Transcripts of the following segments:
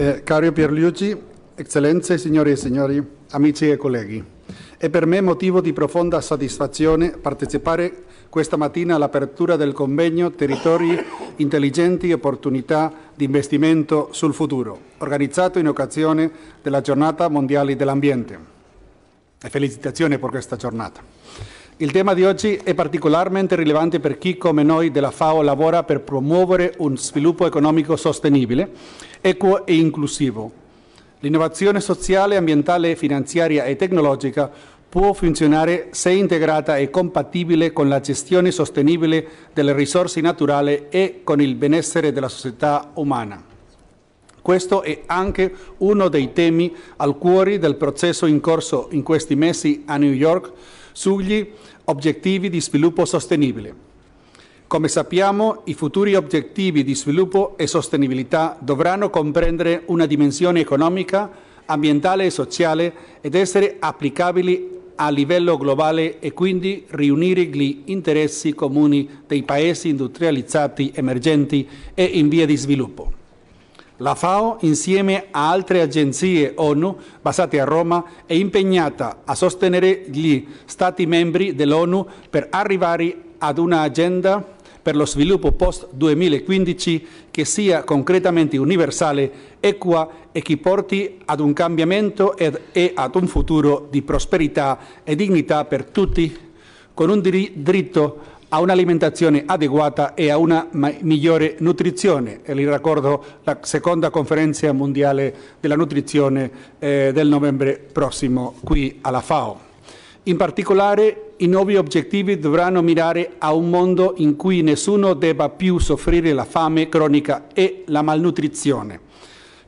Eh, caro Pierluigi, eccellenze, signori e signori, amici e colleghi, è per me motivo di profonda soddisfazione partecipare questa mattina all'apertura del convegno Territori intelligenti e opportunità di investimento sul futuro, organizzato in occasione della giornata mondiale dell'ambiente. E felicitazioni per questa giornata. Il tema di oggi è particolarmente rilevante per chi come noi della FAO lavora per promuovere un sviluppo economico sostenibile, equo e inclusivo. L'innovazione sociale, ambientale, finanziaria e tecnologica può funzionare se integrata e compatibile con la gestione sostenibile delle risorse naturali e con il benessere della società umana. Questo è anche uno dei temi al cuore del processo in corso in questi mesi a New York sugli obiettivi di sviluppo sostenibile. Come sappiamo, i futuri obiettivi di sviluppo e sostenibilità dovranno comprendere una dimensione economica, ambientale e sociale ed essere applicabili a livello globale e quindi riunire gli interessi comuni dei paesi industrializzati, emergenti e in via di sviluppo. La FAO, insieme a altre agenzie ONU basate a Roma, è impegnata a sostenere gli Stati membri dell'ONU per arrivare ad un'agenda per lo sviluppo post-2015 che sia concretamente universale, equa e che porti ad un cambiamento ed, e ad un futuro di prosperità e dignità per tutti, con un diritto a un'alimentazione adeguata e a una migliore nutrizione. E li raccordo la seconda conferenza mondiale della nutrizione eh, del novembre prossimo qui alla FAO. In particolare i nuovi obiettivi dovranno mirare a un mondo in cui nessuno debba più soffrire la fame cronica e la malnutrizione,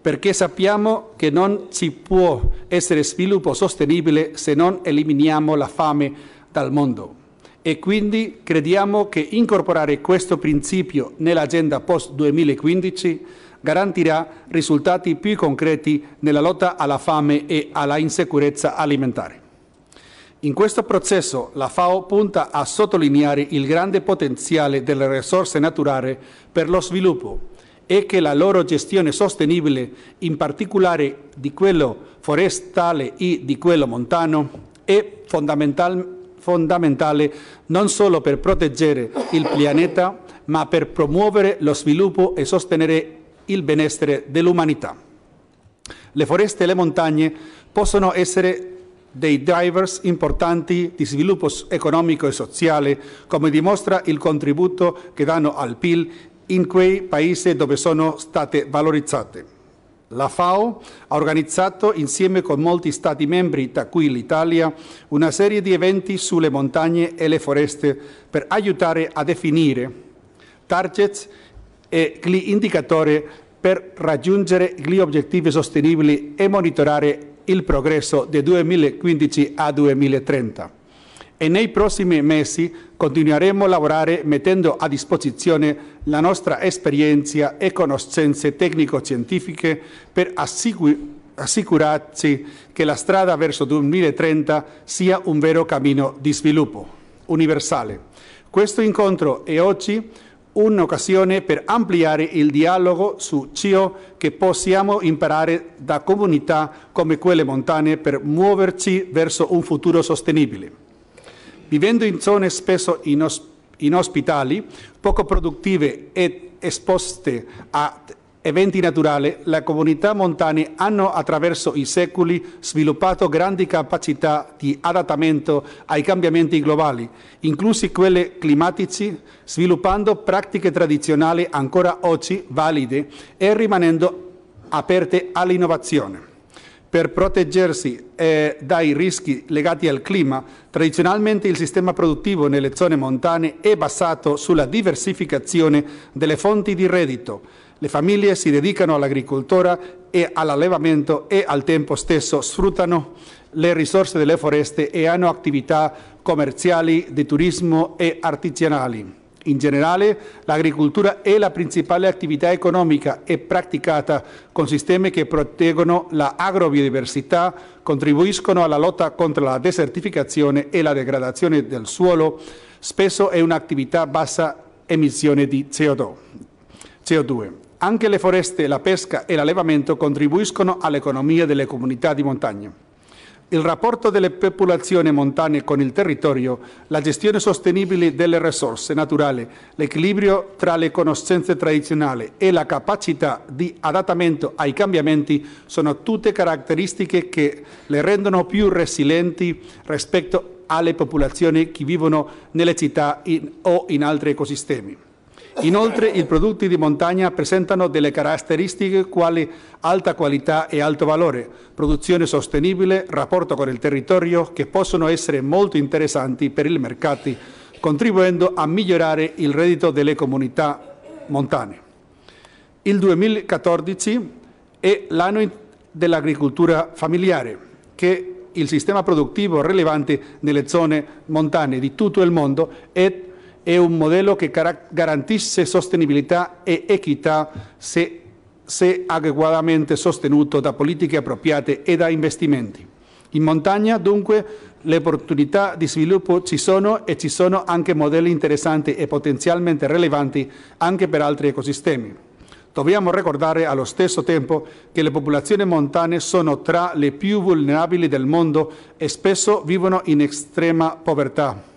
perché sappiamo che non ci può essere sviluppo sostenibile se non eliminiamo la fame dal mondo e quindi crediamo che incorporare questo principio nell'agenda post 2015 garantirà risultati più concreti nella lotta alla fame e alla insicurezza alimentare. In questo processo la FAO punta a sottolineare il grande potenziale delle risorse naturali per lo sviluppo e che la loro gestione sostenibile, in particolare di quello forestale e di quello montano, è fondamentale fondamentale non solo per proteggere il pianeta, ma per promuovere lo sviluppo e sostenere il benessere dell'umanità. Le foreste e le montagne possono essere dei drivers importanti di sviluppo economico e sociale, come dimostra il contributo che danno al PIL in quei paesi dove sono state valorizzate. La FAO ha organizzato insieme con molti Stati membri, tra cui l'Italia, una serie di eventi sulle montagne e le foreste per aiutare a definire targets e gli indicatori per raggiungere gli obiettivi sostenibili e monitorare il progresso del 2015 a 2030 e nei prossimi mesi continueremo a lavorare mettendo a disposizione la nostra esperienza e conoscenze tecnico-scientifiche per assicurarci che la strada verso 2030 sia un vero cammino di sviluppo universale. Questo incontro è oggi un'occasione per ampliare il dialogo su ciò che possiamo imparare da comunità come quelle montane per muoverci verso un futuro sostenibile vivendo in zone spesso inos inospitali, poco produttive ed esposte a eventi naturali, le comunità montane hanno attraverso i secoli sviluppato grandi capacità di adattamento ai cambiamenti globali, inclusi quelli climatici, sviluppando pratiche tradizionali ancora oggi valide e rimanendo aperte all'innovazione per proteggersi eh, dai rischi legati al clima, tradizionalmente il sistema produttivo nelle zone montane è basato sulla diversificazione delle fonti di reddito. Le famiglie si dedicano all'agricoltura e all'allevamento e al tempo stesso sfruttano le risorse delle foreste e hanno attività commerciali, di turismo e artigianali. In generale, l'agricoltura è la principale attività economica e praticata con sistemi che proteggono la contribuiscono alla lotta contro la desertificazione e la degradazione del suolo, spesso è un'attività a bassa emissione di CO2. Anche le foreste, la pesca e l'allevamento contribuiscono all'economia delle comunità di montagna il rapporto delle popolazioni montane con il territorio, la gestione sostenibile delle risorse naturali, l'equilibrio tra le conoscenze tradizionali e la capacità di adattamento ai cambiamenti sono tutte caratteristiche che le rendono più resilienti rispetto alle popolazioni che vivono nelle città in, o in altri ecosistemi. Inoltre i prodotti di montagna presentano delle caratteristiche quali alta qualità e alto valore, produzione sostenibile, rapporto con il territorio che possono essere molto interessanti per i mercati, contribuendo a migliorare il reddito delle comunità montane. Il 2014 è l'anno dell'agricoltura familiare che il sistema produttivo rilevante nelle zone montane di tutto il mondo è è un modello che garantisce sostenibilità e equità se, se adeguatamente sostenuto da politiche appropriate e da investimenti. In montagna, dunque, le opportunità di sviluppo ci sono e ci sono anche modelli interessanti e potenzialmente rilevanti anche per altri ecosistemi. Dobbiamo ricordare allo stesso tempo che le popolazioni montane sono tra le più vulnerabili del mondo e spesso vivono in estrema povertà.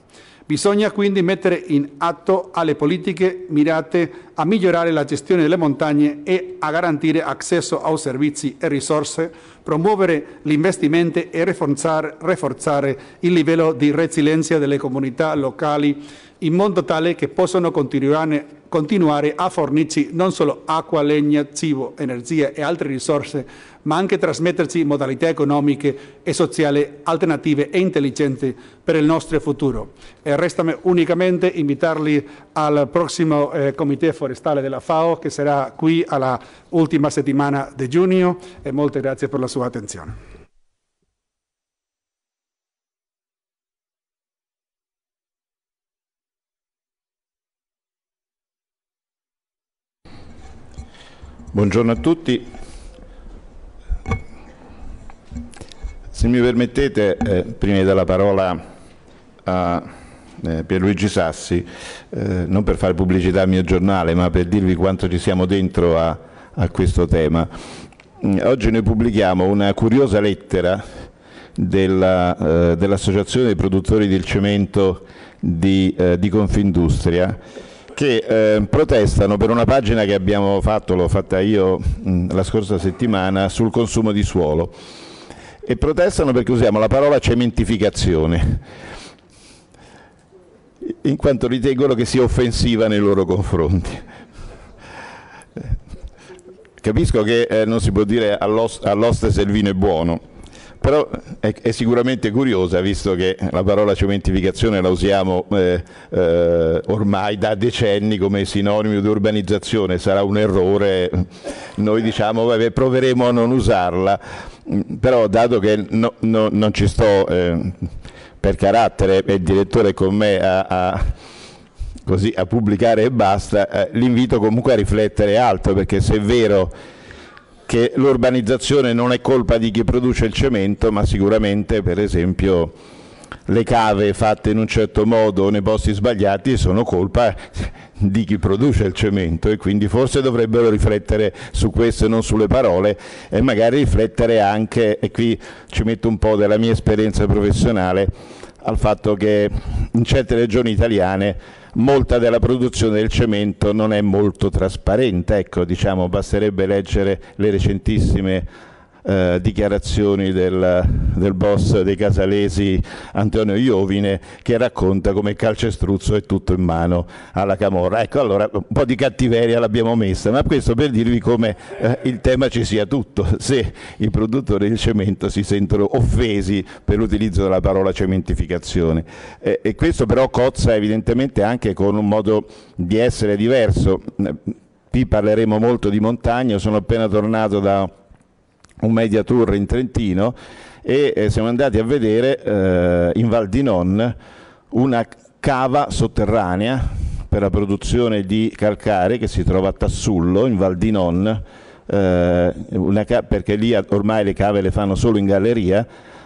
Bisogna quindi mettere in atto alle politiche mirate a migliorare la gestione delle montagne e a garantire accesso a servizi e risorse, promuovere l'investimento e rafforzare, rafforzare il livello di resilienza delle comunità locali in modo tale che possano continuare continuare a fornirci non solo acqua, legna, cibo, energia e altre risorse, ma anche trasmetterci modalità economiche e sociali alternative e intelligenti per il nostro futuro. E restami unicamente invitarli al prossimo eh, Comité Forestale della FAO che sarà qui alla ultima settimana di giugno e molte grazie per la sua attenzione. Buongiorno a tutti. Se mi permettete, eh, prima di dare la parola a eh, Pierluigi Sassi, eh, non per fare pubblicità al mio giornale, ma per dirvi quanto ci siamo dentro a, a questo tema. Mm, oggi noi pubblichiamo una curiosa lettera della, eh, dell'Associazione dei produttori del cemento di, eh, di Confindustria che eh, protestano per una pagina che abbiamo fatto, l'ho fatta io mh, mm, la scorsa settimana, sul consumo di suolo e protestano perché usiamo la parola cementificazione in quanto ritengono che sia offensiva nei loro confronti. Capisco che eh, non si può dire all'oste Selvino è buono, però è, è, sicuramente curiosa visto che la parola cementificazione la usiamo eh, eh, ormai da decenni come sinonimo di urbanizzazione, sarà un errore, noi diciamo vabbè, proveremo a non usarla, mm, però dato che no, no, non ci sto eh, per carattere e il direttore con me a, a così a pubblicare e basta, eh, l'invito comunque a riflettere altro perché se è vero che l'urbanizzazione non è colpa di chi produce il cemento, ma sicuramente per esempio le cave fatte in un certo modo nei posti sbagliati sono colpa di chi produce il cemento e quindi forse dovrebbero riflettere su questo e non sulle parole e magari riflettere anche, e qui ci metto un po' della mia esperienza professionale, al fatto che in certe regioni italiane molta della produzione del cemento non è molto trasparente, ecco, diciamo, basterebbe leggere le recentissime eh, dichiarazioni del, del, boss dei casalesi Antonio Iovine che racconta come calcestruzzo è tutto in mano alla Camorra. Ecco, allora un po' di cattiveria l'abbiamo messa, ma questo per dirvi come eh, il tema ci sia tutto. Se i produttori del cemento si sentono offesi per l'utilizzo della parola cementificazione. Eh, e questo però cozza evidentemente anche con un modo di essere diverso. Qui parleremo molto di montagna, sono appena tornato da un media tour in Trentino e eh, siamo andati a vedere eh, in Val di Non una cava sotterranea per la produzione di calcare che si trova a Tassullo in Val di Non eh, ca- perché lì ormai le cave le fanno solo in galleria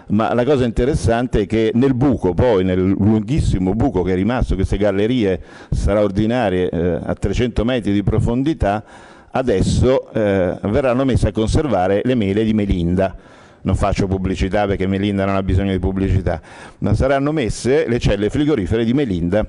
ma la cosa interessante è che nel buco, poi nel lunghissimo buco che è rimasto, queste gallerie straordinarie eh, a 300 metri di profondità, adesso eh, verranno messe a conservare le mele di Melinda. Non faccio pubblicità perché Melinda non ha bisogno di pubblicità, ma saranno messe le celle frigorifere di Melinda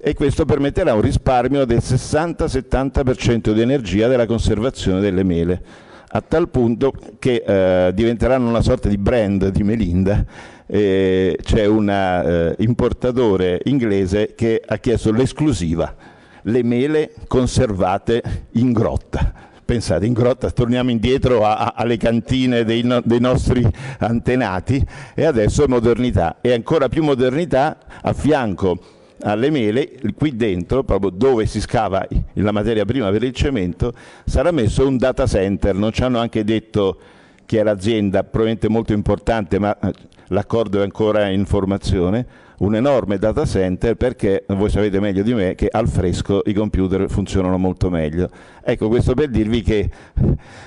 e questo permetterà un risparmio del 60-70% di energia della conservazione delle mele, a tal punto che eh, diventeranno una sorta di brand di Melinda. Eh, c'è un eh, importatore inglese che ha chiesto l'esclusiva le mele conservate in grotta. Pensate, in grotta torniamo indietro a, a, alle cantine dei, no, dei nostri antenati e adesso è modernità e ancora più modernità a fianco alle mele, qui dentro, proprio dove si scava la materia prima per il cemento, sarà messo un data center. Non ci hanno anche detto che è l'azienda, probabilmente molto importante, ma eh, l'accordo è ancora in formazione un enorme data center perché voi sapete meglio di me che al fresco i computer funzionano molto meglio. Ecco, questo per dirvi che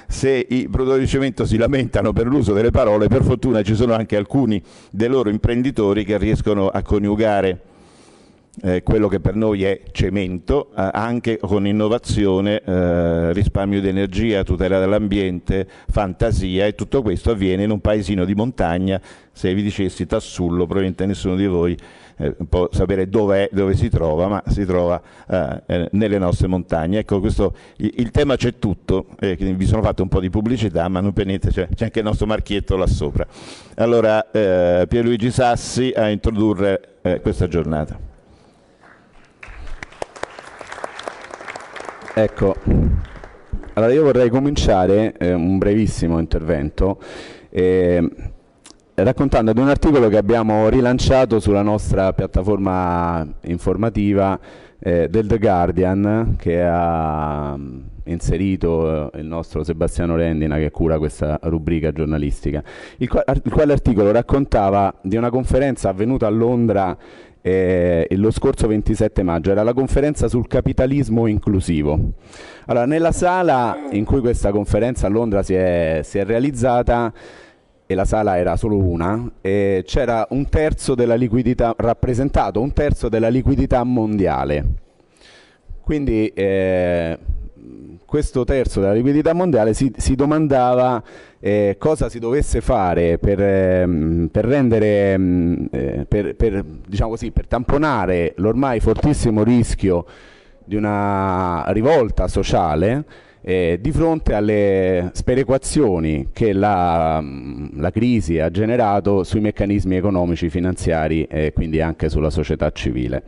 se i produttori di cemento si lamentano per l'uso delle parole, per fortuna ci sono anche alcuni dei loro imprenditori che riescono a coniugare eh, quello che per noi è cemento, eh, anche con innovazione, eh, risparmio di energia, tutela dell'ambiente, fantasia e tutto questo avviene in un paesino di montagna, se vi dicessi Tassullo probabilmente nessuno di voi eh, può sapere dove, dove si trova, ma si trova eh, eh, nelle nostre montagne. Ecco, questo, il, il tema c'è tutto, vi sono fatto un po' di pubblicità, ma non per niente c'è, anche il nostro marchietto là sopra. Allora Pierluigi Sassi a introdurre questa giornata. Ecco, allora io vorrei cominciare eh, un brevissimo intervento eh, raccontando di un articolo che abbiamo rilanciato sulla nostra piattaforma informativa eh, del The Guardian che ha mm, inserito eh, il nostro Sebastiano Rendina che cura questa rubrica giornalistica, il, quale articolo raccontava di una conferenza avvenuta a Londra eh, lo scorso 27 maggio, era la conferenza sul capitalismo inclusivo. Allora, nella sala in cui questa conferenza a Londra si è, si è realizzata, e la sala era solo una, eh, c'era un terzo della liquidità, rappresentato un terzo della liquidità mondiale. Quindi eh, questo terzo della liquidità mondiale si, si domandava eh, cosa si dovesse fare per, ehm, per rendere, ehm, eh, per, per, diciamo così, per tamponare l'ormai fortissimo rischio di una rivolta sociale eh, di fronte alle sperequazioni che la, la, crisi ha generato sui meccanismi economici, finanziari e quindi anche sulla società civile.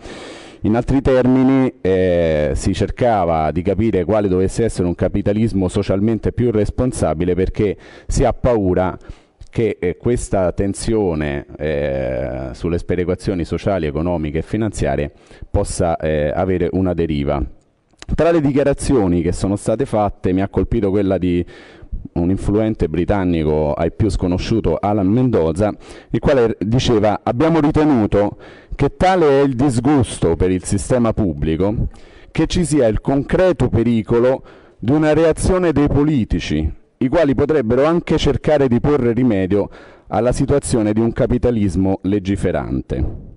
In altri termini eh, si cercava di capire quale dovesse essere un capitalismo socialmente più responsabile perché si ha paura che eh, questa tensione eh, sulle sperequazioni sociali, economiche e finanziarie possa eh, avere una deriva. Tra le dichiarazioni che sono state fatte mi ha colpito quella di un influente britannico ai più sconosciuto Alan Mendoza, il quale diceva abbiamo ritenuto che tale è il disgusto per il sistema pubblico che ci sia il concreto pericolo di una reazione dei politici, i quali potrebbero anche cercare di porre rimedio alla situazione di un capitalismo legiferante.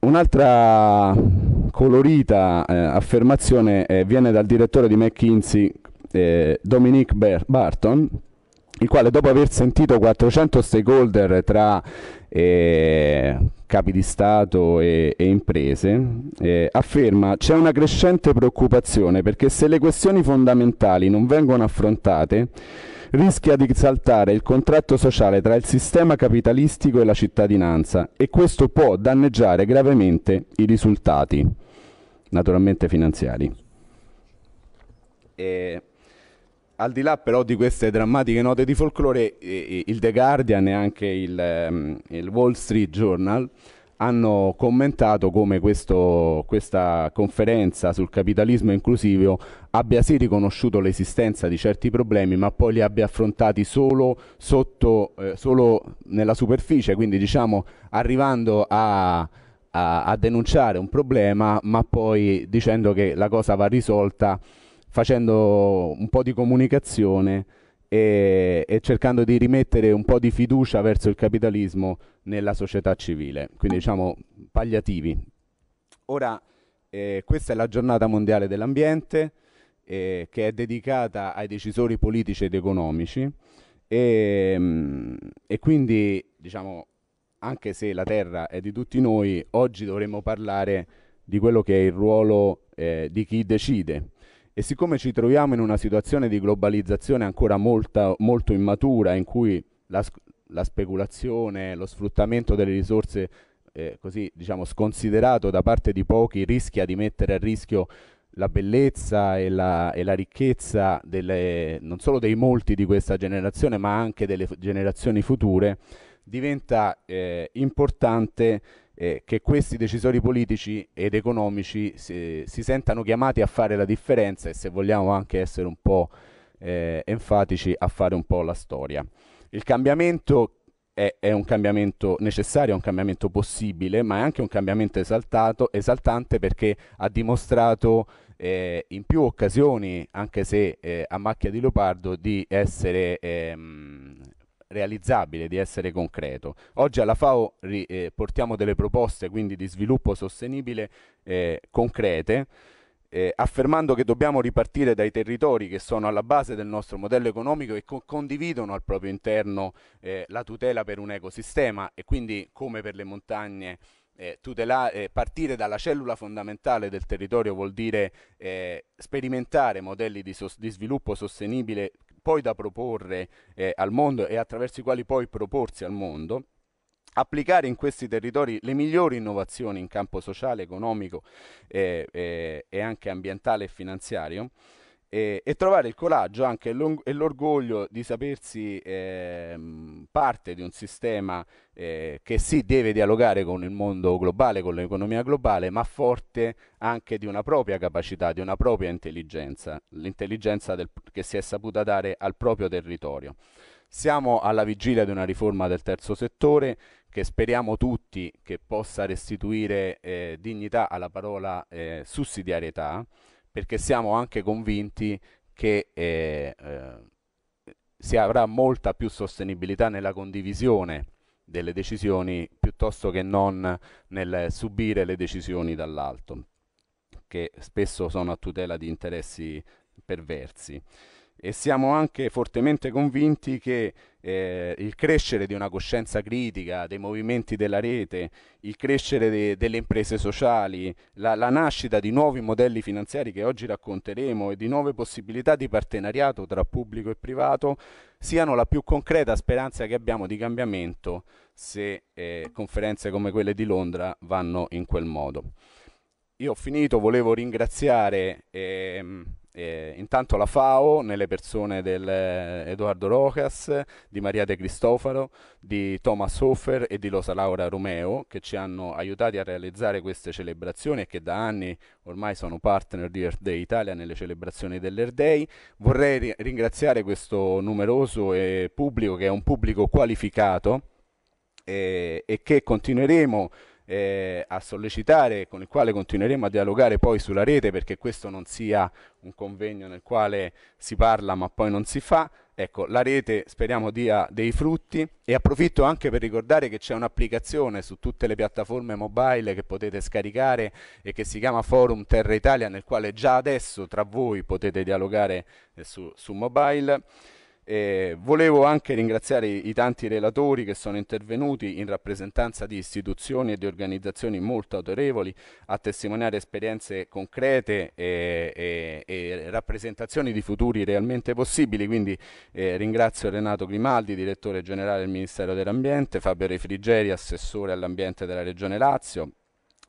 Un'altra colorita eh, affermazione eh, viene dal direttore di McKinsey, eh, Dominique Barton, il quale dopo aver sentito 400 stakeholder tra eh, capi di Stato e, e imprese, eh, afferma c'è una crescente preoccupazione perché se le questioni fondamentali non vengono affrontate rischia di saltare il contratto sociale tra il sistema capitalistico e la cittadinanza e questo può danneggiare gravemente i risultati, naturalmente finanziari. E al di là però di queste drammatiche note di folklore, il The Guardian e anche il, ehm, il Wall Street Journal hanno commentato come questo, questa conferenza sul capitalismo inclusivo abbia sì riconosciuto l'esistenza di certi problemi, ma poi li abbia affrontati solo, sotto, eh, solo nella superficie, quindi diciamo arrivando a, a, a denunciare un problema, ma poi dicendo che la cosa va risolta facendo un po' di comunicazione e, e, cercando di rimettere un po' di fiducia verso il capitalismo nella società civile, quindi diciamo pagliativi. Ora, eh, questa è la giornata mondiale dell'ambiente eh, che è dedicata ai decisori politici ed economici e, mm, e quindi diciamo anche se la terra è di tutti noi, oggi dovremmo parlare di quello che è il ruolo eh, di chi decide e siccome ci troviamo in una situazione di globalizzazione ancora molta, molto immatura, in cui la, la speculazione, lo sfruttamento delle risorse eh, così diciamo sconsiderato da parte di pochi rischia di mettere a rischio la bellezza e la, e la ricchezza delle, non solo dei molti di questa generazione ma anche delle generazioni future, diventa eh, importante eh, che questi decisori politici ed economici si, si, sentano chiamati a fare la differenza e se vogliamo anche essere un po' eh, enfatici a fare un po' la storia. Il cambiamento è, è, un cambiamento necessario, è un cambiamento possibile, ma è anche un cambiamento esaltato, esaltante perché ha dimostrato eh, in più occasioni, anche se eh, a macchia di leopardo, di essere ehm, realizzabile, di essere concreto. Oggi alla FAO ri, eh, portiamo delle proposte quindi di sviluppo sostenibile eh, concrete, eh, affermando che dobbiamo ripartire dai territori che sono alla base del nostro modello economico e co condividono al proprio interno eh, la tutela per un ecosistema e quindi come per le montagne. Eh, eh, partire dalla cellula fondamentale del territorio vuol dire eh, sperimentare modelli di, so di, sviluppo sostenibile poi da proporre eh, al mondo e attraverso i quali poi proporsi al mondo, applicare in questi territori le migliori innovazioni in campo sociale, economico eh, eh, e anche ambientale e finanziario e, e trovare il coraggio anche e l'orgoglio di sapersi eh, parte di un sistema eh, che sì deve dialogare con il mondo globale, con l'economia globale, ma forte anche di una propria capacità, di una propria intelligenza, l'intelligenza del, che si è saputa dare al proprio territorio. Siamo alla vigilia di una riforma del terzo settore che speriamo tutti che possa restituire eh, dignità alla parola eh, sussidiarietà perché siamo anche convinti che eh, eh, si avrà molta più sostenibilità nella condivisione delle decisioni piuttosto che non nel subire le decisioni dall'alto, che spesso sono a tutela di interessi perversi e siamo anche fortemente convinti che eh, il crescere di una coscienza critica, dei movimenti della rete, il crescere de- delle imprese sociali, la-, la nascita di nuovi modelli finanziari che oggi racconteremo e di nuove possibilità di partenariato tra pubblico e privato siano la più concreta speranza che abbiamo di cambiamento se eh, conferenze come quelle di Londra vanno in quel modo. Io ho finito, volevo ringraziare ehm, eh, intanto la FAO, nelle persone di eh, Edoardo Rocas, di Maria De Cristofaro, di Thomas Hofer e di Rosa Laura Romeo, che ci hanno aiutati a realizzare queste celebrazioni e che da anni ormai sono partner di Earth Day Italia nelle celebrazioni dell'Earth Day. Vorrei ri- ringraziare questo numeroso eh, pubblico, che è un pubblico qualificato eh, e che continueremo a eh, a sollecitare, con il quale continueremo a dialogare poi sulla rete perché questo non sia un convegno nel quale si parla ma poi non si fa. Ecco, la rete speriamo dia dei frutti e approfitto anche per ricordare che c'è un'applicazione su tutte le piattaforme mobile che potete scaricare e che si chiama Forum Terra Italia nel quale già adesso tra voi potete dialogare eh, su, su mobile. Eh, volevo anche ringraziare i tanti relatori che sono intervenuti in rappresentanza di istituzioni e di organizzazioni molto autorevoli a testimoniare esperienze concrete e, e, e rappresentazioni di futuri realmente possibili. Quindi eh, ringrazio Renato Grimaldi, direttore generale del Ministero dell'Ambiente, Fabio Refrigeri, assessore all'ambiente della Regione Lazio,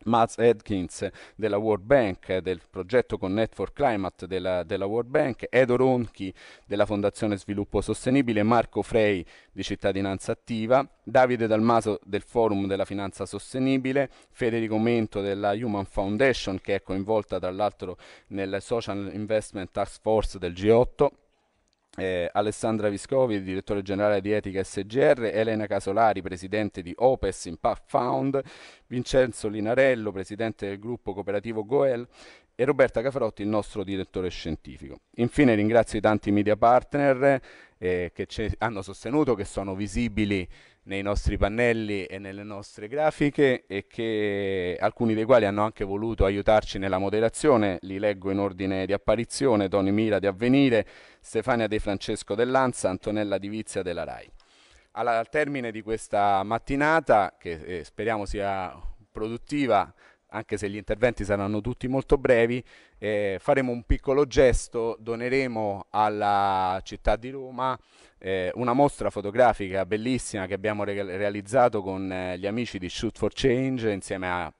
Mats Edkins della World Bank, del progetto Connect for Climate della, della World Bank, Edo Ronchi della Fondazione Sviluppo Sostenibile, Marco Frey di Cittadinanza Attiva, Davide Dalmaso del Forum della Finanza Sostenibile, Federico Mento della Human Foundation che è coinvolta tra l'altro nel Social Investment Task Force del G8 eh, Alessandra Viscovi, direttore generale di Etica SGR, Elena Casolari, presidente di Opes Impact Found, Vincenzo Linarello, presidente del gruppo cooperativo Goel e Roberta Cafarotti, il nostro direttore scientifico. Infine ringrazio i tanti media partner eh, che ci hanno sostenuto, che sono visibili nei nostri pannelli e nelle nostre grafiche e che alcuni dei quali hanno anche voluto aiutarci nella moderazione, li leggo in ordine di apparizione, Toni Mira di Avvenire, Stefania De Francesco dell'Anza, Antonella Di Vizia della RAI. Alla, al termine di questa mattinata, che eh, speriamo sia produttiva anche se gli interventi saranno tutti molto brevi, eh, faremo un piccolo gesto, doneremo alla città di Roma eh, una mostra fotografica bellissima che abbiamo re realizzato con eh, gli amici di Shoot for Change insieme a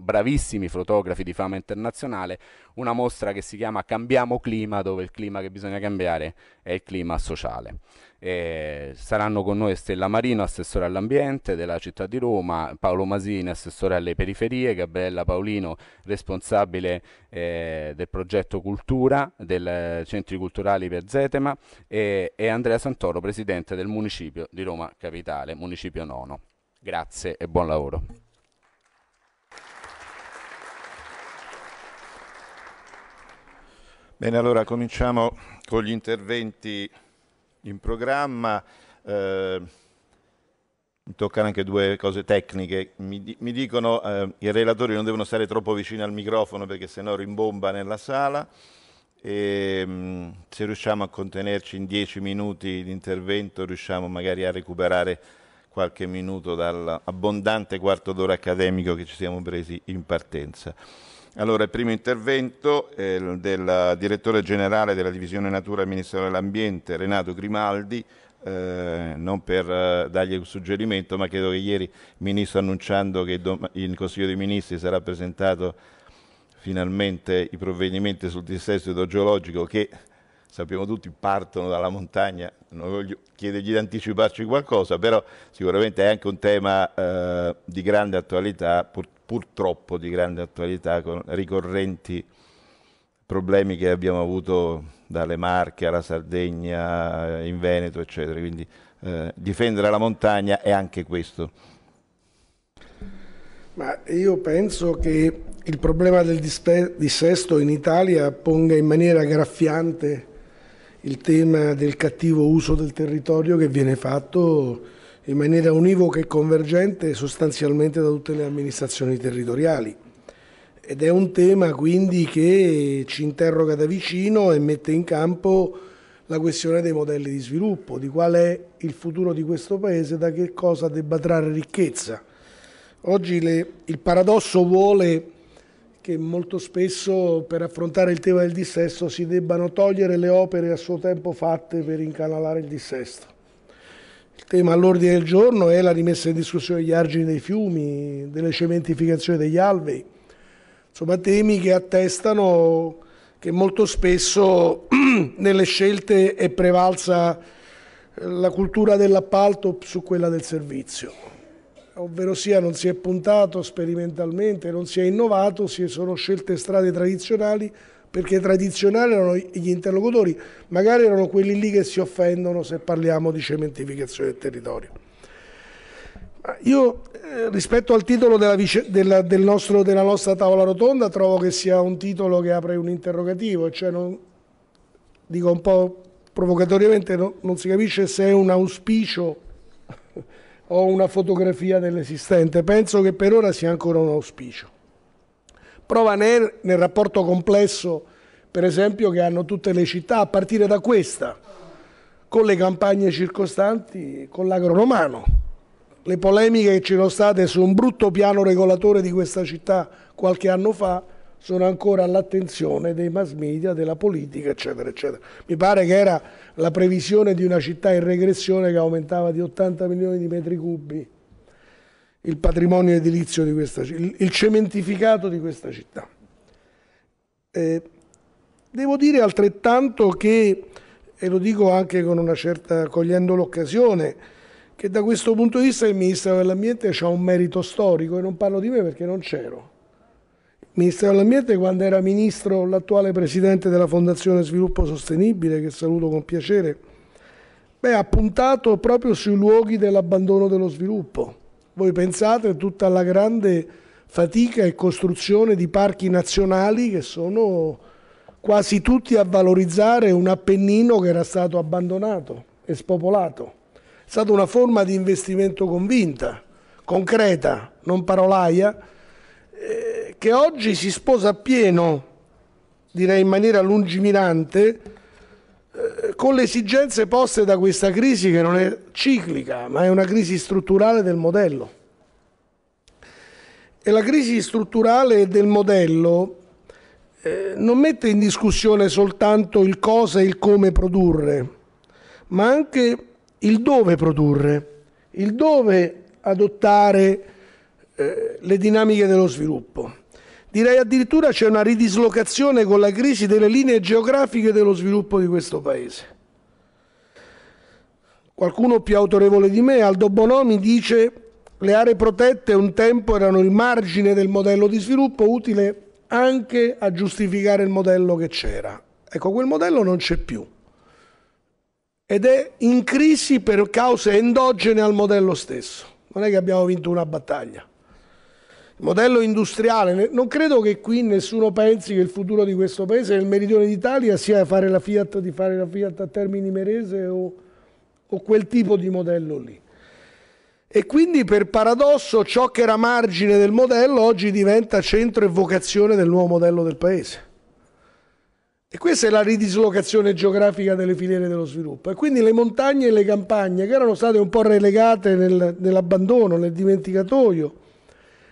bravissimi fotografi di fama internazionale, una mostra che si chiama Cambiamo Clima, dove il clima che bisogna cambiare è il clima sociale. E saranno con noi Stella Marino, assessore all'ambiente della città di Roma, Paolo Masini, assessore alle periferie, Gabriella Paolino, responsabile eh, del progetto Cultura, del Centri Culturali per Zetema e, e Andrea Santoro, presidente del municipio di Roma Capitale, municipio nono. Grazie e buon lavoro. Bene, allora cominciamo con gli interventi in programma. Eh, mi toccano anche due cose tecniche. Mi, mi dicono eh, i relatori non devono stare troppo vicini al microfono perché sennò rimbomba nella sala. E, mh, mm, se riusciamo a contenerci in dieci minuti di intervento, riusciamo magari a recuperare qualche minuto dall'abbondante quarto d'ora accademico che ci siamo presi in partenza. Allora, il primo intervento è del direttore generale della Divisione Natura e Ministero dell'Ambiente, Renato Grimaldi, eh, non per eh, dargli un suggerimento, ma credo che ieri il Ministro annunciando che in Consiglio dei Ministri sarà presentato finalmente i provvedimenti sul dissesto idrogeologico che sappiamo tutti partono dalla montagna, non voglio chiedergli di anticiparci qualcosa, però sicuramente è anche un tema eh, di grande attualità, pur, purtroppo di grande attualità con ricorrenti problemi che abbiamo avuto dalle Marche alla Sardegna, eh, in Veneto, eccetera. Quindi eh, difendere la montagna è anche questo. Ma io penso che il problema del dissesto in Italia ponga in maniera graffiante il tema del cattivo uso del territorio che viene fatto in maniera univoca e convergente sostanzialmente da tutte le amministrazioni territoriali. Ed è un tema quindi che ci interroga da vicino e mette in campo la questione dei modelli di sviluppo, di qual è il futuro di questo Paese, da che cosa debba trarre ricchezza. Oggi le, il paradosso vuole che molto spesso per affrontare il tema del dissesto si debbano togliere le opere a suo tempo fatte per incanalare il dissesto tema eh, all'ordine del giorno è la rimessa in discussione degli argini dei fiumi, delle cementificazioni degli alvei, insomma temi che attestano che molto spesso nelle scelte è prevalsa eh, la cultura dell'appalto su quella del servizio, ovvero sia non si è puntato sperimentalmente, non si è innovato, si sono scelte strade tradizionali perché tradizionali erano gli interlocutori, magari erano quelli lì che si offendono se parliamo di cementificazione del territorio. Io eh, rispetto al titolo della, vice, della, del nostro, della, nostra tavola rotonda trovo che sia un titolo che apre un interrogativo, cioè non, dico un po' provocatoriamente no, non si capisce se è un auspicio o una fotografia dell'esistente, penso che per ora sia ancora un auspicio. Prova nel, nel rapporto complesso, per esempio, che hanno tutte le città, a partire da questa, con le campagne circostanti, con l'agro romano. Le polemiche che ci sono state su un brutto piano regolatore di questa città qualche anno fa sono ancora all'attenzione dei mass media, della politica, eccetera, eccetera. Mi pare che era la previsione di una città in regressione che aumentava di 80 milioni di metri cubi il patrimonio edilizio di questa città, il cementificato di questa città. Eh, devo dire altrettanto che, e lo dico anche con una certa, cogliendo l'occasione, che da questo punto di vista il Ministero dell'Ambiente ha un merito storico e non parlo di me perché non c'ero. Il Ministero dell'Ambiente quando era ministro l'attuale presidente della Fondazione Sviluppo Sostenibile, che saluto con piacere, beh, ha puntato proprio sui luoghi dell'abbandono dello sviluppo voi pensate tutta la grande fatica e costruzione di parchi nazionali che sono quasi tutti a valorizzare un Appennino che era stato abbandonato e spopolato. È stata una forma di investimento convinta, concreta, non parolaia, eh, che oggi si sposa appieno, direi in maniera lungimirante, eh, con le esigenze poste da questa crisi che non è ciclica, ma è una crisi strutturale del modello. E la crisi strutturale del modello eh, non mette in discussione soltanto il cosa e il come produrre, ma anche il dove produrre, il dove adottare eh, le dinamiche dello sviluppo. Direi addirittura c'è una ridislocazione con la crisi delle linee geografiche dello sviluppo di questo Paese. Qualcuno più autorevole di me, Aldo Bonomi, dice che le aree protette un tempo erano il margine del modello di sviluppo utile anche a giustificare il modello che c'era. Ecco, quel modello non c'è più ed è in crisi per cause endogene al modello stesso. Non è che abbiamo vinto una battaglia modello industriale. Non credo che qui nessuno pensi che il futuro di questo paese nel meridione d'Italia sia fare la Fiat, di fare la Fiat a Termini Merese o, o quel tipo di modello lì. E quindi per paradosso ciò che era margine del modello oggi diventa centro e vocazione del nuovo modello del paese. E questa è la ridislocazione geografica delle filiere dello sviluppo. E quindi le montagne e le campagne che erano state un po' relegate nel, nell'abbandono, nel dimenticatoio,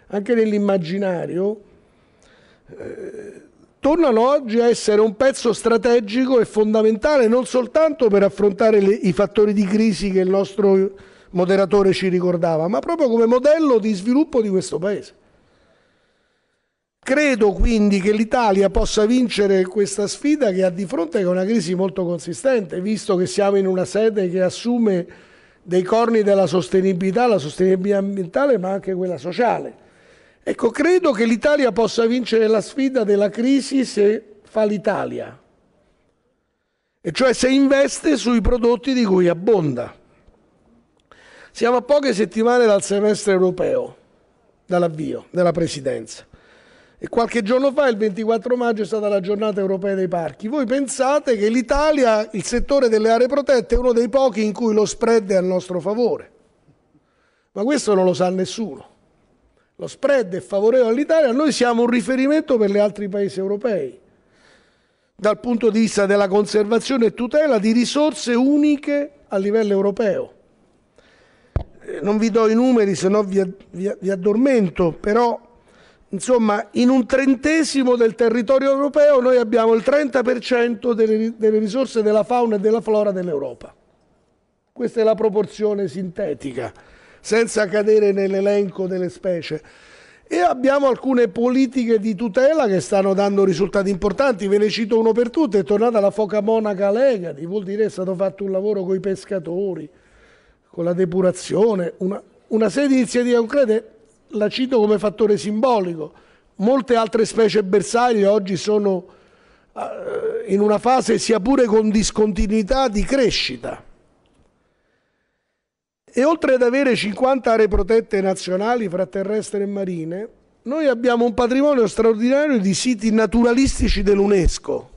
anche nell'immaginario, eh, tornano oggi a essere un pezzo strategico e fondamentale non soltanto per affrontare le, i fattori di crisi che il nostro moderatore ci ricordava, ma proprio come modello di sviluppo di questo Paese. Credo quindi che l'Italia possa vincere questa sfida che ha di fronte con una crisi molto consistente, visto che siamo in una sede che assume dei corni della sostenibilità, la sostenibilità ambientale ma anche quella sociale. Ecco, credo che l'Italia possa vincere la sfida della crisi se fa l'Italia, e cioè se investe sui prodotti di cui abbonda. Siamo a poche settimane dal semestre europeo, dall'avvio della presidenza. E qualche giorno fa, il 24 maggio, è stata la giornata europea dei parchi. Voi pensate che l'Italia, il settore delle aree protette, è uno dei pochi in cui lo spread è a nostro favore. Ma questo non lo sa nessuno lo spread è favorevole all'Italia, noi siamo un riferimento per gli altri paesi europei dal punto di vista della conservazione e tutela di risorse uniche a livello europeo. Eh, non vi do i numeri, se no vi, vi, vi addormento, però insomma in un trentesimo del territorio europeo noi abbiamo il 30% delle, delle risorse della fauna e della flora dell'Europa. Questa è la proporzione sintetica senza cadere nell'elenco delle specie. E abbiamo alcune politiche di tutela che stanno dando risultati importanti, ve ne cito uno per tutte, è tornata la foca monaca Legati, vuol dire che è stato fatto un lavoro con i pescatori, con la depurazione, una, una serie di iniziative concrete, la cito come fattore simbolico, molte altre specie bersaglie oggi sono eh, in una fase sia pure con discontinuità di crescita. E oltre ad avere 50 aree protette nazionali fra terrestri e marine, noi abbiamo un patrimonio straordinario di siti naturalistici dell'UNESCO.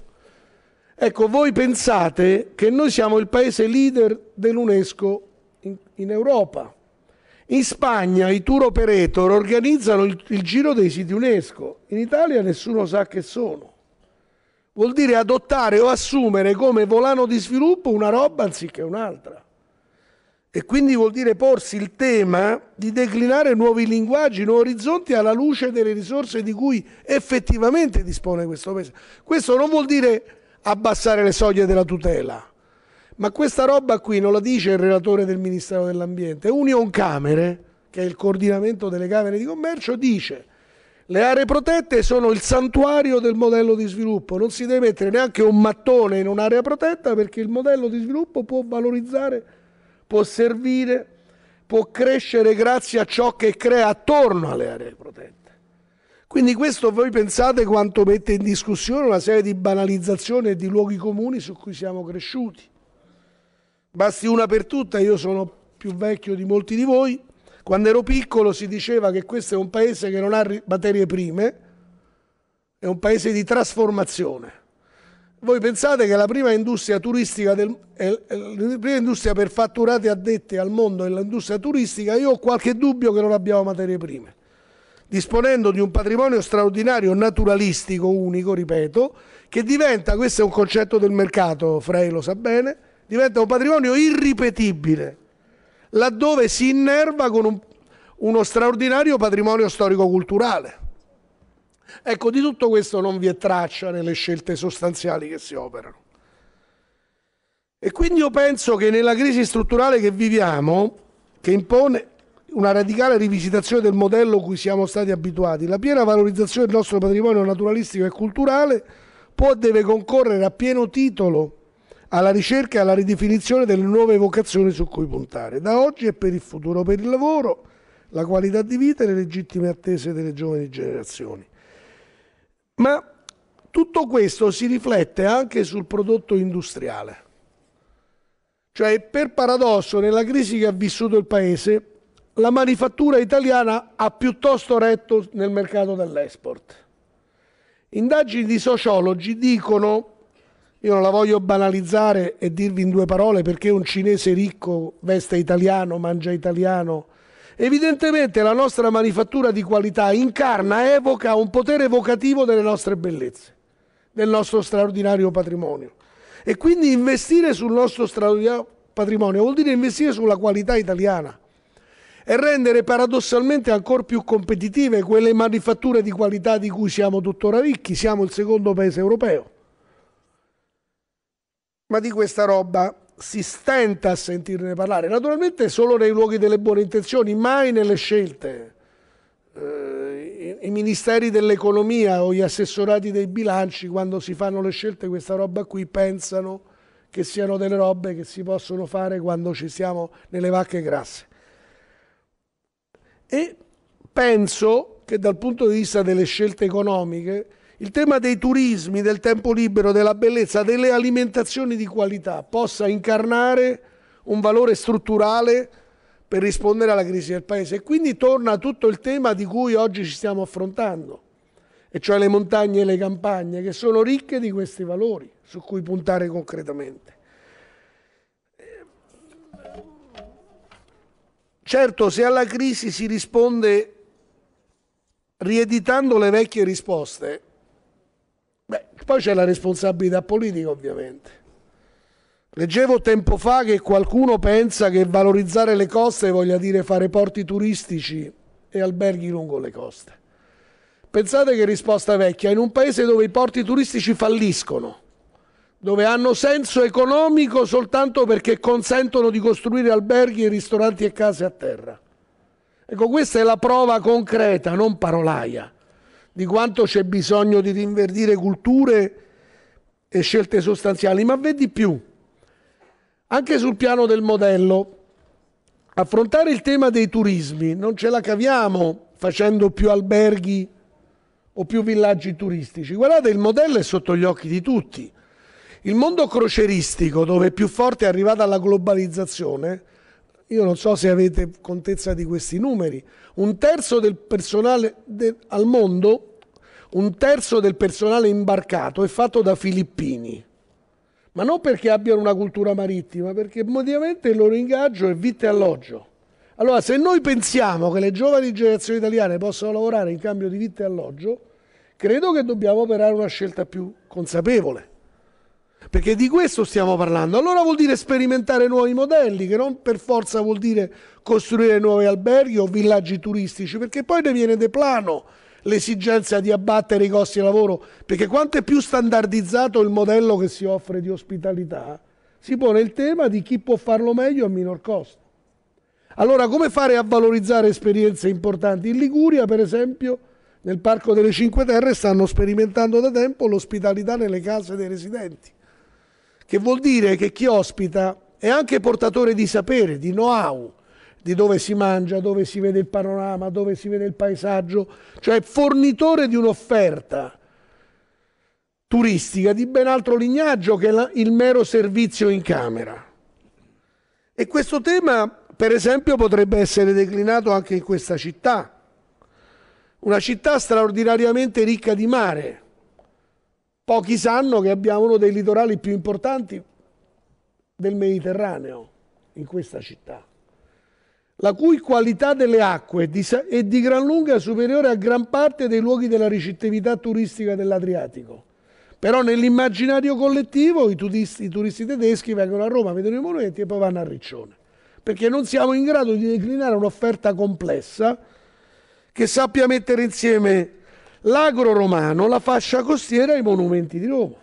Ecco, voi pensate che noi siamo il paese leader dell'UNESCO in, in Europa. In Spagna i tour operator organizzano il, il, giro dei siti UNESCO, in Italia nessuno sa che sono. Vuol dire adottare o assumere come volano di sviluppo una roba anziché un'altra e quindi vuol dire porsi il tema di declinare nuovi linguaggi, nuovi orizzonti alla luce delle risorse di cui effettivamente dispone questo Paese. Questo non vuol dire abbassare le soglie della tutela, ma questa roba qui non la dice il relatore del Ministero dell'Ambiente. Union Camere, che è il coordinamento delle Camere di Commercio, dice le aree protette sono il santuario del modello di sviluppo, non si deve mettere neanche un mattone in un'area protetta perché il modello di sviluppo può valorizzare può servire, può crescere grazie a ciò che crea attorno alle aree protette. Quindi questo voi pensate quanto mette in discussione una serie di banalizzazioni e di luoghi comuni su cui siamo cresciuti. Basti una per tutta, io sono più vecchio di molti di voi, quando ero piccolo si diceva che questo è un paese che non ha materie prime, è un paese di trasformazione. Voi pensate che la prima industria turistica, del, la prima industria per fatturati addetti al mondo è l'industria turistica, io ho qualche dubbio che non abbiamo materie prime. Disponendo di un patrimonio straordinario naturalistico unico, ripeto, che diventa, questo è un concetto del mercato, Frey lo sa bene, diventa un patrimonio irripetibile, laddove si innerva con un, uno straordinario patrimonio storico-culturale. Ecco, di tutto questo non vi è traccia nelle scelte sostanziali che si operano. E quindi io penso che nella crisi strutturale che viviamo, che impone una radicale rivisitazione del modello cui siamo stati abituati, la piena valorizzazione del nostro patrimonio naturalistico e culturale può e deve concorrere a pieno titolo alla ricerca e alla ridefinizione delle nuove vocazioni su cui puntare, da oggi e per il futuro, per il lavoro, la qualità di vita e le legittime attese delle giovani generazioni. Ma tutto questo si riflette anche sul prodotto industriale. Cioè, per paradosso, nella crisi che ha vissuto il Paese, la manifattura italiana ha piuttosto retto nel mercato dell'export. Indagini di sociologi dicono, io non la voglio banalizzare e dirvi in due parole perché un cinese ricco veste italiano, mangia italiano, Evidentemente la nostra manifattura di qualità incarna, evoca un potere evocativo delle nostre bellezze, del nostro straordinario patrimonio. E quindi investire sul nostro straordinario patrimonio vuol dire investire sulla qualità italiana e rendere paradossalmente ancora più competitive quelle manifatture di qualità di cui siamo tuttora ricchi, siamo il secondo paese europeo. Ma di questa roba si stenta a sentirne parlare, naturalmente solo nei luoghi delle buone intenzioni, mai nelle scelte. Eh, i, I ministeri dell'economia o gli assessorati dei bilanci, quando si fanno le scelte, questa roba qui pensano che siano delle robe che si possono fare quando ci siamo nelle vacche grasse. E penso che dal punto di vista delle scelte economiche il tema dei turismi, del tempo libero, della bellezza, delle alimentazioni di qualità possa incarnare un valore strutturale per rispondere alla crisi del paese. E quindi torna tutto il tema di cui oggi ci stiamo affrontando, e cioè le montagne e le campagne, che sono ricche di questi valori su cui puntare concretamente. Certo, se alla crisi si risponde rieditando le vecchie risposte, poi c'è la responsabilità politica ovviamente. Leggevo tempo fa che qualcuno pensa che valorizzare le coste voglia dire fare porti turistici e alberghi lungo le coste. Pensate che risposta vecchia, in un paese dove i porti turistici falliscono, dove hanno senso economico soltanto perché consentono di costruire alberghi, ristoranti e case a terra. Ecco, questa è la prova concreta, non parolaia di quanto c'è bisogno di rinverdire culture e scelte sostanziali, ma vedi più, anche sul piano del modello, affrontare il tema dei turismi non ce la caviamo facendo più alberghi o più villaggi turistici. Guardate, il modello è sotto gli occhi di tutti. Il mondo croceristico, dove è più forte è arrivata la globalizzazione, io non so se avete contezza di questi numeri, un terzo del personale de al mondo un terzo del personale imbarcato è fatto da filippini, ma non perché abbiano una cultura marittima, perché mediamente il loro ingaggio è vitto e alloggio. Allora, se noi pensiamo che le giovani generazioni italiane possano lavorare in cambio di vitto e alloggio, credo che dobbiamo operare una scelta più consapevole. Perché di questo stiamo parlando. Allora vuol dire sperimentare nuovi modelli, che non per forza vuol dire costruire nuovi alberghi o villaggi turistici, perché poi ne viene deplano l'esigenza di abbattere i costi di lavoro, perché quanto è più standardizzato il modello che si offre di ospitalità, si pone il tema di chi può farlo meglio a minor costo. Allora come fare a valorizzare esperienze importanti? In Liguria, per esempio, nel Parco delle Cinque Terre stanno sperimentando da tempo l'ospitalità nelle case dei residenti, che vuol dire che chi ospita è anche portatore di sapere, di know-how, di dove si mangia, dove si vede il panorama, dove si vede il paesaggio, cioè fornitore di un'offerta turistica di ben altro lignaggio che il mero servizio in camera. E questo tema, per esempio, potrebbe essere declinato anche in questa città, una città straordinariamente ricca di mare. Pochi sanno che abbiamo uno dei litorali più importanti del Mediterraneo in questa città la cui qualità delle acque è di gran lunga superiore a gran parte dei luoghi della ricettività turistica dell'Adriatico. Però nell'immaginario collettivo i turisti, i turisti, tedeschi vengono a Roma, vedono i monumenti e poi vanno a Riccione, perché non siamo in grado di declinare un'offerta complessa che sappia mettere insieme l'agro romano, la fascia costiera e i monumenti di Roma.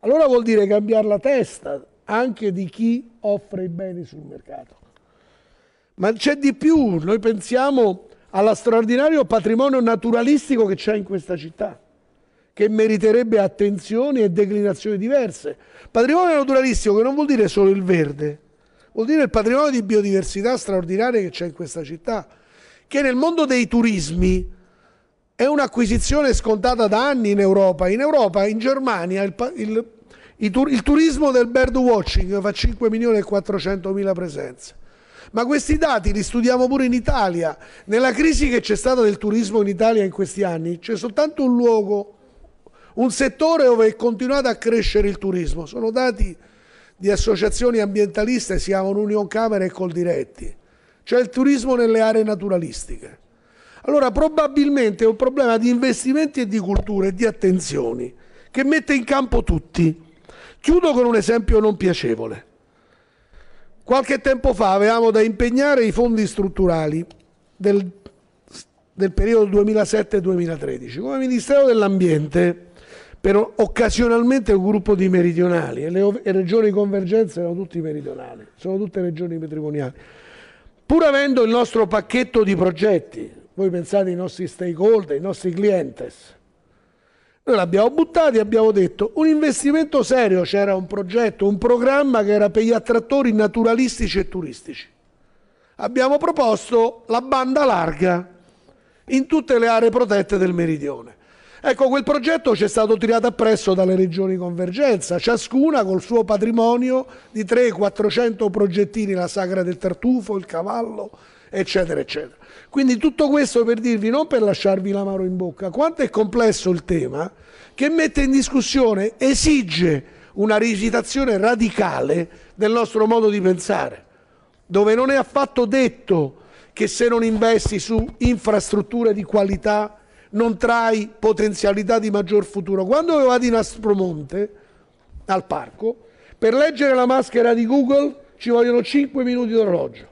Allora vuol dire cambiare la testa anche di chi offre i beni sul mercato. Ma c'è di più, noi pensiamo allo straordinario patrimonio naturalistico che c'è in questa città, che meriterebbe attenzioni e declinazioni diverse. Patrimonio naturalistico che non vuol dire solo il verde, vuol dire il patrimonio di biodiversità straordinaria che c'è in questa città, che nel mondo dei turismi è un'acquisizione scontata da anni in Europa. In Europa, in Germania, il, il, il, turismo del bird watching fa 5 milioni e 400 mila presenze ma questi dati li studiamo pure in Italia. Nella crisi che c'è stata del turismo in Italia in questi anni c'è soltanto un luogo, un settore dove è continuato a crescere il turismo. Sono dati di associazioni ambientaliste, si chiamano Union Camera e Col Diretti, cioè il turismo nelle aree naturalistiche. Allora probabilmente è un problema di investimenti e di cultura e di attenzioni che mette in campo tutti. Chiudo con un esempio non piacevole. Qualche tempo fa avevamo da impegnare i fondi strutturali del, del periodo 2007-2013. Come Ministero dell'Ambiente, per occasionalmente un gruppo di meridionali, e le regioni di convergenza erano tutti meridionali, sono tutte regioni patrimoniali. Pur avendo il nostro pacchetto di progetti, voi pensate ai nostri stakeholder, ai nostri clientes, noi l'abbiamo buttato e abbiamo detto un investimento serio, c'era un progetto, un programma che era per gli attrattori naturalistici e turistici. Abbiamo proposto la banda larga in tutte le aree protette del meridione. Ecco, quel progetto ci è stato tirato appresso dalle regioni convergenza, ciascuna col suo patrimonio di 300-400 progettini, la sagra del tartufo, il cavallo, eccetera, eccetera. Quindi tutto questo per dirvi, non per lasciarvi la mano in bocca, quanto è complesso il tema che mette in discussione, esige una rivisitazione radicale del nostro modo di pensare, dove non è affatto detto che se non investi su infrastrutture di qualità non trai potenzialità di maggior futuro. Quando vado in Aspromonte, al parco, per leggere la maschera di Google ci vogliono 5 minuti d'orologio.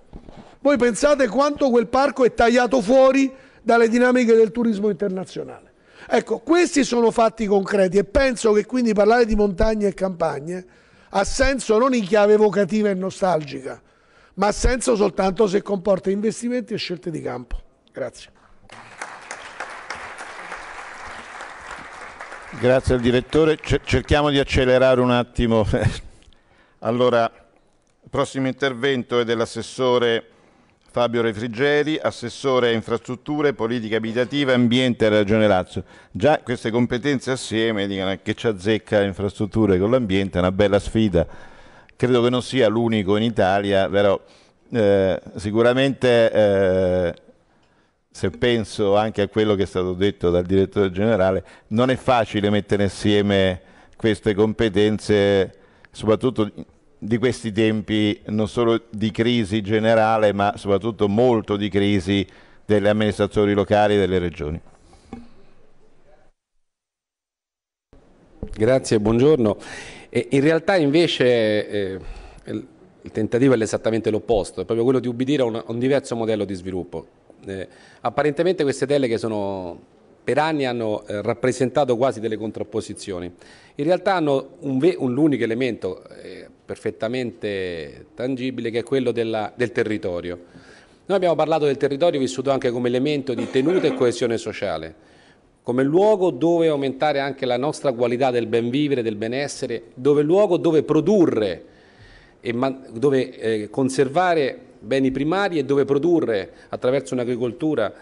Voi pensate quanto quel parco è tagliato fuori dalle dinamiche del turismo internazionale. Ecco, questi sono fatti concreti e penso che quindi parlare di montagne e campagne ha senso non in chiave evocativa e nostalgica, ma ha senso soltanto se comporta investimenti e scelte di campo. Grazie. Grazie al direttore. Cerchiamo di accelerare un attimo. Allora, il prossimo intervento è dell'assessore Fabio Refrigeri, assessore a infrastrutture, politica abitativa, ambiente a Regione Lazio. Già queste competenze assieme dicono che ci azzecca infrastrutture con l'ambiente, è una bella sfida. Credo che non sia l'unico in Italia, però eh, sicuramente eh, se penso anche a quello che è stato detto dal direttore generale, non è facile mettere insieme queste competenze, soprattutto di questi tempi non solo di crisi generale ma soprattutto molto di crisi delle amministrazioni locali e delle regioni. Grazie, buongiorno. E in realtà invece eh, il tentativo è esattamente l'opposto, è proprio quello di ubbidire a un, un diverso modello di sviluppo. Eh, apparentemente queste deleghe sono per anni hanno eh, rappresentato quasi delle contrapposizioni. In realtà hanno l'unico elemento eh, perfettamente tangibile, che è quello della, del territorio. Noi abbiamo parlato del territorio vissuto anche come elemento di tenuta e coesione sociale, come luogo dove aumentare anche la nostra qualità del ben vivere, del benessere, dove luogo dove produrre e dove eh, conservare beni primari e dove produrre attraverso un'agricoltura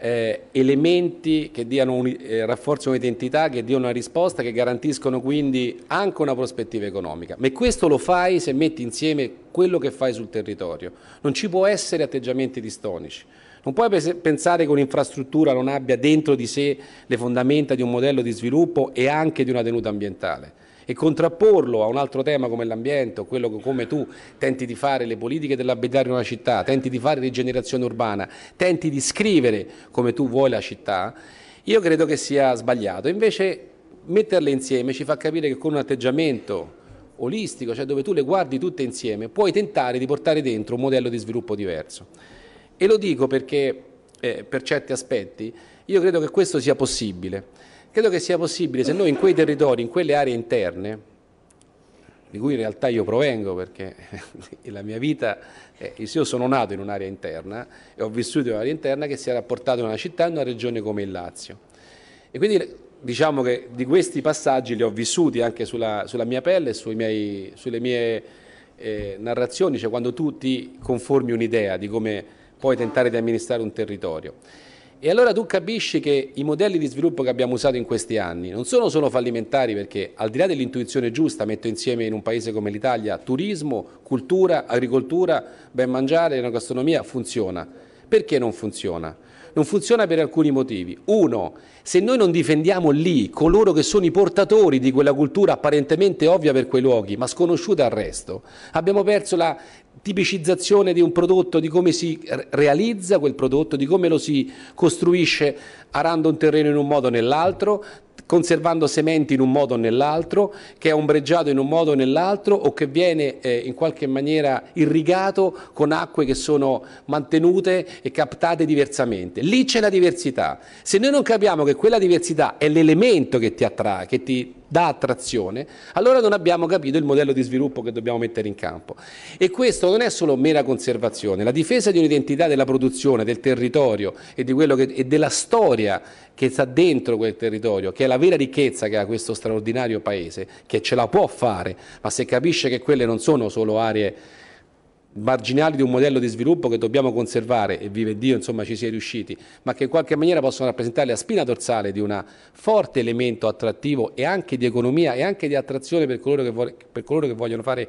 eh, elementi che diano eh, rafforzano un'identità, che diano una risposta, che garantiscono quindi anche una prospettiva economica. Ma questo lo fai se metti insieme quello che fai sul territorio. Non ci può essere atteggiamenti distonici. Non puoi pensare che un'infrastruttura non abbia dentro di sé le fondamenta di un modello di sviluppo e anche di una tenuta ambientale e contrapporlo a un altro tema come l'ambiente o quello che, come tu tenti di fare le politiche dell'abitare in una città, tenti di fare rigenerazione urbana, tenti di scrivere come tu vuoi la città, io credo che sia sbagliato. Invece metterle insieme ci fa capire che con un atteggiamento olistico, cioè dove tu le guardi tutte insieme, puoi tentare di portare dentro un modello di sviluppo diverso. E lo dico perché eh, per certi aspetti io credo che questo sia possibile. Credo che sia possibile se noi in quei territori, in quelle aree interne, di cui in realtà io provengo perché la mia vita, eh, io sono nato in un'area interna e ho vissuto in un'area interna che si era portata in una città, e in una regione come il Lazio. E quindi diciamo che di questi passaggi li ho vissuti anche sulla, sulla mia pelle e miei, sulle mie eh, narrazioni, cioè quando tu ti conformi un'idea di come puoi tentare di amministrare un territorio. E allora tu capisci che i modelli di sviluppo che abbiamo usato in questi anni non sono solo fallimentari perché al di là dell'intuizione giusta metto insieme in un paese come l'Italia turismo, cultura, agricoltura, ben mangiare, gastronomia funziona. Perché non funziona? Non funziona per alcuni motivi. Uno, se noi non difendiamo lì coloro che sono i portatori di quella cultura apparentemente ovvia per quei luoghi, ma sconosciuta al resto, abbiamo perso la tipicizzazione di un prodotto, di come si realizza quel prodotto, di come lo si costruisce arando un terreno in un modo o nell'altro, conservando sementi in un modo o nell'altro, che è ombreggiato in un modo o nell'altro o che viene eh, in qualche maniera irrigato con acque che sono mantenute e captate diversamente. Lì c'è la diversità. Se noi non capiamo che quella diversità è l'elemento che ti attrae, che ti dà attrazione, allora non abbiamo capito il modello di sviluppo che dobbiamo mettere in campo. E questo non è solo mera conservazione, la difesa di un'identità della produzione, del territorio e, che, e, della storia che sta dentro quel territorio, che è la vera ricchezza che ha questo straordinario paese, che ce la può fare, ma se capisce che quelle non sono solo aree marginali di un modello di sviluppo che dobbiamo conservare e vive Dio insomma ci si è riusciti, ma che in qualche maniera possono rappresentare la spina dorsale di un forte elemento attrattivo e anche di economia e anche di attrazione per coloro che, per coloro che vogliono fare,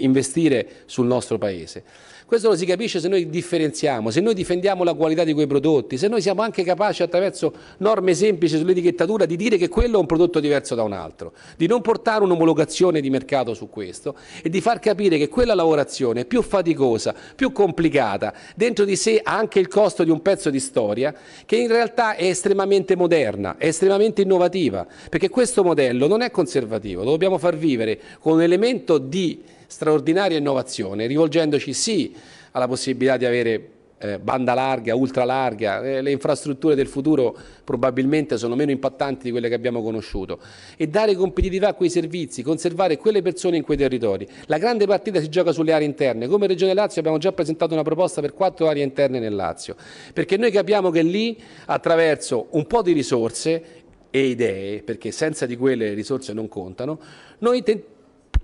investire sul nostro Paese. Questo lo si capisce se noi differenziamo, se noi difendiamo la qualità di quei prodotti, se noi siamo anche capaci attraverso norme semplici sull'etichettatura di dire che quello è un prodotto diverso da un altro, di non portare un'omologazione di mercato su questo e di far capire che quella lavorazione è più faticosa, più complicata, dentro di sé ha anche il costo di un pezzo di storia che in realtà è estremamente moderna, è estremamente innovativa, perché questo modello non è conservativo, lo dobbiamo far vivere con un elemento di straordinaria innovazione, rivolgendoci sì alla possibilità di avere eh, banda larga, ultralarga, eh, le infrastrutture del futuro probabilmente sono meno impattanti di quelle che abbiamo conosciuto e dare competitività a quei servizi, conservare quelle persone in quei territori. La grande partita si gioca sulle aree interne, come Regione Lazio abbiamo già presentato una proposta per quattro aree interne nel Lazio, perché noi capiamo che lì attraverso un po' di risorse e idee, perché senza di quelle le risorse non contano, noi tentiamo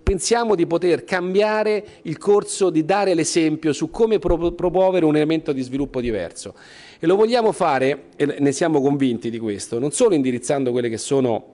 pensiamo di poter cambiare il corso, di dare l'esempio su come pro promuovere un elemento di sviluppo diverso. E lo vogliamo fare, e ne siamo convinti di questo, non solo indirizzando quelle che sono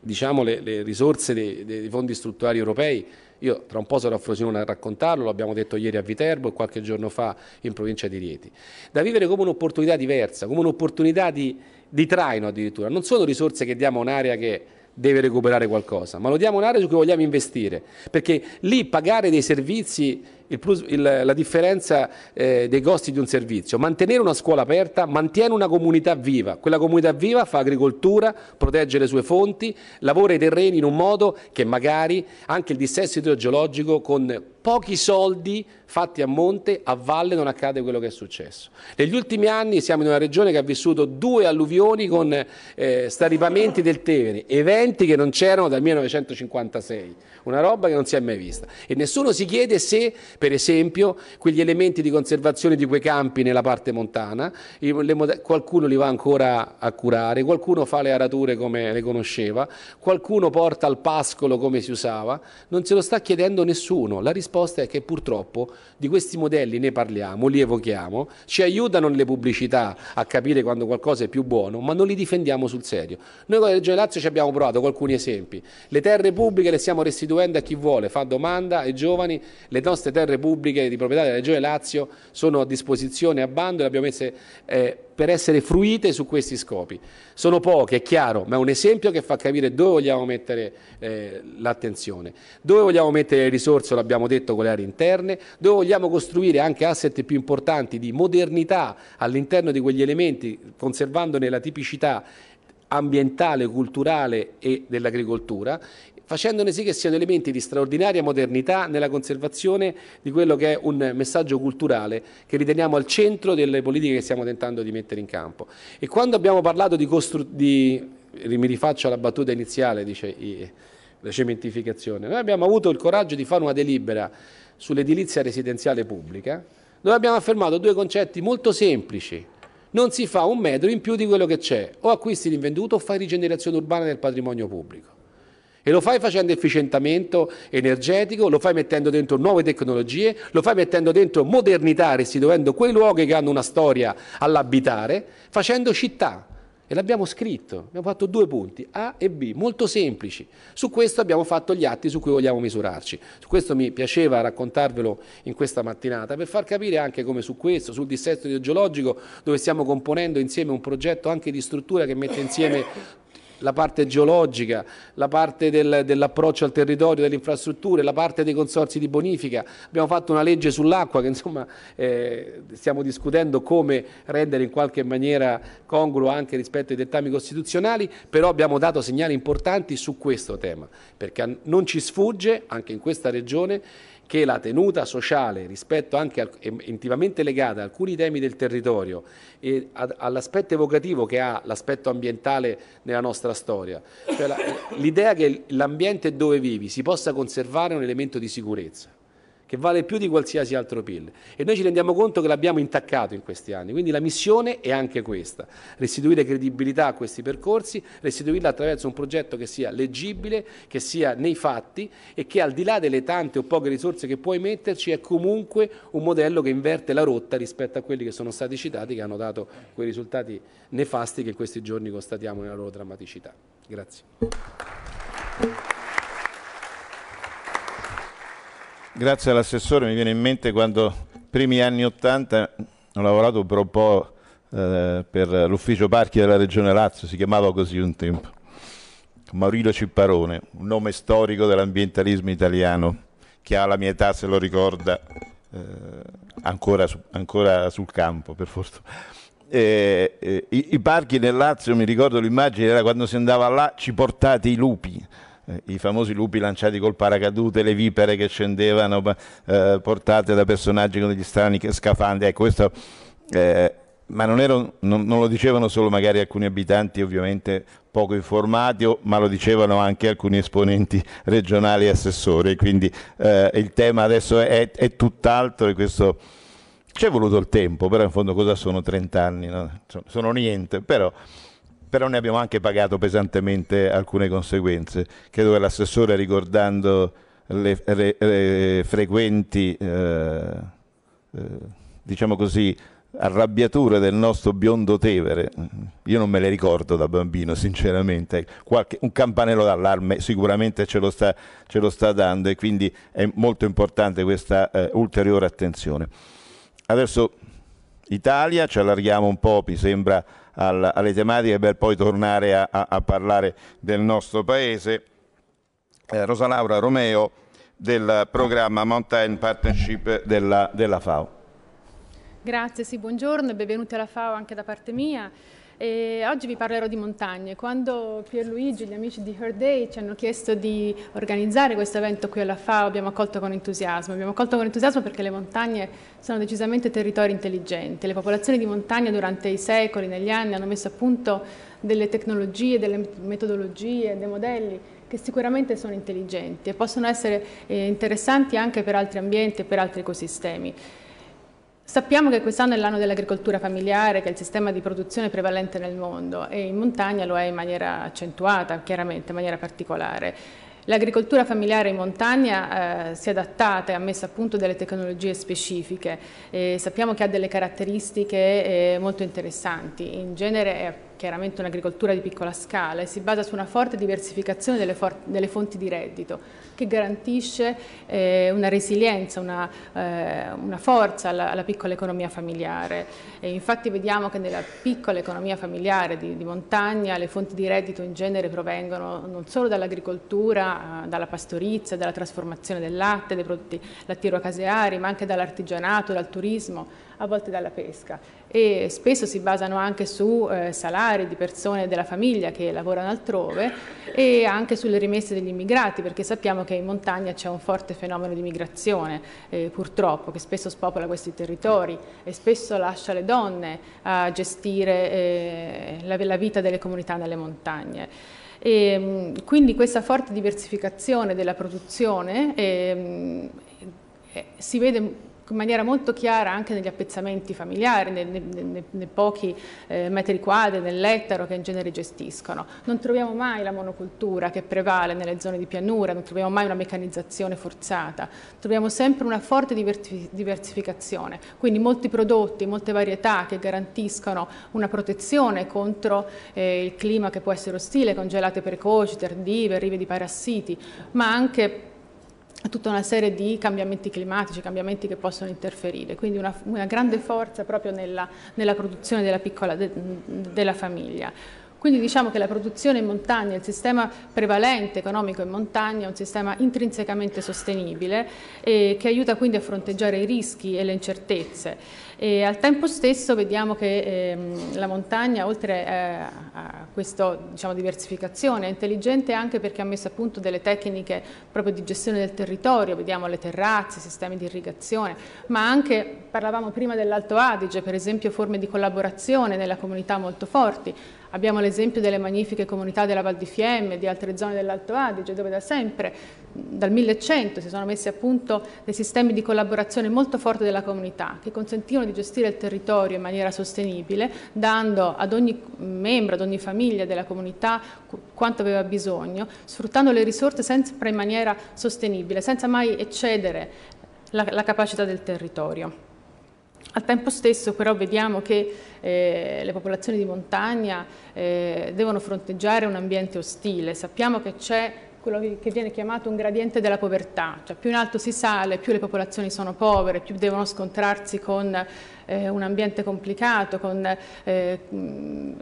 diciamo, le, le, risorse dei, dei fondi strutturali europei, io tra un po' sarò a Frosinone a raccontarlo, l'abbiamo detto ieri a Viterbo e qualche giorno fa in provincia di Rieti. Da vivere come un'opportunità diversa, come un'opportunità di, di traino addirittura. Non sono risorse che diamo a un'area che deve recuperare qualcosa, ma lo diamo un'area su cui vogliamo investire, perché lì pagare dei servizi, il plus, il, la differenza eh, dei costi di un servizio, mantenere una scuola aperta, mantiene una comunità viva, quella comunità viva fa agricoltura, protegge le sue fonti, lavora i terreni in un modo che magari anche il dissesto idrogeologico con pochi soldi fatti a monte, a valle non accade quello che è successo. Negli ultimi anni siamo in una regione che ha vissuto due alluvioni con eh, starivamenti del Tevere, eventi che non c'erano dal 1956, una roba che non si è mai vista. E nessuno si chiede se, per esempio, quegli elementi di conservazione di quei campi nella parte montana, qualcuno li va ancora a curare, qualcuno fa le arature come le conosceva, qualcuno porta al pascolo come si usava, non se lo sta chiedendo nessuno. La risposta risposta è che purtroppo di questi modelli ne parliamo, li evochiamo, ci aiutano le pubblicità a capire quando qualcosa è più buono, ma non li difendiamo sul serio. Noi con la Regione Lazio ci abbiamo provato con alcuni esempi. Le terre pubbliche le stiamo restituendo a chi vuole, fa domanda ai giovani, le nostre terre pubbliche di proprietà della Regione Lazio sono a disposizione a bando, le abbiamo messe... Eh, per essere fruite su questi scopi. Sono poche, è chiaro, ma è un esempio che fa capire dove vogliamo mettere eh, l'attenzione, dove vogliamo mettere le risorse, l'abbiamo detto, con le aree interne, dove vogliamo costruire anche asset più importanti di modernità all'interno di quegli elementi, conservandone la tipicità ambientale, culturale e dell'agricoltura facendone sì che siano elementi di straordinaria modernità nella conservazione di quello che è un messaggio culturale che riteniamo al centro delle politiche che stiamo tentando di mettere in campo. E quando abbiamo parlato di, costruzione, mi rifaccio alla battuta iniziale, dice i, la cementificazione, noi abbiamo avuto il coraggio di fare una delibera sull'edilizia residenziale pubblica, dove abbiamo affermato due concetti molto semplici, non si fa un metro in più di quello che c'è, o acquisti l'invenduto o fai rigenerazione urbana del patrimonio pubblico. E lo fai facendo efficientamento energetico, lo fai mettendo dentro nuove tecnologie, lo fai mettendo dentro modernità, restituendo quei luoghi che hanno una storia all'abitare, facendo città. E l'abbiamo scritto, abbiamo fatto due punti, A e B, molto semplici. Su questo abbiamo fatto gli atti su cui vogliamo misurarci. Su questo mi piaceva raccontarvelo in questa mattinata, per far capire anche come su questo, sul dissesto idrogeologico, dove stiamo componendo insieme un progetto anche di struttura che mette insieme la parte geologica, la parte del, dell'approccio al territorio, delle infrastrutture, la parte dei consorsi di bonifica. Abbiamo fatto una legge sull'acqua che insomma eh, stiamo discutendo come rendere in qualche maniera congruo anche rispetto ai dettami costituzionali, però abbiamo dato segnali importanti su questo tema, perché non ci sfugge, anche in questa regione, che la tenuta sociale rispetto anche al, intimamente legata a alcuni temi del territorio e all'aspetto evocativo che ha l'aspetto ambientale nella nostra storia, cioè l'idea che l'ambiente dove vivi si possa conservare è un elemento di sicurezza che vale più di qualsiasi altro PIL. E noi ci rendiamo conto che l'abbiamo intaccato in questi anni, quindi la missione è anche questa, restituire credibilità a questi percorsi, restituirla attraverso un progetto che sia leggibile, che sia nei fatti e che al di là delle tante o poche risorse che puoi metterci è comunque un modello che inverte la rotta rispetto a quelli che sono stati citati, che hanno dato quei risultati nefasti che in questi giorni constatiamo nella loro drammaticità. Grazie. Grazie all'assessore, mi viene in mente quando primi anni 80 ho lavorato per un po' eh, per l'ufficio parchi della Regione Lazio, si chiamava così un tempo. Maurilio Cipparone, un nome storico dell'ambientalismo italiano, che ha la mia età se lo ricorda eh, ancora, su, ancora, sul campo, per fortuna. Eh, eh, i, i, parchi nel Lazio, mi ricordo l'immagine, era quando si andava là, ci portate i lupi eh, i famosi lupi lanciati col paracadute, le vipere che scendevano eh, portate da personaggi con degli strani scafandi. Ecco, questo, eh, ma non, ero, non, non, lo dicevano solo magari alcuni abitanti ovviamente poco informati, ma lo dicevano anche alcuni esponenti regionali e assessori. Quindi eh, il tema adesso è, è tutt'altro e questo... C'è voluto il tempo, però in fondo cosa sono 30 anni? No? Sono niente, però però ne abbiamo anche pagato pesantemente alcune conseguenze. Credo che l'assessore, ricordando le, le, le frequenti eh, eh, diciamo così, arrabbiature del nostro biondo Tevere, io non me le ricordo da bambino sinceramente, Qualche, un campanello d'allarme sicuramente ce lo, sta, ce lo, sta, dando e quindi è molto importante questa eh, ulteriore attenzione. Adesso Italia, ci allarghiamo un po', mi sembra, al, alle tematiche per poi tornare a, a, a parlare del nostro Paese. Eh, Rosa Laura Romeo del programma Mountain Partnership della, della FAO. Grazie, sì, buongiorno e benvenuti alla FAO anche da parte mia. E oggi vi parlerò di montagne. Quando Pierluigi e gli amici di Her Day ci hanno chiesto di organizzare questo evento qui alla FAO abbiamo accolto con entusiasmo. Abbiamo accolto con entusiasmo perché le montagne sono decisamente territori intelligenti. Le popolazioni di montagna durante i secoli, negli anni, hanno messo a punto delle tecnologie, delle metodologie, dei modelli che sicuramente sono intelligenti e possono essere eh, interessanti anche per altri ambienti e per altri ecosistemi. Sappiamo che quest'anno è l'anno dell'agricoltura familiare, che è il sistema di produzione prevalente nel mondo e in montagna lo è in maniera accentuata, chiaramente, in maniera particolare. L'agricoltura familiare in montagna eh, si è adattata e ha messo a punto delle tecnologie specifiche. Eh, sappiamo che ha delle caratteristiche eh, molto interessanti. In genere è chiaramente un'agricoltura di piccola scala e si basa su una forte diversificazione delle, delle fonti di reddito che garantisce eh, una resilienza, una, eh, una forza alla, alla, piccola economia familiare. E infatti vediamo che nella piccola economia familiare di, di, montagna le fonti di reddito in genere provengono non solo dall'agricoltura, eh, dalla pastorizia, dalla trasformazione del latte, dei prodotti lattiero-caseari, ma anche dall'artigianato, dal turismo, a volte dalla pesca e spesso si basano anche su eh, salari di persone della famiglia che lavorano altrove e anche sulle rimesse degli immigrati perché sappiamo che in montagna c'è un forte fenomeno di migrazione eh, purtroppo che spesso spopola questi territori e spesso lascia le donne a gestire eh, la, la vita delle comunità nelle montagne. E, ehm, quindi questa forte diversificazione della produzione ehm, eh, si vede in maniera molto chiara anche negli appezzamenti familiari, nei, nei, nei pochi eh, metri quadri, nell'ettaro che in genere gestiscono. Non troviamo mai la monocultura che prevale nelle zone di pianura, non troviamo mai una meccanizzazione forzata, troviamo sempre una forte diversificazione, quindi molti prodotti, molte varietà che garantiscono una protezione contro eh, il clima che può essere ostile, congelate precoci, tardive, rive di parassiti, ma anche a tutta una serie di cambiamenti climatici, cambiamenti che possono interferire, quindi una, una grande forza proprio nella, nella produzione della, piccola, de, della famiglia. Quindi diciamo che la produzione in montagna, il sistema prevalente economico in montagna è un sistema intrinsecamente sostenibile e eh, che aiuta quindi a fronteggiare i rischi e le incertezze. E al tempo stesso vediamo che ehm, la montagna, oltre eh, a questa diciamo, diversificazione, è intelligente anche perché ha messo a punto delle tecniche proprio di gestione del territorio, vediamo le terrazze, i sistemi di irrigazione, ma anche, parlavamo prima dell'Alto Adige, per esempio forme di collaborazione nella comunità molto forti, Abbiamo l'esempio delle magnifiche comunità della Val di Fiemme e di altre zone dell'Alto Adige, dove da sempre, dal 1100, si sono messi a punto dei sistemi di collaborazione molto forti della comunità, che consentivano di gestire il territorio in maniera sostenibile, dando ad ogni membro, ad ogni famiglia della comunità quanto aveva bisogno, sfruttando le risorse sempre in maniera sostenibile, senza mai eccedere la, la capacità del territorio. Al tempo stesso però vediamo che eh, le popolazioni di montagna eh, devono fronteggiare un ambiente ostile, sappiamo che c'è quello che viene chiamato un gradiente della povertà, cioè più in alto si sale, più le popolazioni sono povere, più devono scontrarsi con eh, un ambiente complicato con eh,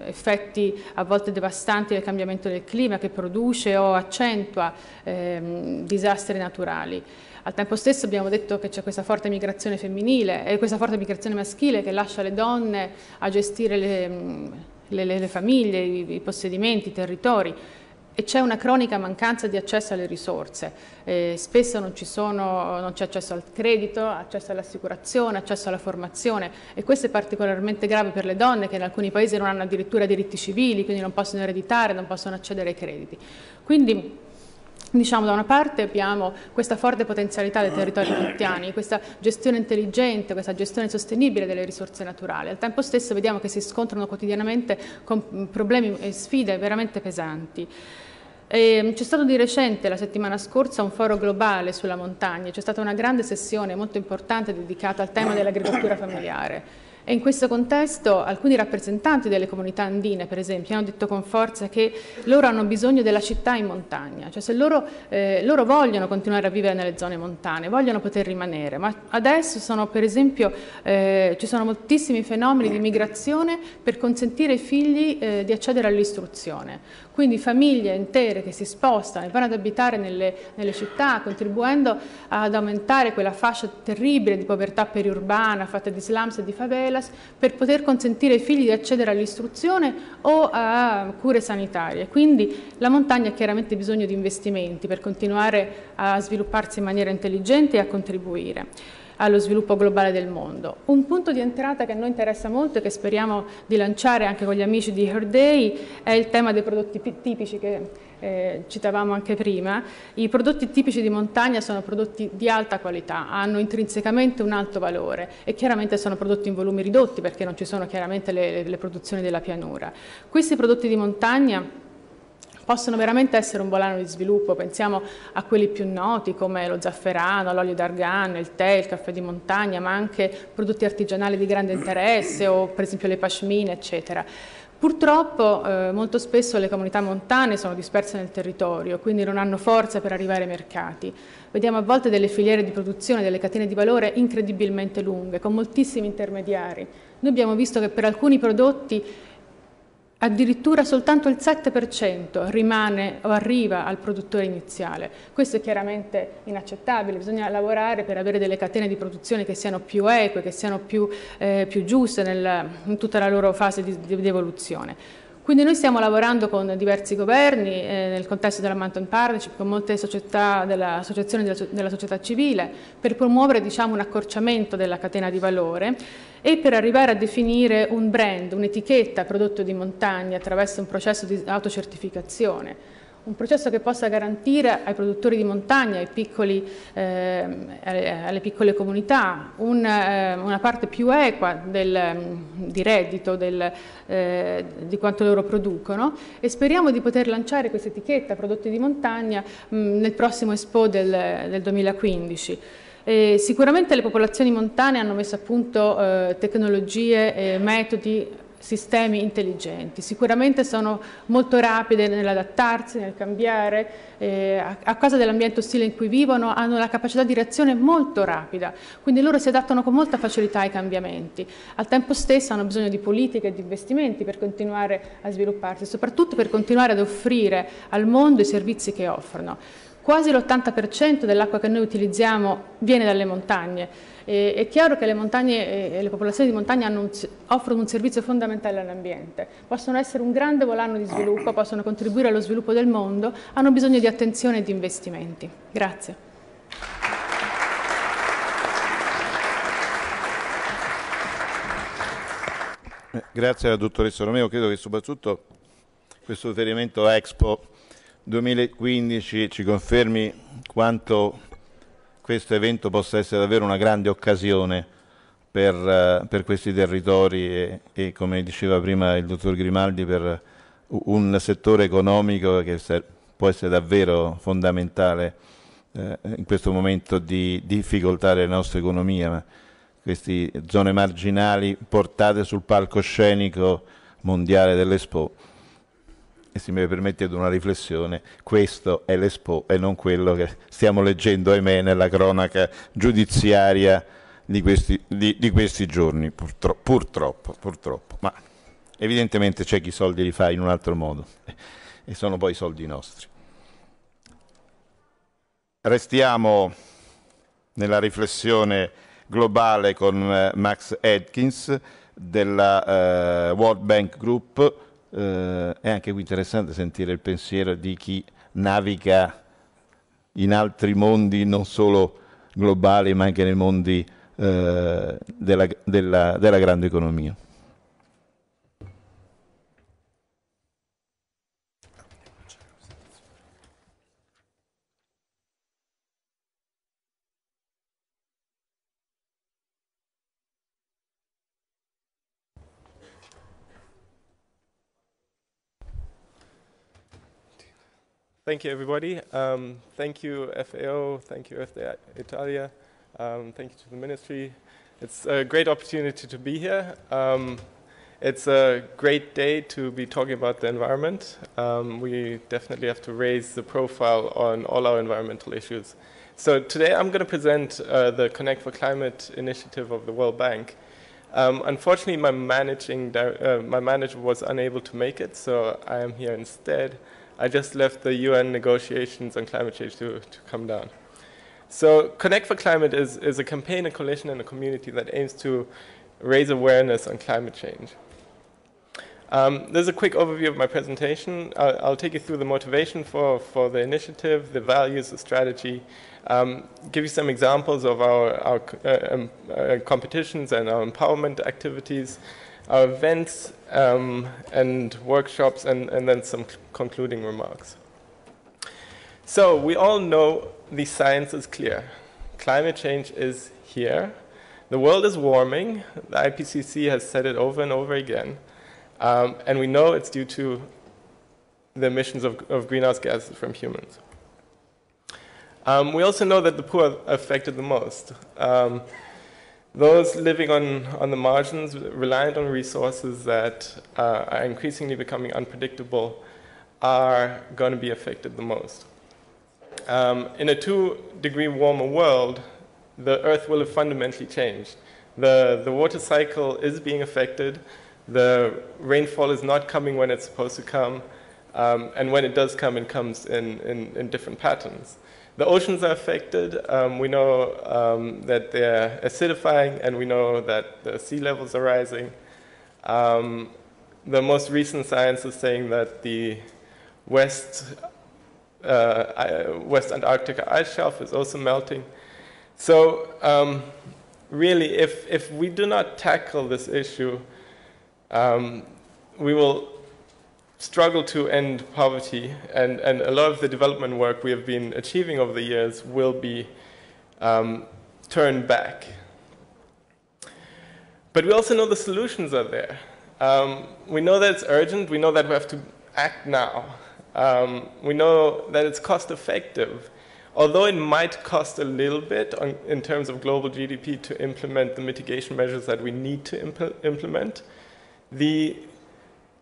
effetti a volte devastanti del cambiamento del clima che produce o accentua eh, disastri naturali. Al tempo stesso abbiamo detto che c'è questa forte migrazione femminile e questa forte migrazione maschile che lascia le donne a gestire le, le, le famiglie, i, i possedimenti, i territori e c'è una cronica mancanza di accesso alle risorse. Eh, spesso non, sono, non, c'è accesso al credito, accesso all'assicurazione, accesso alla formazione e questo è particolarmente grave per le donne che in alcuni paesi non hanno addirittura diritti civili, quindi non possono ereditare, non possono accedere ai crediti. Quindi, Diciamo, da una parte abbiamo questa forte potenzialità dei territori montiani, questa gestione intelligente, questa gestione sostenibile delle risorse naturali. Al tempo stesso vediamo che si scontrano quotidianamente con problemi e sfide veramente pesanti. Ehm, c'è stato di recente, la settimana scorsa, un foro globale sulla montagna, c'è stata una grande sessione molto importante dedicata al tema dell'agricoltura familiare e in questo contesto alcuni rappresentanti delle comunità andine, per esempio, hanno detto con forza che loro hanno bisogno della città in montagna, cioè se loro, eh, loro vogliono continuare a vivere nelle zone montane, vogliono poter rimanere, ma adesso sono, per esempio eh, ci sono moltissimi fenomeni di migrazione per consentire ai figli eh, di accedere all'istruzione. Quindi famiglie intere che si spostano e vanno ad abitare nelle, nelle città, contribuendo ad aumentare quella fascia terribile di povertà periurbana fatta di slums e di favelas, per poter consentire ai figli di accedere all'istruzione o a cure sanitarie. Quindi la montagna ha chiaramente bisogno di investimenti per continuare a svilupparsi in maniera intelligente e a contribuire allo sviluppo globale del mondo. Un punto di entrata che a noi interessa molto e che speriamo di lanciare anche con gli amici di Her Day è il tema dei prodotti tipici che eh, citavamo anche prima, i prodotti tipici di montagna sono prodotti di alta qualità, hanno intrinsecamente un alto valore e chiaramente sono prodotti in volumi ridotti perché non ci sono chiaramente le, le produzioni della pianura. Questi prodotti di montagna possono veramente essere un volano di sviluppo, pensiamo a quelli più noti come lo zafferano, l'olio d'argano, il tè, il caffè di montagna, ma anche prodotti artigianali di grande interesse o per esempio le pashmine, eccetera. Purtroppo eh, molto spesso le comunità montane sono disperse nel territorio, quindi non hanno forza per arrivare ai mercati. Vediamo a volte delle filiere di produzione, delle catene di valore incredibilmente lunghe, con moltissimi intermediari. Noi abbiamo visto che per alcuni prodotti addirittura soltanto il 7% rimane o arriva al produttore iniziale. Questo è chiaramente inaccettabile, bisogna lavorare per avere delle catene di produzione che siano più eque, che siano più, eh, più giuste nel, in tutta la loro fase di, di, di evoluzione. Quindi noi stiamo lavorando con diversi governi eh, nel contesto della Mountain Partnership, con molte società associazioni della, della società civile, per promuovere diciamo, un accorciamento della catena di valore e per arrivare a definire un brand, un'etichetta prodotto di montagna attraverso un processo di autocertificazione un processo che possa garantire ai produttori di montagna, piccoli, eh, alle piccole comunità, un, eh, una parte più equa del, ehm, di reddito del, eh, di quanto loro producono e speriamo di poter lanciare questa etichetta prodotti di montagna mh, mm, nel prossimo Expo del, del 2015. E sicuramente le popolazioni montane hanno messo a punto eh, tecnologie e metodi sistemi intelligenti. Sicuramente sono molto rapide nell'adattarsi, nel cambiare, eh, a, a causa dell'ambiente ostile in cui vivono hanno la capacità di reazione molto rapida, quindi loro si adattano con molta facilità ai cambiamenti. Al tempo stesso hanno bisogno di politiche e di investimenti per continuare a svilupparsi, soprattutto per continuare ad offrire al mondo i servizi che offrono. Quasi l'80% dell'acqua che noi utilizziamo viene dalle montagne. E, è chiaro che le, montagne, eh, le popolazioni di montagna un, offrono un servizio fondamentale all'ambiente. Possono essere un grande volano di sviluppo, possono contribuire allo sviluppo del mondo, hanno bisogno di attenzione e di investimenti. Grazie. Eh, grazie alla dottoressa Romeo, credo che soprattutto questo riferimento a Expo 2015 ci confermi quanto questo evento possa essere davvero una grande occasione per, eh, per questi territori e, e, come diceva prima il dottor Grimaldi, per un settore economico che può essere davvero fondamentale eh, in questo momento di difficoltà della nostra economia. Ma queste zone marginali portate sul palcoscenico mondiale dell'Expo e se mi permette una riflessione, questo è l'Expo e non quello che stiamo leggendo, ahimè, nella cronaca giudiziaria di questi, di, di questi giorni, purtroppo, purtroppo, purtroppo. Ma evidentemente c'è chi i soldi li fa in un altro modo e sono poi soldi nostri. Restiamo nella riflessione globale con eh, Max Atkins della eh, World Bank Group eh, è anche qui interessante sentire il pensiero di chi naviga in altri mondi, non solo globali, ma anche nei mondi eh, della, della, della grande economia. Thank you, everybody. Um, thank you, FAO. Thank you, FDA Italia. Um, thank you to the ministry. It's a great opportunity to be here. Um, it's a great day to be talking about the environment. Um, we definitely have to raise the profile on all our environmental issues. So today I'm going to present uh, the Connect for Climate initiative of the World Bank. Um, unfortunately, my managing uh, my manager was unable to make it, so I am here instead. I just left the UN negotiations on climate change to, to come down. So Connect for Climate is, is a campaign, a coalition, and a community that aims to raise awareness on climate change. Um, there's a quick overview of my presentation. I'll, I'll, take you through the motivation for, for the initiative, the values, the strategy, um, give you some examples of our, our uh, um, uh, competitions and our empowerment activities, our events um, and workshops, and, and then some concluding remarks. So we all know the science is clear. Climate change is here. The world is warming. The IPCC has said it over and over again. Um, and we know it's due to the emissions of, of greenhouse gases from humans. Um, we also know that the poor are affected the most. Um, those living on, on the margins, reliant on resources that uh, are increasingly becoming unpredictable, are going to be affected the most. Um, in a two degree warmer world, the Earth will have fundamentally changed. The, the water cycle is being affected, the rainfall is not coming when it's supposed to come, um, and when it does come, it comes in, in, in different patterns. The oceans are affected. Um, we know um, that they're acidifying, and we know that the sea levels are rising. Um, the most recent science is saying that the West, uh, West Antarctic ice shelf is also melting. So, um, really, if, if we do not tackle this issue, um, we will struggle to end poverty, and, and a lot of the development work we have been achieving over the years will be um, turned back. But we also know the solutions are there. Um, we know that it's urgent, we know that we have to act now. Um, we know that it's cost effective. Although it might cost a little bit on, in terms of global GDP to implement the mitigation measures that we need to impl implement, the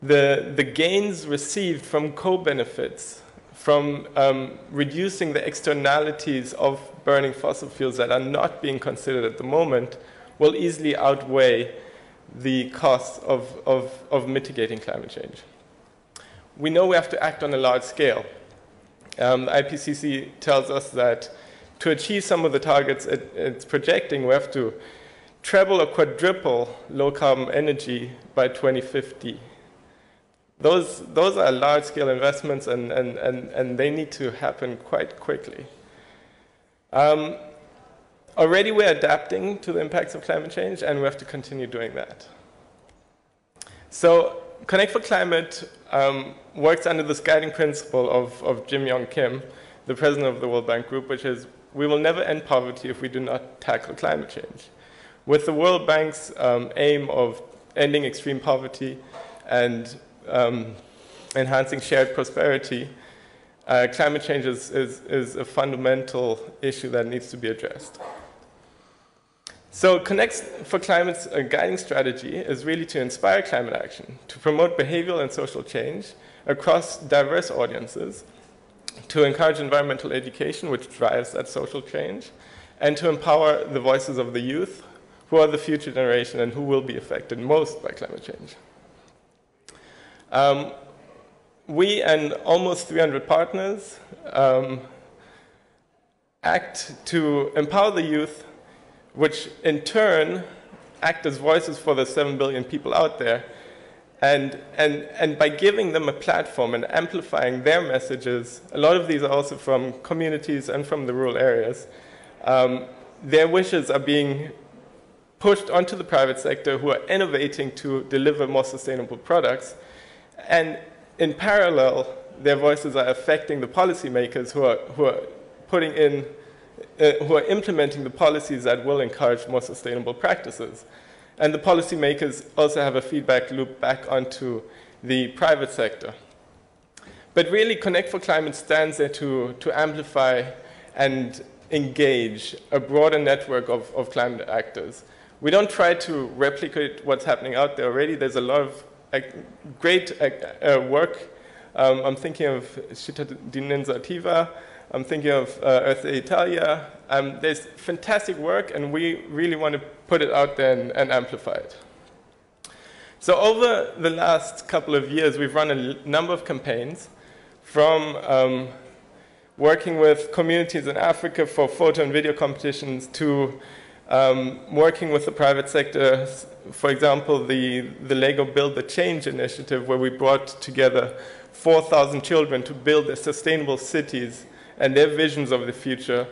the, the gains received from co-benefits, from um, reducing the externalities of burning fossil fuels that are not being considered at the moment, will easily outweigh the costs of, of, of mitigating climate change. We know we have to act on a large scale. Um, the IPCC tells us that to achieve some of the targets it, it's projecting, we have to treble or quadruple low carbon energy by 2050 those, those are large scale investments and, and, and, and they need to happen quite quickly. Um, already we're adapting to the impacts of climate change and we have to continue doing that. So Connect for Climate um, works under this guiding principle of, of Jim Yong Kim, the president of the World Bank Group, which is we will never end poverty if we do not tackle climate change. With the World Bank's um, aim of ending extreme poverty and um, enhancing shared prosperity, uh, climate change is, is, is a fundamental issue that needs to be addressed. So Connects for Climate's uh, guiding strategy is really to inspire climate action, to promote behavioral and social change across diverse audiences, to encourage environmental education, which drives that social change, and to empower the voices of the youth, who are the future generation and who will be affected most by climate change. Um, we and almost 300 partners um, act to empower the youth, which in turn act as voices for the 7 billion people out there. And, and, and by giving them a platform and amplifying their messages, a lot of these are also from communities and from the rural areas, um, their wishes are being pushed onto the private sector who are innovating to deliver more sustainable products. And in parallel, their voices are affecting the policymakers who are, who are putting in, uh, who are implementing the policies that will encourage more sustainable practices. And the policymakers also have a feedback loop back onto the private sector. But really, Connect for Climate stands there to, to amplify and engage a broader network of, of climate actors. We don't try to replicate what's happening out there already. There's a lot of great work. Um, I'm thinking of Cittadinanza di I'm thinking of uh, Earth Italia. Um, there's fantastic work, and we really want to put it out there and, and amplify it. So over the last couple of years, we've run a number of campaigns from um, working with communities in Africa for photo and video competitions to um, working with the private sector for example, the, the LEGO Build the Change initiative, where we brought together 4,000 children to build their sustainable cities and their visions of the future,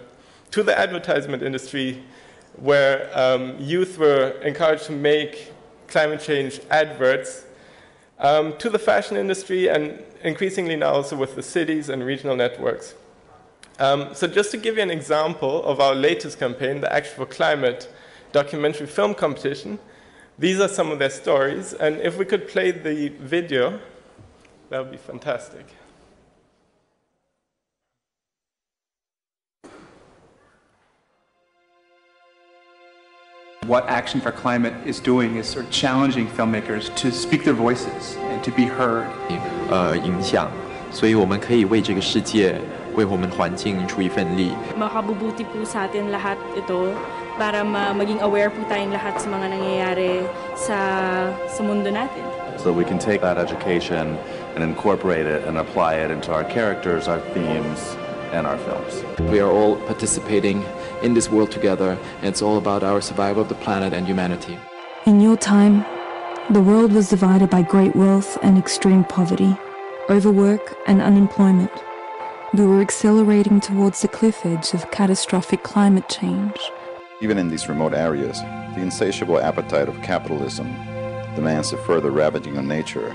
to the advertisement industry, where um, youth were encouraged to make climate change adverts, um, to the fashion industry, and increasingly now also with the cities and regional networks. Um, so, just to give you an example of our latest campaign, the Action for Climate documentary film competition, these are some of their stories, and if we could play the video, that would be fantastic. What Action for Climate is doing is sort of challenging filmmakers to speak their voices and to be heard. 呃，影响，所以我们可以为这个世界，为我们环境出一份力。Mahabubuti uh, po sa atin lahat ito para ma maging aware po tayong lahat sa mga nangyayari sa, sa mundo natin. So we can take that education and incorporate it and apply it into our characters, our themes, and our films. We are all participating in this world together, and it's all about our survival of the planet and humanity. In your time, the world was divided by great wealth and extreme poverty, overwork and unemployment. We were accelerating towards the cliff edge of catastrophic climate change. Even in these remote areas, the insatiable appetite of capitalism demands a further ravaging of nature.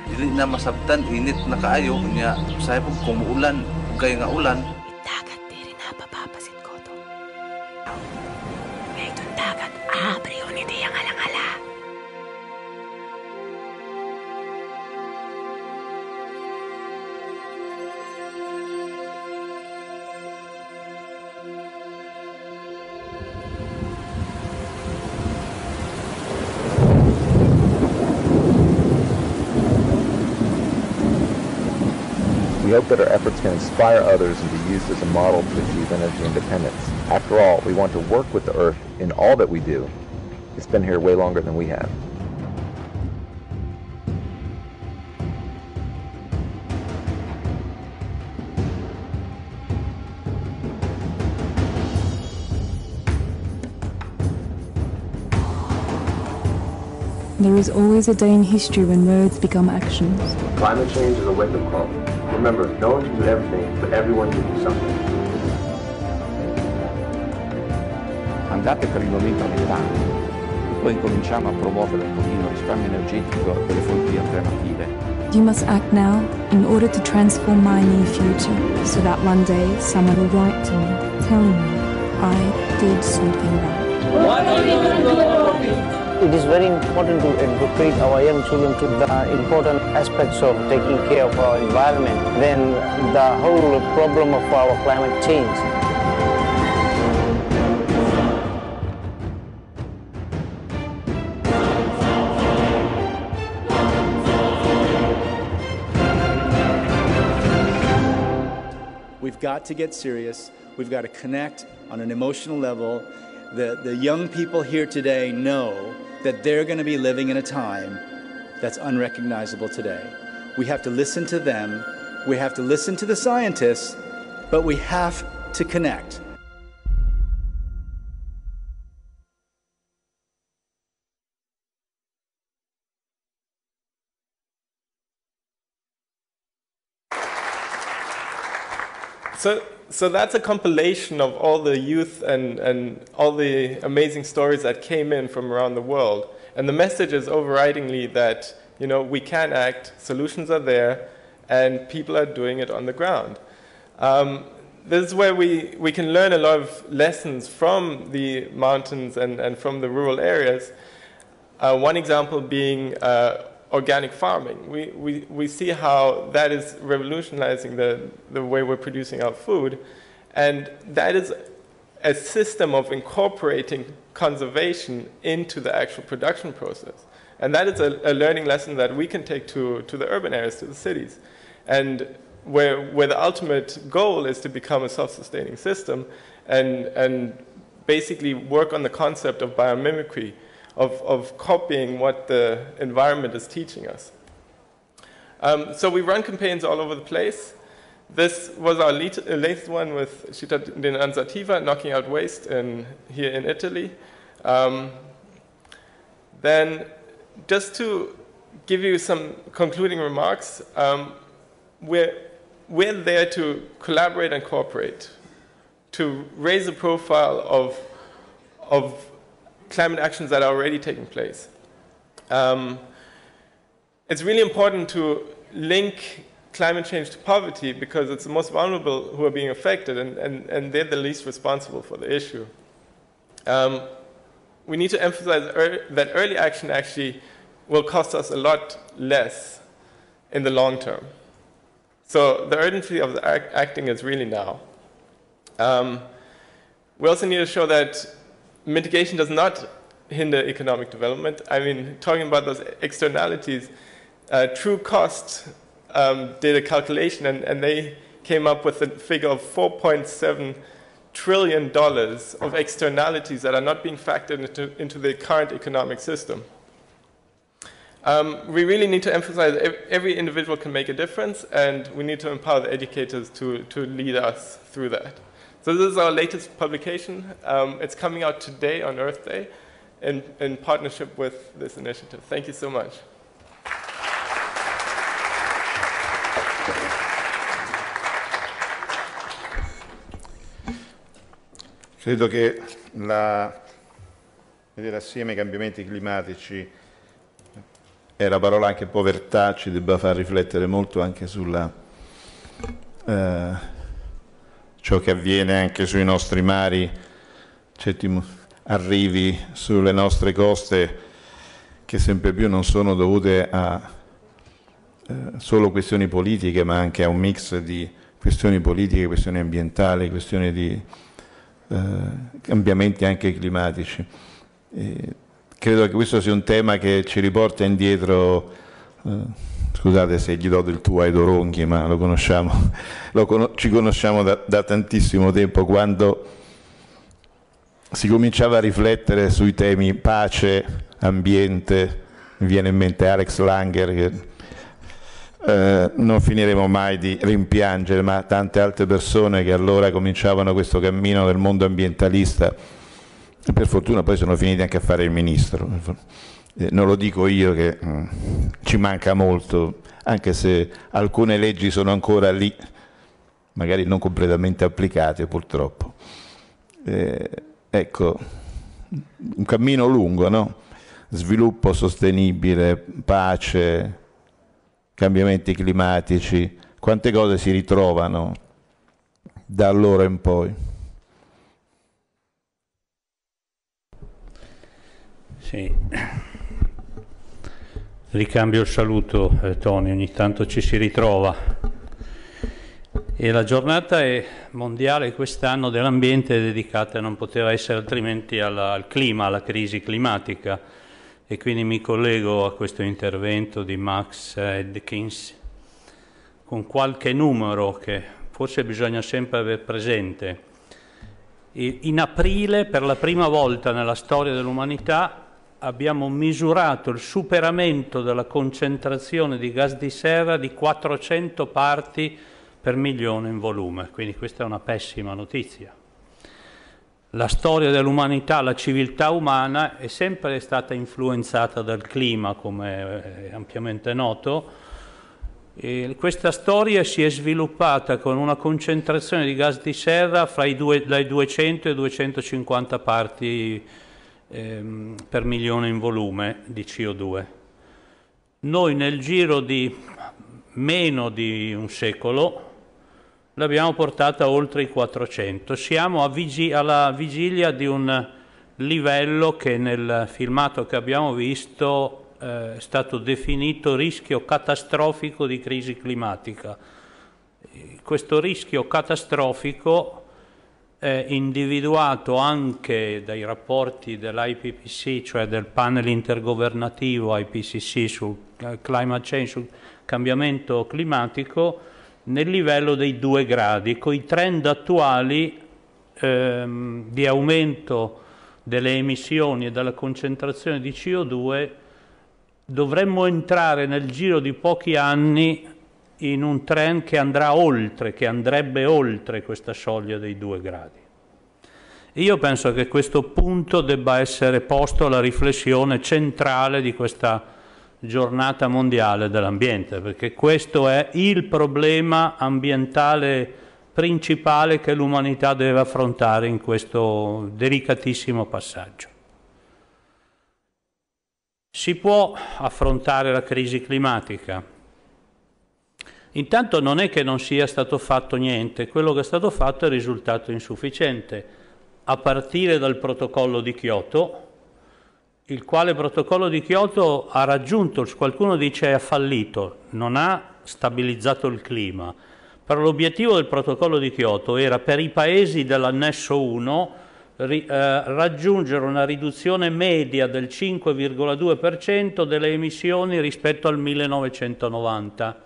hope that our efforts can inspire others and be used as a model to achieve energy independence. After all, we want to work with the Earth in all that we do. It's been here way longer than we have. There is always a day in history when words become actions. Climate change is a wake-up call. Remember, no one can do everything, but everyone can do something. Andate per il momento a poi a promuovere un pochino risparmio energetico e le fonti alternative. You must act now in order to transform my new future so that one day someone will write to me telling me I did something right. It is very important to educate our young children to the important aspects of taking care of our environment, then the whole problem of our climate change. We've got to get serious. We've got to connect on an emotional level. The, the young people here today know that they're going to be living in a time that's unrecognizable today. We have to listen to them, we have to listen to the scientists, but we have to connect. So so that's a compilation of all the youth and, and all the amazing stories that came in from around the world. And the message is overridingly that, you know, we can act, solutions are there, and people are doing it on the ground. Um, this is where we, we can learn a lot of lessons from the mountains and, and from the rural areas. Uh, one example being uh, organic farming. We, we, we see how that is revolutionizing the, the way we're producing our food. And that is a system of incorporating conservation into the actual production process. And that is a, a learning lesson that we can take to, to the urban areas, to the cities. And where, where the ultimate goal is to become a self-sustaining system and, and basically work on the concept of biomimicry, of, of copying what the environment is teaching us. Um, so we run campaigns all over the place. This was our uh, latest one with Città knocking out waste in, here in Italy. Um, then, just to give you some concluding remarks, um, we're, we're there to collaborate and cooperate, to raise the profile of, of climate actions that are already taking place. Um, it's really important to link climate change to poverty because it's the most vulnerable who are being affected and, and, and they're the least responsible for the issue. Um, we need to emphasize er that early action actually will cost us a lot less in the long term. So the urgency of the act acting is really now. Um, we also need to show that mitigation does not hinder economic development. I mean, talking about those externalities, uh, true cost um, did a calculation and, and they came up with a figure of 4.7 trillion dollars of externalities that are not being factored into, into the current economic system. Um, we really need to emphasize that every individual can make a difference, and we need to empower the educators to, to lead us through that. So this is our latest publication. Um, it's coming out today on Earth Day in, in partnership with this initiative. Thank you so much. Credo che la, vedere assieme i cambiamenti climatici e la parola anche povertà ci debba far riflettere molto anche sulla eh, ciò che avviene anche sui nostri mari, certi cioè arrivi sulle nostre coste che sempre più non sono dovute a eh, solo questioni politiche, ma anche a un mix di questioni politiche, questioni ambientali, questioni di eh, cambiamenti anche climatici. E credo che questo sia un tema che ci riporta indietro. Eh, Scusate se gli do del tuo Edo Ronchi, ma lo conosciamo, lo con- ci conosciamo da, da tantissimo tempo, quando si cominciava a riflettere sui temi pace, ambiente, mi viene in mente Alex Langer, che eh, non finiremo mai di rimpiangere, ma tante altre persone che allora cominciavano questo cammino del mondo ambientalista, per fortuna poi sono finiti anche a fare il ministro eh, non lo dico io che mh, mm, ci manca molto, anche se alcune leggi sono ancora lì, magari non completamente applicate purtroppo. Eh, ecco, un cammino lungo, no? sviluppo sostenibile, pace, cambiamenti climatici, quante cose si ritrovano da allora in poi. Sì. Ricambio il saluto, eh, Tony, ogni tanto ci si ritrova. E la giornata mondiale quest'anno dell'ambiente è dedicata, non poteva essere altrimenti, alla, al clima, alla crisi climatica. E quindi mi collego a questo intervento di Max Edkins con qualche numero che forse bisogna sempre avere presente. In aprile, per la prima volta nella storia dell'umanità, abbiamo misurato il superamento della concentrazione di gas di serra di 400 parti per milione in volume, quindi questa è una pessima notizia. La storia dell'umanità, la civiltà umana è sempre stata influenzata dal clima, come è ampiamente noto, e questa storia si è sviluppata con una concentrazione di gas di serra fra i due, dai 200 e i 250 parti ehm, per milione in volume di CO2. Noi nel giro di meno di un secolo l'abbiamo portata oltre i 400. Siamo vigi alla vigilia di un livello che nel filmato che abbiamo visto eh, è stato definito rischio catastrofico di crisi climatica. Questo rischio catastrofico eh, individuato anche dai rapporti dell'IPPC, cioè del panel intergovernativo IPCC sul eh, climate change, sul cambiamento climatico, nel livello dei due gradi, con i trend attuali ehm, di aumento delle emissioni e della concentrazione di CO2, dovremmo entrare nel giro di pochi anni in un trend che andrà oltre, che andrebbe oltre questa soglia dei due gradi. Io penso che questo punto debba essere posto alla riflessione centrale di questa giornata mondiale dell'ambiente, perché questo è il problema ambientale principale che l'umanità deve affrontare in questo delicatissimo passaggio. Si può affrontare la crisi climatica, Intanto non è che non sia stato fatto niente, quello che è stato fatto è risultato insufficiente, a partire dal protocollo di Kyoto, il quale protocollo di Kyoto ha raggiunto, qualcuno dice ha fallito, non ha stabilizzato il clima, però l'obiettivo del protocollo di Kyoto era per i paesi dell'annesso 1 ri, eh, raggiungere una riduzione media del 5,2% delle emissioni rispetto al 1990.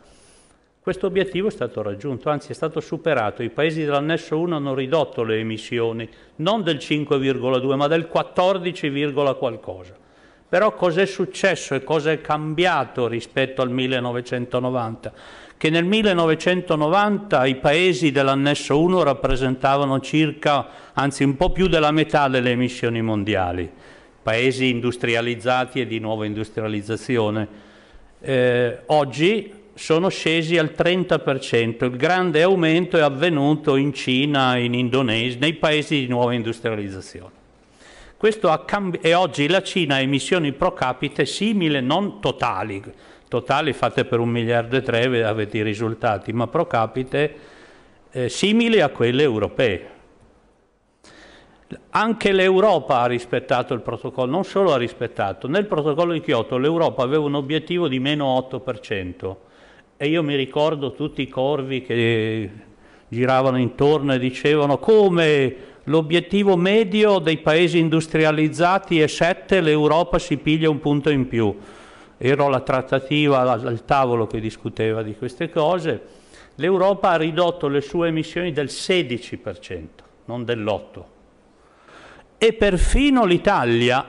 Questo obiettivo è stato raggiunto, anzi è stato superato. I paesi dell'annesso 1 hanno ridotto le emissioni non del 5,2 ma del 14, qualcosa. Però cos'è successo e cosa è cambiato rispetto al 1990? Che nel 1990 i paesi dell'annesso 1 rappresentavano circa, anzi un po' più della metà delle emissioni mondiali, paesi industrializzati e di nuova industrializzazione. Eh, oggi sono scesi al 30%. Il grande aumento è avvenuto in Cina, in Indonesia, nei paesi di nuova industrializzazione. Questo ha Cambi- e oggi la Cina ha emissioni pro capite simili, non totali, totali fatte per un miliardo e tre avete i risultati, ma pro capite eh, simili a quelle europee. Anche l'Europa ha rispettato il protocollo, non solo ha rispettato, nel protocollo di Kyoto l'Europa aveva un obiettivo di meno 8%. E io mi ricordo tutti i corvi che giravano intorno e dicevano come l'obiettivo medio dei paesi industrializzati è 7, l'Europa si piglia un punto in più. Ero alla trattativa al tavolo che discuteva di queste cose. L'Europa ha ridotto le sue emissioni del 16%, non dell'8%. E perfino l'Italia,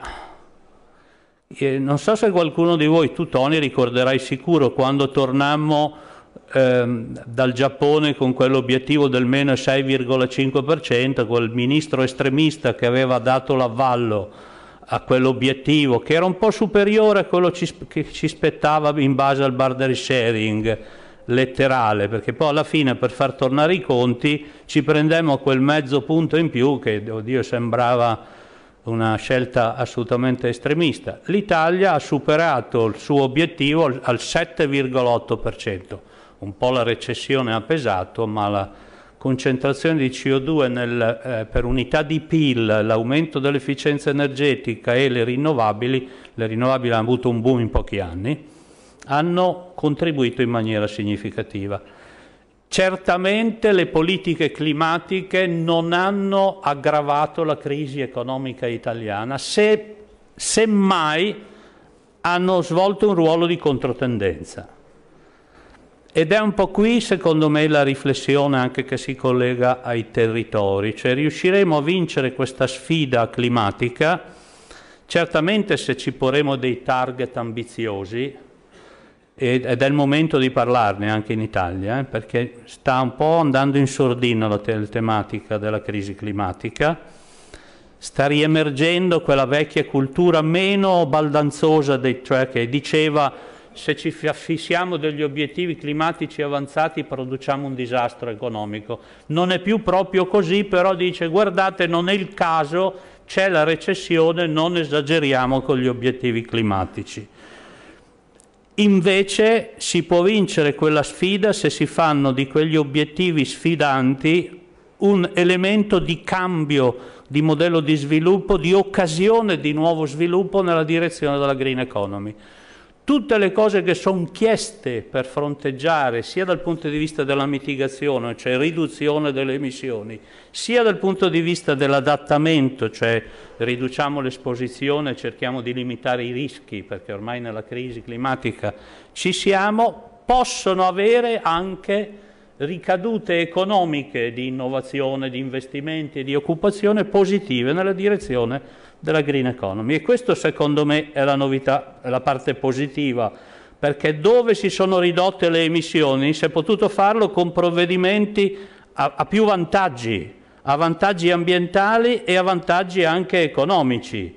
eh, non so se qualcuno di voi, tu Tony, ricorderai sicuro quando tornammo ehm, dal Giappone con quell'obiettivo del meno 6,5%, quel ministro estremista che aveva dato l'avallo a quell'obiettivo, che era un po' superiore a quello ci, che ci spettava in base al barter sharing letterale, perché poi alla fine per far tornare i conti ci prendemmo quel mezzo punto in più che, oddio, sembrava una scelta assolutamente estremista. L'Italia ha superato il suo obiettivo al 7,8%, un po' la recessione ha pesato, ma la concentrazione di CO2 nel, eh, per unità di PIL, l'aumento dell'efficienza energetica e le rinnovabili, le rinnovabili hanno avuto un boom in pochi anni, hanno contribuito in maniera significativa. Certamente le politiche climatiche non hanno aggravato la crisi economica italiana, se, semmai hanno svolto un ruolo di controtendenza. Ed è un po' qui, secondo me, la riflessione anche che si collega ai territori, cioè riusciremo a vincere questa sfida climatica, certamente se ci porremo dei target ambiziosi, ed è il momento di parlarne anche in Italia, eh, perché sta un po' andando in sordina la te- tematica della crisi climatica, sta riemergendo quella vecchia cultura meno baldanzosa, dei, cioè che diceva se ci fissiamo degli obiettivi climatici avanzati produciamo un disastro economico. Non è più proprio così, però dice guardate non è il caso, c'è la recessione, non esageriamo con gli obiettivi climatici. Invece si può vincere quella sfida se si fanno di quegli obiettivi sfidanti un elemento di cambio di modello di sviluppo, di occasione di nuovo sviluppo nella direzione della green economy tutte le cose che sono chieste per fronteggiare sia dal punto di vista della mitigazione, cioè riduzione delle emissioni, sia dal punto di vista dell'adattamento, cioè riduciamo l'esposizione, cerchiamo di limitare i rischi, perché ormai nella crisi climatica ci siamo, possono avere anche ricadute economiche di innovazione, di investimenti e di occupazione positive nella direzione della green economy. E questo secondo me è la novità, è la parte positiva, perché dove si sono ridotte le emissioni si è potuto farlo con provvedimenti a, a più vantaggi, a vantaggi ambientali e a vantaggi anche economici.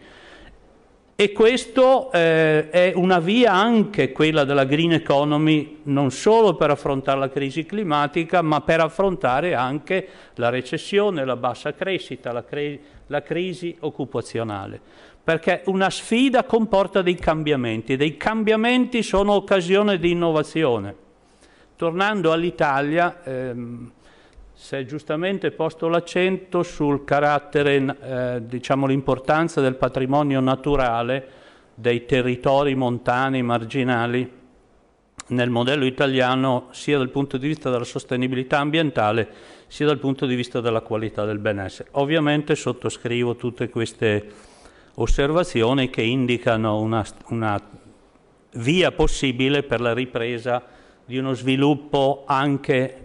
E questa eh, è una via anche quella della green economy, non solo per affrontare la crisi climatica, ma per affrontare anche la recessione, la bassa crescita, la, cre- la crisi occupazionale. Perché una sfida comporta dei cambiamenti, dei cambiamenti sono occasione di innovazione. Tornando all'Italia, ehm, se giustamente posto l'accento sul carattere, eh, diciamo l'importanza del patrimonio naturale dei territori montani marginali nel modello italiano sia dal punto di vista della sostenibilità ambientale sia dal punto di vista della qualità del benessere. Ovviamente sottoscrivo tutte queste osservazioni che indicano una, una via possibile per la ripresa di uno sviluppo anche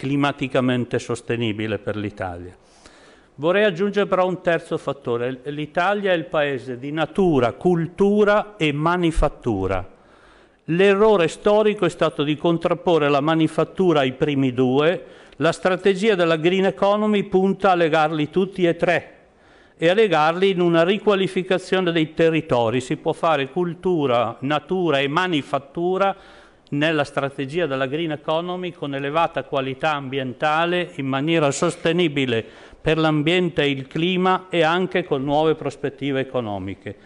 climaticamente sostenibile per l'Italia. Vorrei aggiungere però un terzo fattore. L'Italia è il paese di natura, cultura e manifattura. L'errore storico è stato di contrapporre la manifattura ai primi due, la strategia della green economy punta a legarli tutti e tre e a legarli in una riqualificazione dei territori. Si può fare cultura, natura e manifattura nella strategia della green economy con elevata qualità ambientale in maniera sostenibile per l'ambiente e il clima e anche con nuove prospettive economiche.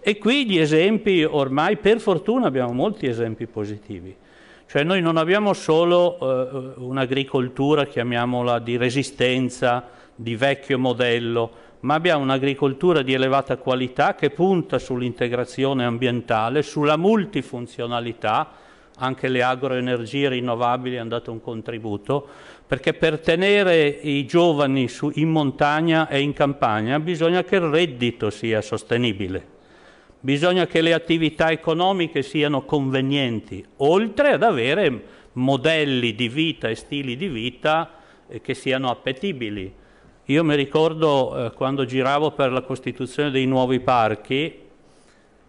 E qui gli esempi ormai, per fortuna abbiamo molti esempi positivi. Cioè noi non abbiamo solo eh, un'agricoltura, chiamiamola, di resistenza, di vecchio modello, ma abbiamo un'agricoltura di elevata qualità che punta sull'integrazione ambientale, sulla multifunzionalità, anche le agroenergie rinnovabili hanno dato un contributo, perché per tenere i giovani su, in montagna e in campagna bisogna che il reddito sia sostenibile, bisogna che le attività economiche siano convenienti, oltre ad avere modelli di vita e stili di vita eh, che siano appetibili. Io mi ricordo eh, quando giravo per la costituzione dei nuovi parchi,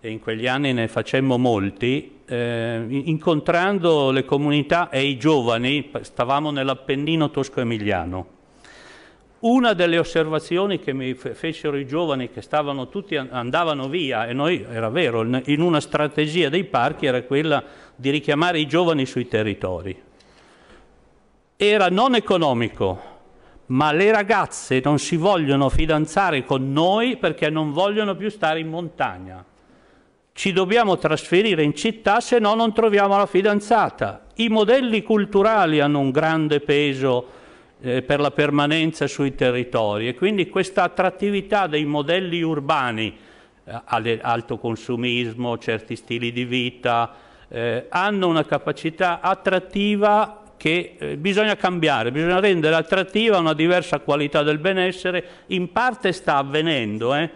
e in quegli anni ne facemmo molti, eh, incontrando le comunità e i giovani, stavamo nell'Appennino tosco-emiliano. Una delle osservazioni che mi fecero i giovani che stavano tutti andavano via, e noi era vero, in una strategia dei parchi era quella di richiamare i giovani sui territori. Era non economico, ma le ragazze non si vogliono fidanzare con noi perché non vogliono più stare in montagna ci dobbiamo trasferire in città se no non troviamo la fidanzata. I modelli culturali hanno un grande peso eh, per la permanenza sui territori e quindi questa attrattività dei modelli urbani, eh, alto consumismo, certi stili di vita, eh, hanno una capacità attrattiva che eh, bisogna cambiare, bisogna rendere attrattiva una diversa qualità del benessere, in parte sta avvenendo, eh?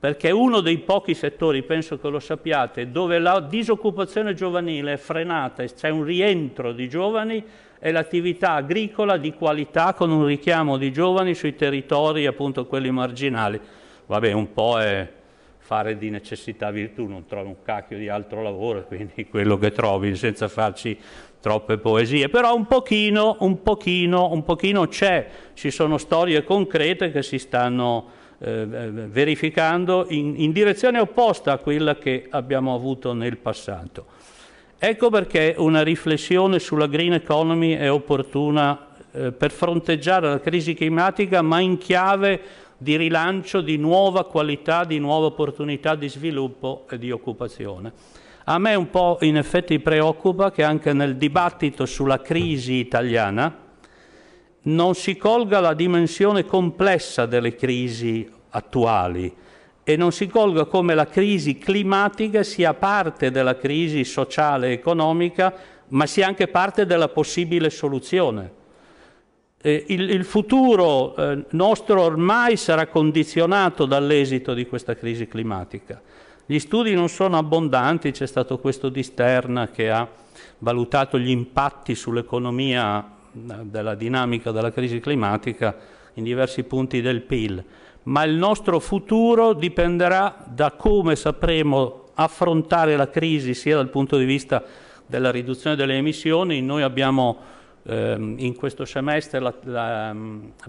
perché uno dei pochi settori, penso che lo sappiate, dove la disoccupazione giovanile è frenata e c'è un rientro di giovani è l'attività agricola di qualità con un richiamo di giovani sui territori, appunto quelli marginali. Vabbè, un po' è fare di necessità virtù, non trovi un cacchio di altro lavoro, quindi quello che trovi, senza farci troppe poesie, però un pochino, un pochino, un pochino c'è, ci sono storie concrete che si stanno eh, verificando in, in direzione opposta a quella che abbiamo avuto nel passato. Ecco perché una riflessione sulla green economy è opportuna eh, per fronteggiare la crisi climatica, ma in chiave di rilancio di nuova qualità, di nuove opportunità di sviluppo e di occupazione. A me un po' in effetti preoccupa che anche nel dibattito sulla crisi italiana, non si colga la dimensione complessa delle crisi attuali e non si colga come la crisi climatica sia parte della crisi sociale e economica, ma sia anche parte della possibile soluzione. Eh, il, il, futuro eh, nostro ormai sarà condizionato dall'esito di questa crisi climatica. Gli studi non sono abbondanti, c'è stato questo di Sterna che ha valutato gli impatti sull'economia della dinamica della crisi climatica in diversi punti del PIL, ma il nostro futuro dipenderà da come sapremo affrontare la crisi sia dal punto di vista della riduzione delle emissioni. Noi abbiamo ehm, in questo semestre la, la, la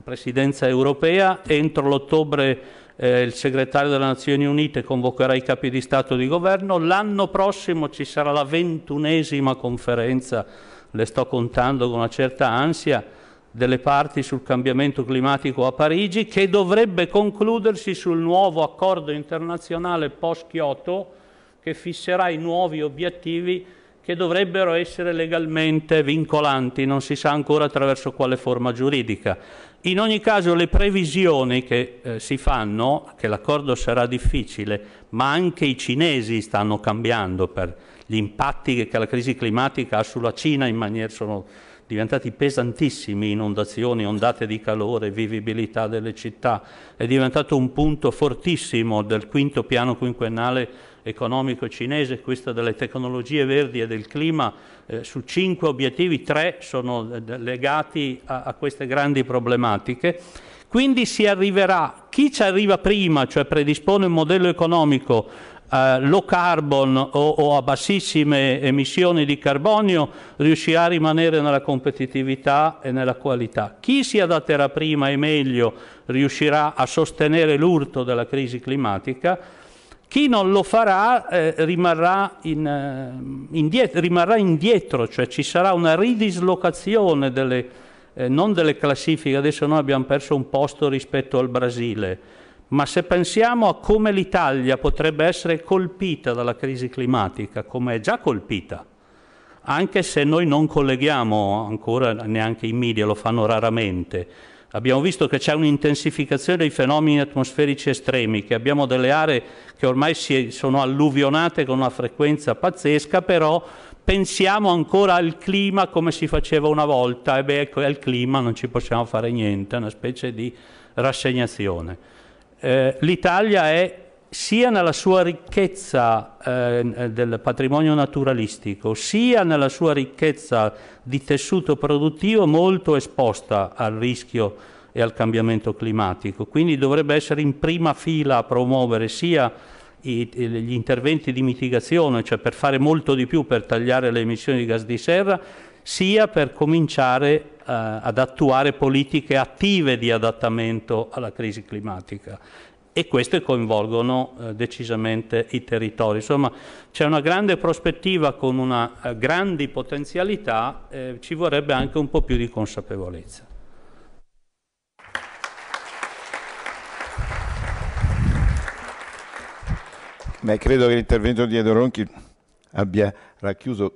presidenza europea, entro l'ottobre eh, il segretario delle Nazioni Unite convocherà i capi di Stato e di Governo, l'anno prossimo ci sarà la ventunesima conferenza le sto contando con una certa ansia, delle parti sul cambiamento climatico a Parigi, che dovrebbe concludersi sul nuovo accordo internazionale post-Kyoto che fisserà i nuovi obiettivi che dovrebbero essere legalmente vincolanti, non si sa ancora attraverso quale forma giuridica. In ogni caso le previsioni che eh, si fanno, che l'accordo sarà difficile, ma anche i cinesi stanno cambiando per gli impatti che la crisi climatica ha sulla Cina maniera, sono diventati pesantissimi, inondazioni, ondate di calore, vivibilità delle città, è diventato un punto fortissimo del quinto piano quinquennale economico cinese, questa delle tecnologie verdi e del clima, eh, su cinque obiettivi, tre sono eh, legati a, a queste grandi problematiche. Quindi si arriverà, chi ci arriva prima, cioè predispone un modello economico eh, low carbon o, o, a bassissime emissioni di carbonio riuscirà a rimanere nella competitività e nella qualità. Chi si adatterà prima e meglio riuscirà a sostenere l'urto della crisi climatica, chi non lo farà eh, rimarrà, in, eh, indietro, rimarrà, indietro, cioè ci sarà una ridislocazione delle, eh, non delle classifiche, adesso noi abbiamo perso un posto rispetto al Brasile, ma se pensiamo a come l'Italia potrebbe essere colpita dalla crisi climatica, come è già colpita, anche se noi non colleghiamo ancora neanche i media, lo fanno raramente, abbiamo visto che c'è un'intensificazione dei fenomeni atmosferici estremi, che abbiamo delle aree che ormai sono alluvionate con una frequenza pazzesca, però pensiamo ancora al clima come si faceva una volta, e beh, ecco, è il clima, non ci possiamo fare niente, è una specie di rassegnazione. Eh, l'Italia è sia nella sua ricchezza eh, eh, del patrimonio naturalistico, sia nella sua ricchezza di tessuto produttivo molto esposta al rischio e al cambiamento climatico. Quindi dovrebbe essere in prima fila a promuovere sia i, gli interventi di mitigazione, cioè per fare molto di più per tagliare le emissioni di gas di serra, sia per cominciare eh, ad attuare politiche attive di adattamento alla crisi climatica e queste coinvolgono eh, decisamente i territori. Insomma c'è una grande prospettiva con una, eh, grandi potenzialità, eh, ci vorrebbe anche un po' più di consapevolezza. Beh, credo che l'intervento di Edo Ronchi abbia racchiuso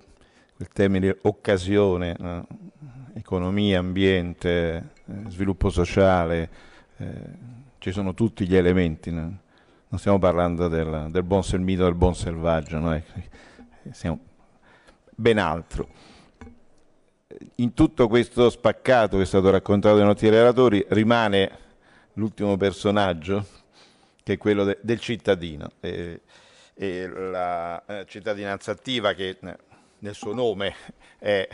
quel termine occasione, no? Eh, economia, ambiente, eh, sviluppo sociale, eh, ci sono tutti gli elementi. No? Non stiamo parlando del, del buon del mito del buon selvaggio, no? Ecco, siamo ben altro. In tutto questo spaccato che è stato raccontato dai nostri relatori rimane l'ultimo personaggio, che è quello de, del cittadino. Eh, la eh, cittadinanza attiva che eh, nel suo nome è,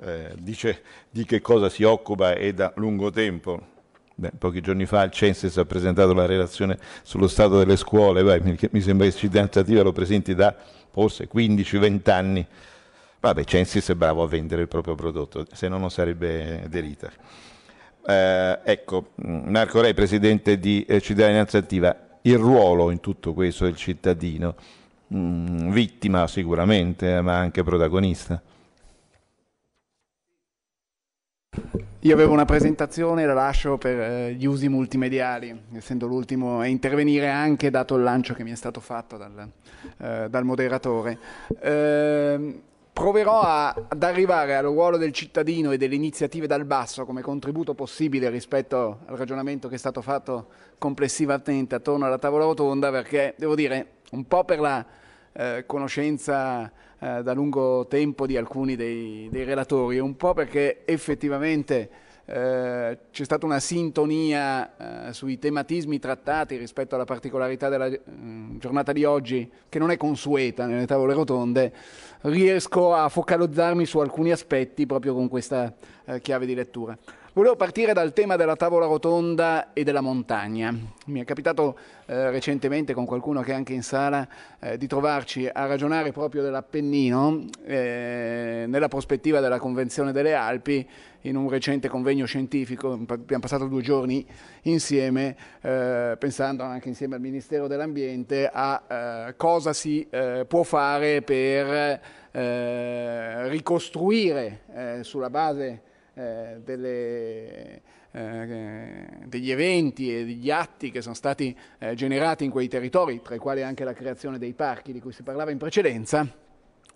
eh, dice di che cosa si occupa e da lungo tempo. Beh, pochi giorni fa il Censis ha presentato la relazione sullo stato delle scuole, Vai, mi, sembra che Cittadinativa lo presenti da forse 15-20 anni. Vabbè, Censis è bravo a vendere il proprio prodotto, se no non sarebbe derita. Eh, ecco, Marco Re, presidente di eh, Cittadinanza Attiva, il ruolo in tutto questo del cittadino mh, mm, vittima sicuramente, eh, ma anche protagonista. Io avevo una presentazione, la lascio per eh, gli usi multimediali, essendo l'ultimo a intervenire anche dato il lancio che mi è stato fatto dal, eh, dal moderatore. Eh, proverò a, ad arrivare al ruolo del cittadino e delle iniziative dal basso come contributo possibile rispetto al ragionamento che è stato fatto complessivamente attorno alla tavola rotonda, perché devo dire, un po' per la eh, conoscenza eh, da lungo tempo di alcuni dei, dei relatori, un po' perché effettivamente eh, c'è stata una sintonia eh, sui tematismi trattati rispetto alla particolarità della eh, giornata di oggi, che non è consueta nelle tavole rotonde, riesco a focalizzarmi su alcuni aspetti proprio con questa chiave di lettura. Volevo partire dal tema della tavola rotonda e della montagna. Mi è capitato eh, recentemente con qualcuno che è anche in sala eh, di trovarci a ragionare proprio dell'Appennino eh, nella prospettiva della Convenzione delle Alpi in un recente convegno scientifico, abbiamo passato due giorni insieme, eh, pensando anche insieme al Ministero dell'Ambiente a eh, cosa si eh, può fare per eh, ricostruire eh, sulla base eh, delle, eh, degli eventi e degli atti che sono stati eh, generati in quei territori, tra i quali anche la creazione dei parchi di cui si parlava in precedenza,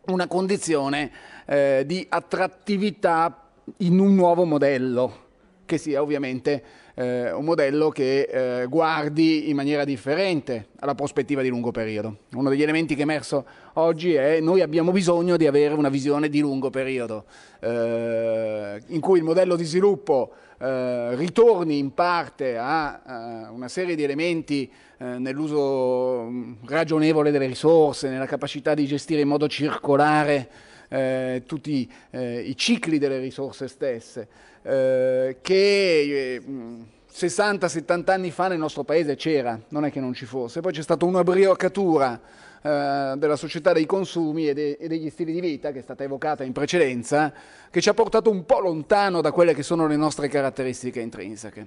una condizione eh, di attrattività in un nuovo modello che sia ovviamente eh, un modello che eh, guardi in maniera differente alla prospettiva di lungo periodo. Uno degli elementi che è emerso oggi è noi abbiamo bisogno di avere una visione di lungo periodo, eh, in cui il modello di sviluppo eh, ritorni in parte a, a, eh, una serie di elementi eh, nell'uso mm, ragionevole delle risorse, nella capacità di gestire in modo circolare eh, tutti eh, i cicli delle risorse stesse, eh, che... 60-70 eh, anni fa nel nostro paese c'era, non è che non ci fosse. Poi c'è stata un'abriacatura eh, della società dei consumi e, de e, degli stili di vita, che è stata evocata in precedenza, che ci ha portato un po' lontano da quelle che sono le nostre caratteristiche intrinseche.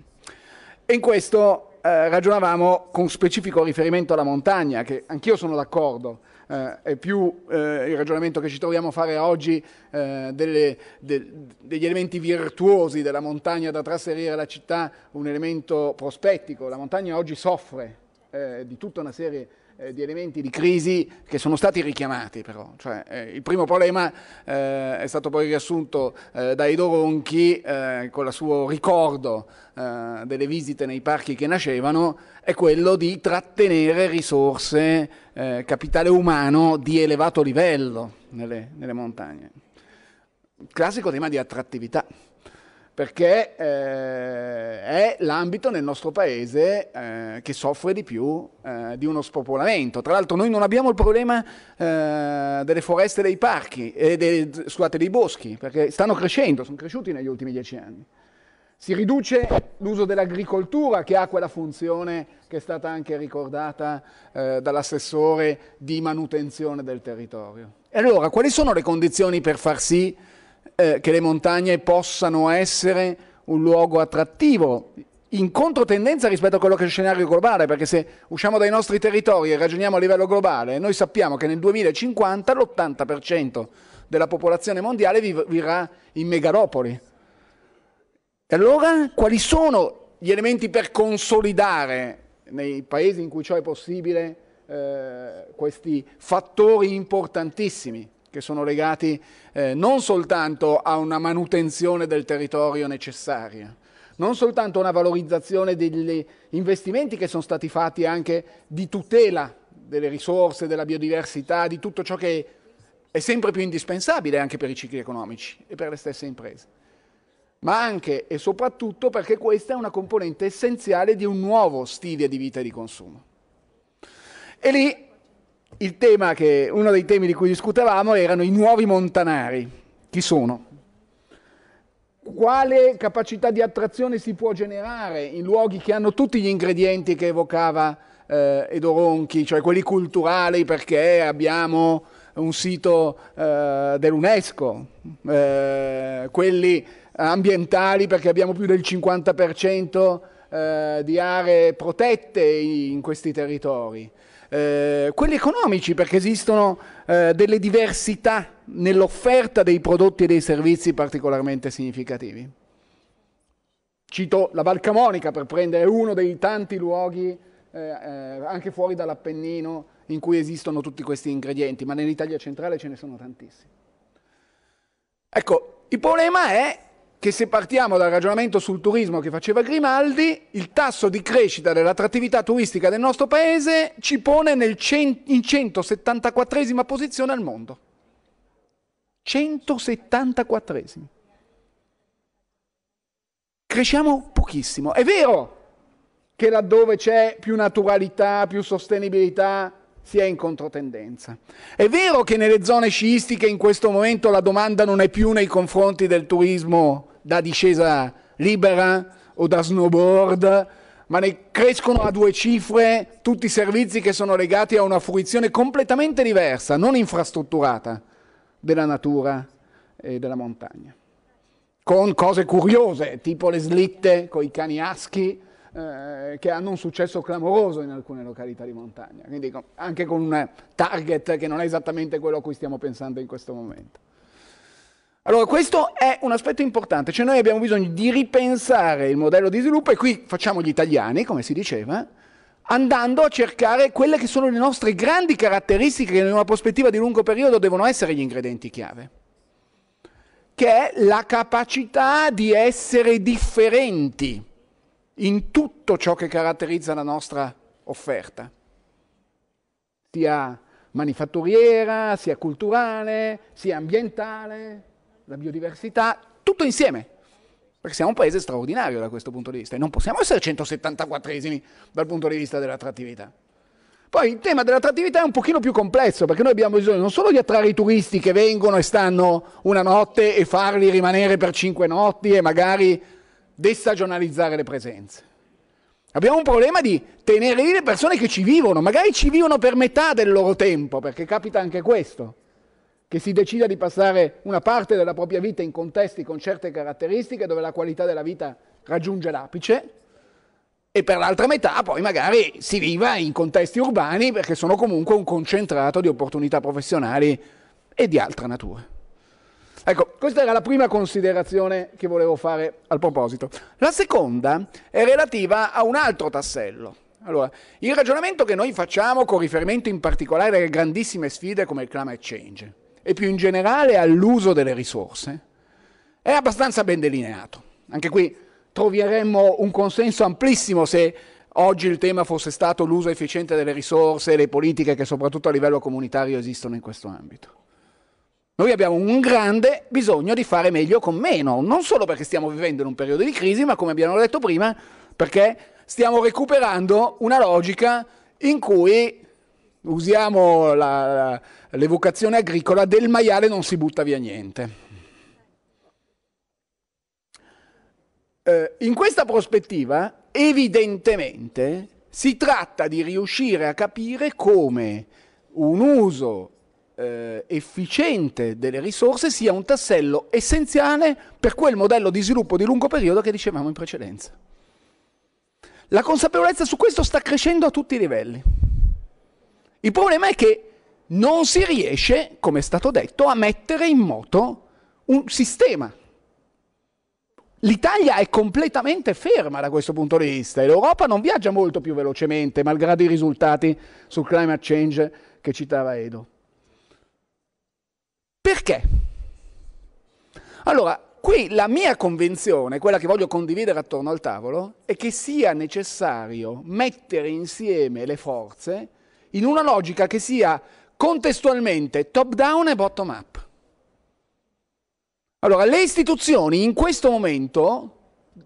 E in questo eh, ragionavamo con specifico riferimento alla montagna, che anch'io sono d'accordo, eh, è più eh, il ragionamento che ci troviamo a fare oggi eh, delle, de, degli elementi virtuosi della montagna da trasferire alla città, un elemento prospettico. La montagna oggi soffre eh, di tutta una serie di eh, di elementi di crisi che sono stati richiamati però. Cioè, eh, il primo problema eh, è stato poi riassunto eh, da Edo Ronchi eh, con il suo ricordo eh, delle visite nei parchi che nascevano, è quello di trattenere risorse, capitale umano di elevato livello nelle, nelle montagne. classico tema di attrattività perché eh, è l'ambito nel nostro paese eh, che soffre di più eh, di uno spopolamento. Tra l'altro noi non abbiamo il problema eh, delle foreste dei parchi, dei, scusate, dei boschi, perché stanno crescendo, sono cresciuti negli ultimi dieci anni. Si riduce l'uso dell'agricoltura che ha quella funzione che è stata anche ricordata eh, dall'assessore di manutenzione del territorio. E allora, quali sono le condizioni per far sì eh, che le montagne possano essere un luogo attrattivo in controtendenza rispetto a quello che è il scenario globale, perché se usciamo dai nostri territori e ragioniamo a livello globale, noi sappiamo che nel 2050 l'80% della popolazione mondiale vivrà in megalopoli. E allora quali sono gli elementi per consolidare nei paesi in cui ciò è possibile eh, questi fattori importantissimi? che sono legati eh, non soltanto a una manutenzione del territorio necessaria, non soltanto a una valorizzazione degli investimenti che sono stati fatti anche di tutela delle risorse, della biodiversità, di tutto ciò che è sempre più indispensabile anche per i cicli economici e per le stesse imprese, ma anche e soprattutto perché questa è una componente essenziale di un nuovo stile di vita e di consumo. E lì che, uno dei temi di cui discutevamo erano i nuovi montanari. Chi sono? Quale capacità di attrazione si può generare in luoghi che hanno tutti gli ingredienti che evocava eh, Edoronchi, cioè quelli culturali perché abbiamo un sito eh, dell'UNESCO, eh, quelli ambientali perché abbiamo più del 50% eh, di aree protette in questi territori, eh, quelli economici, perché esistono eh, delle diversità nell'offerta dei prodotti e dei servizi particolarmente significativi. Cito la Valcamonica per prendere uno dei tanti luoghi, eh, eh anche fuori dall'Appennino, in cui esistono tutti questi ingredienti, ma nell'Italia centrale ce ne sono tantissimi. Ecco, il problema è che se partiamo dal ragionamento sul turismo che faceva Grimaldi, il tasso di crescita dell'attrattività turistica del nostro paese ci pone cent- in 174 posizione al mondo. 174 Cresciamo pochissimo. È vero che laddove c'è più naturalità, più sostenibilità, si è in controtendenza. È vero che nelle zone sciistiche in questo momento la domanda non è più nei confronti del turismo da discesa libera o da snowboard, ma ne crescono a due cifre tutti i servizi che sono legati a una fruizione completamente diversa, non infrastrutturata, della natura e della montagna. Con cose curiose, tipo le slitte con i cani aschi, eh, che hanno un successo clamoroso in alcune località di montagna. Quindi anche con un target che non è esattamente quello a cui stiamo pensando in questo momento. Allora, questo è un aspetto importante, cioè noi abbiamo bisogno di ripensare il modello di sviluppo e qui facciamo gli italiani, come si diceva, andando a cercare quelle che sono le nostre grandi caratteristiche che in una prospettiva di lungo periodo devono essere gli ingredienti chiave, che è la capacità di essere differenti in tutto ciò che caratterizza la nostra offerta, sia manifatturiera, sia culturale, sia ambientale, la biodiversità, tutto insieme. Perché siamo un paese straordinario da questo punto di vista e non possiamo essere 174esimi dal punto di vista dell'attrattività. Poi il tema dell'attrattività è un pochino più complesso perché noi abbiamo bisogno non solo di attrarre i turisti che vengono e stanno una notte e farli rimanere per cinque notti e magari destagionalizzare le presenze. Abbiamo un problema di tenere lì le persone che ci vivono, magari ci vivono per metà del loro tempo, perché capita anche questo che si decida di passare una parte della propria vita in contesti con certe caratteristiche dove la qualità della vita raggiunge l'apice e per l'altra metà poi magari si viva in contesti urbani perché sono comunque un concentrato di opportunità professionali e di altra natura. Ecco, questa era la prima considerazione che volevo fare al proposito. La seconda è relativa a un altro tassello. Allora, il ragionamento che noi facciamo con riferimento in particolare alle grandissime sfide come il climate change e più in generale all'uso delle risorse, è abbastanza ben delineato. Anche qui troveremmo un consenso amplissimo se oggi il tema fosse stato l'uso efficiente delle risorse e le politiche che soprattutto a livello comunitario esistono in questo ambito. Noi abbiamo un grande bisogno di fare meglio con meno, non solo perché stiamo vivendo in un periodo di crisi, ma come abbiamo detto prima, perché stiamo recuperando una logica in cui usiamo la, la l'evocazione agricola, del maiale non si butta via niente. Eh, in questa prospettiva, evidentemente, si tratta di riuscire a capire come un uso eh, efficiente delle risorse sia un tassello essenziale per quel modello di sviluppo di lungo periodo che dicevamo in precedenza. La consapevolezza su questo sta crescendo a tutti i livelli. Il problema è che non si riesce, come è stato detto, a mettere in moto un sistema. L'Italia è completamente ferma da questo punto di vista e l'Europa non viaggia molto più velocemente, malgrado i risultati sul climate change che citava Edo. Perché? Allora, qui la mia convinzione, quella che voglio condividere attorno al tavolo, è che sia necessario mettere insieme le forze in una logica che sia contestualmente top down e bottom up. Allora, le istituzioni in questo momento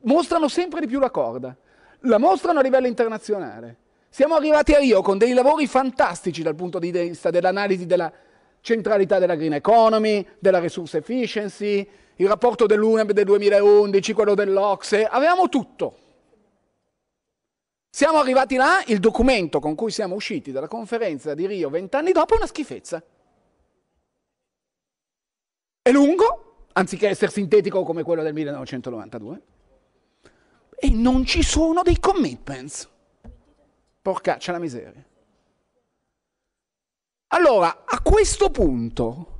mostrano sempre di più la corda, la mostrano a livello internazionale. Siamo arrivati a Rio con dei lavori fantastici dal punto di vista dell'analisi della centralità della green economy, della resource efficiency, il rapporto dell'UNEB del 2011, quello dell'Ocse, avevamo tutto. Siamo arrivati là, il documento con cui siamo usciti dalla conferenza di Rio vent'anni dopo è una schifezza. È lungo, anziché essere sintetico come quello del 1992, e non ci sono dei commitments. Porcaccia la miseria. Allora, a questo punto,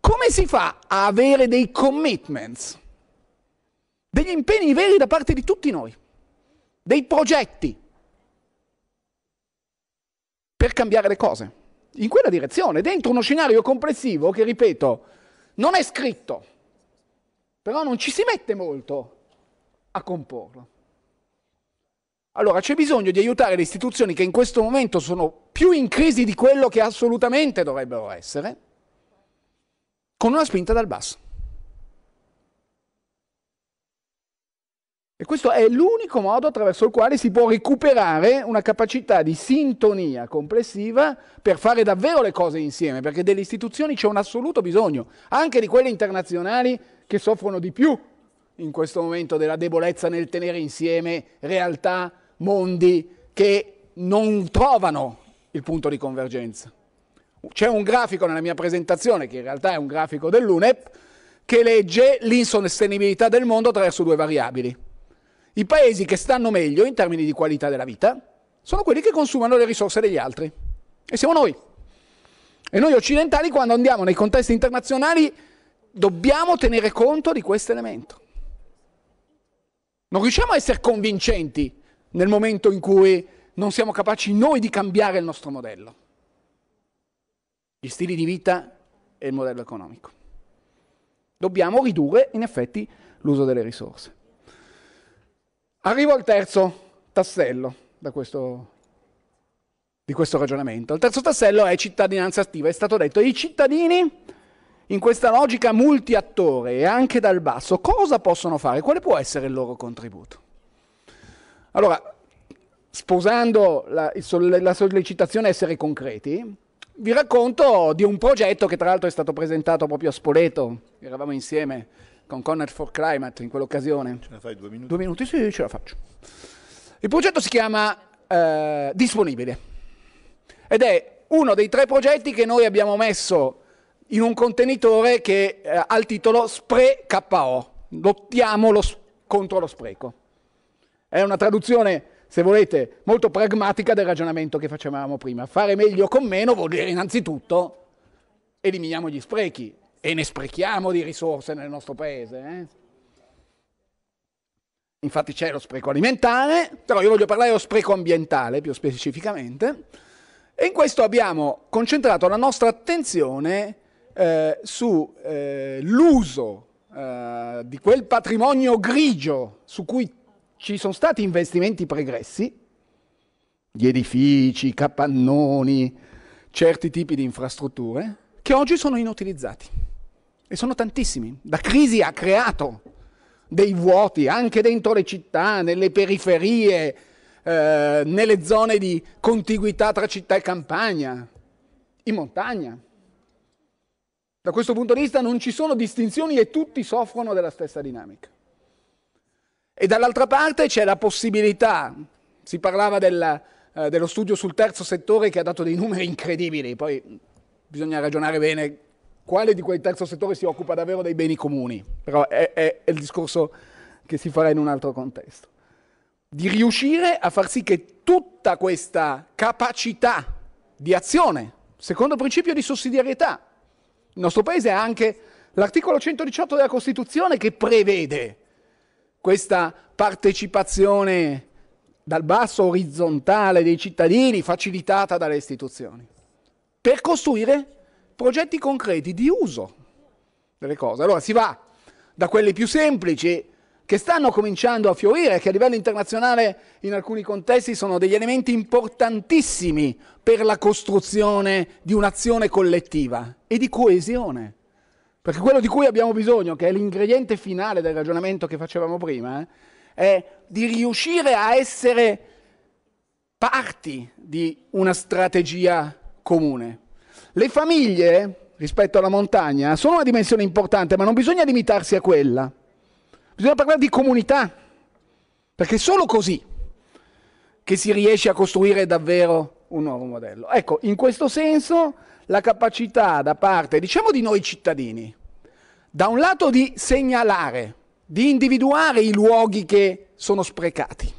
come si fa a avere dei commitments? Degli impegni veri da parte di tutti noi? dei progetti per cambiare le cose, in quella direzione, dentro uno scenario complessivo che, ripeto, non è scritto, però non ci si mette molto a comporlo. Allora c'è bisogno di aiutare le istituzioni che in questo momento sono più in crisi di quello che assolutamente dovrebbero essere, con una spinta dal basso. E questo è l'unico modo attraverso il quale si può recuperare una capacità di sintonia complessiva per fare davvero le cose insieme, perché delle istituzioni c'è un assoluto bisogno, anche di quelle internazionali che soffrono di più in questo momento della debolezza nel tenere insieme realtà, mondi che non trovano il punto di convergenza. C'è un grafico nella mia presentazione, che in realtà è un grafico dell'UNEP, che legge l'insostenibilità del mondo attraverso due variabili i paesi che stanno meglio in termini di qualità della vita sono quelli che consumano le risorse degli altri. E siamo noi. E noi occidentali quando andiamo nei contesti internazionali dobbiamo tenere conto di questo elemento. Non riusciamo a essere convincenti nel momento in cui non siamo capaci noi di cambiare il nostro modello. Gli stili di vita e il modello economico. Dobbiamo ridurre in effetti l'uso delle risorse. Arrivo al terzo tassello questo, di questo ragionamento. Il terzo tassello è cittadinanza attiva. È stato detto, i cittadini in questa logica multiattore e anche dal basso cosa possono fare? Quale può essere il loro contributo? Allora, sposando la, la sollecitazione a essere concreti, vi racconto di un progetto che tra l'altro è stato presentato proprio a Spoleto, eravamo insieme con Connor for Climate in quell'occasione. Ce la fai due minuti? Due minuti, sì, ce la faccio. Il progetto si chiama eh, Disponibile ed è uno dei tre progetti che noi abbiamo messo in un contenitore che eh, ha il titolo Spre-KO. Lottiamo lo contro lo spreco. È una traduzione, se volete, molto pragmatica del ragionamento che facevamo prima. Fare meglio con meno vuol dire innanzitutto eliminiamo gli sprechi e ne sprechiamo di risorse nel nostro paese. Eh? Infatti c'è lo spreco alimentare, però io voglio parlare dello spreco ambientale più specificamente. E in questo abbiamo concentrato la nostra attenzione eh, sull'uso eh, eh, di quel patrimonio grigio su cui ci sono stati investimenti pregressi, gli edifici, i capannoni, certi tipi di infrastrutture, che oggi sono inutilizzati. E sono tantissimi. La crisi ha creato dei vuoti anche dentro le città, nelle periferie, eh, nelle zone di contiguità tra città e campagna, in montagna. Da questo punto di vista non ci sono distinzioni e tutti soffrono della stessa dinamica. E dall'altra parte c'è la possibilità, si parlava della, eh, dello studio sul terzo settore che ha dato dei numeri incredibili, poi bisogna ragionare bene quale di quel terzo settore si occupa davvero dei beni comuni, però è, è, è il discorso che si farà in un altro contesto, di riuscire a far sì che tutta questa capacità di azione, secondo il principio di sussidiarietà, il nostro Paese ha anche l'articolo 118 della Costituzione che prevede questa partecipazione dal basso orizzontale dei cittadini facilitata dalle istituzioni per costruire progetti concreti di uso delle cose. Allora si va da quelli più semplici che stanno cominciando a fiorire, che a livello internazionale in alcuni contesti sono degli elementi importantissimi per la costruzione di un'azione collettiva e di coesione. Perché quello di cui abbiamo bisogno, che è l'ingrediente finale del ragionamento che facevamo prima, eh, è di riuscire a essere parti di una strategia comune. Le famiglie, rispetto alla montagna, sono una dimensione importante, ma non bisogna limitarsi a quella. Bisogna parlare di comunità, perché è solo così che si riesce a costruire davvero un nuovo modello. Ecco, in questo senso la capacità da parte, diciamo, di noi cittadini, da un lato di segnalare, di individuare i luoghi che sono sprecati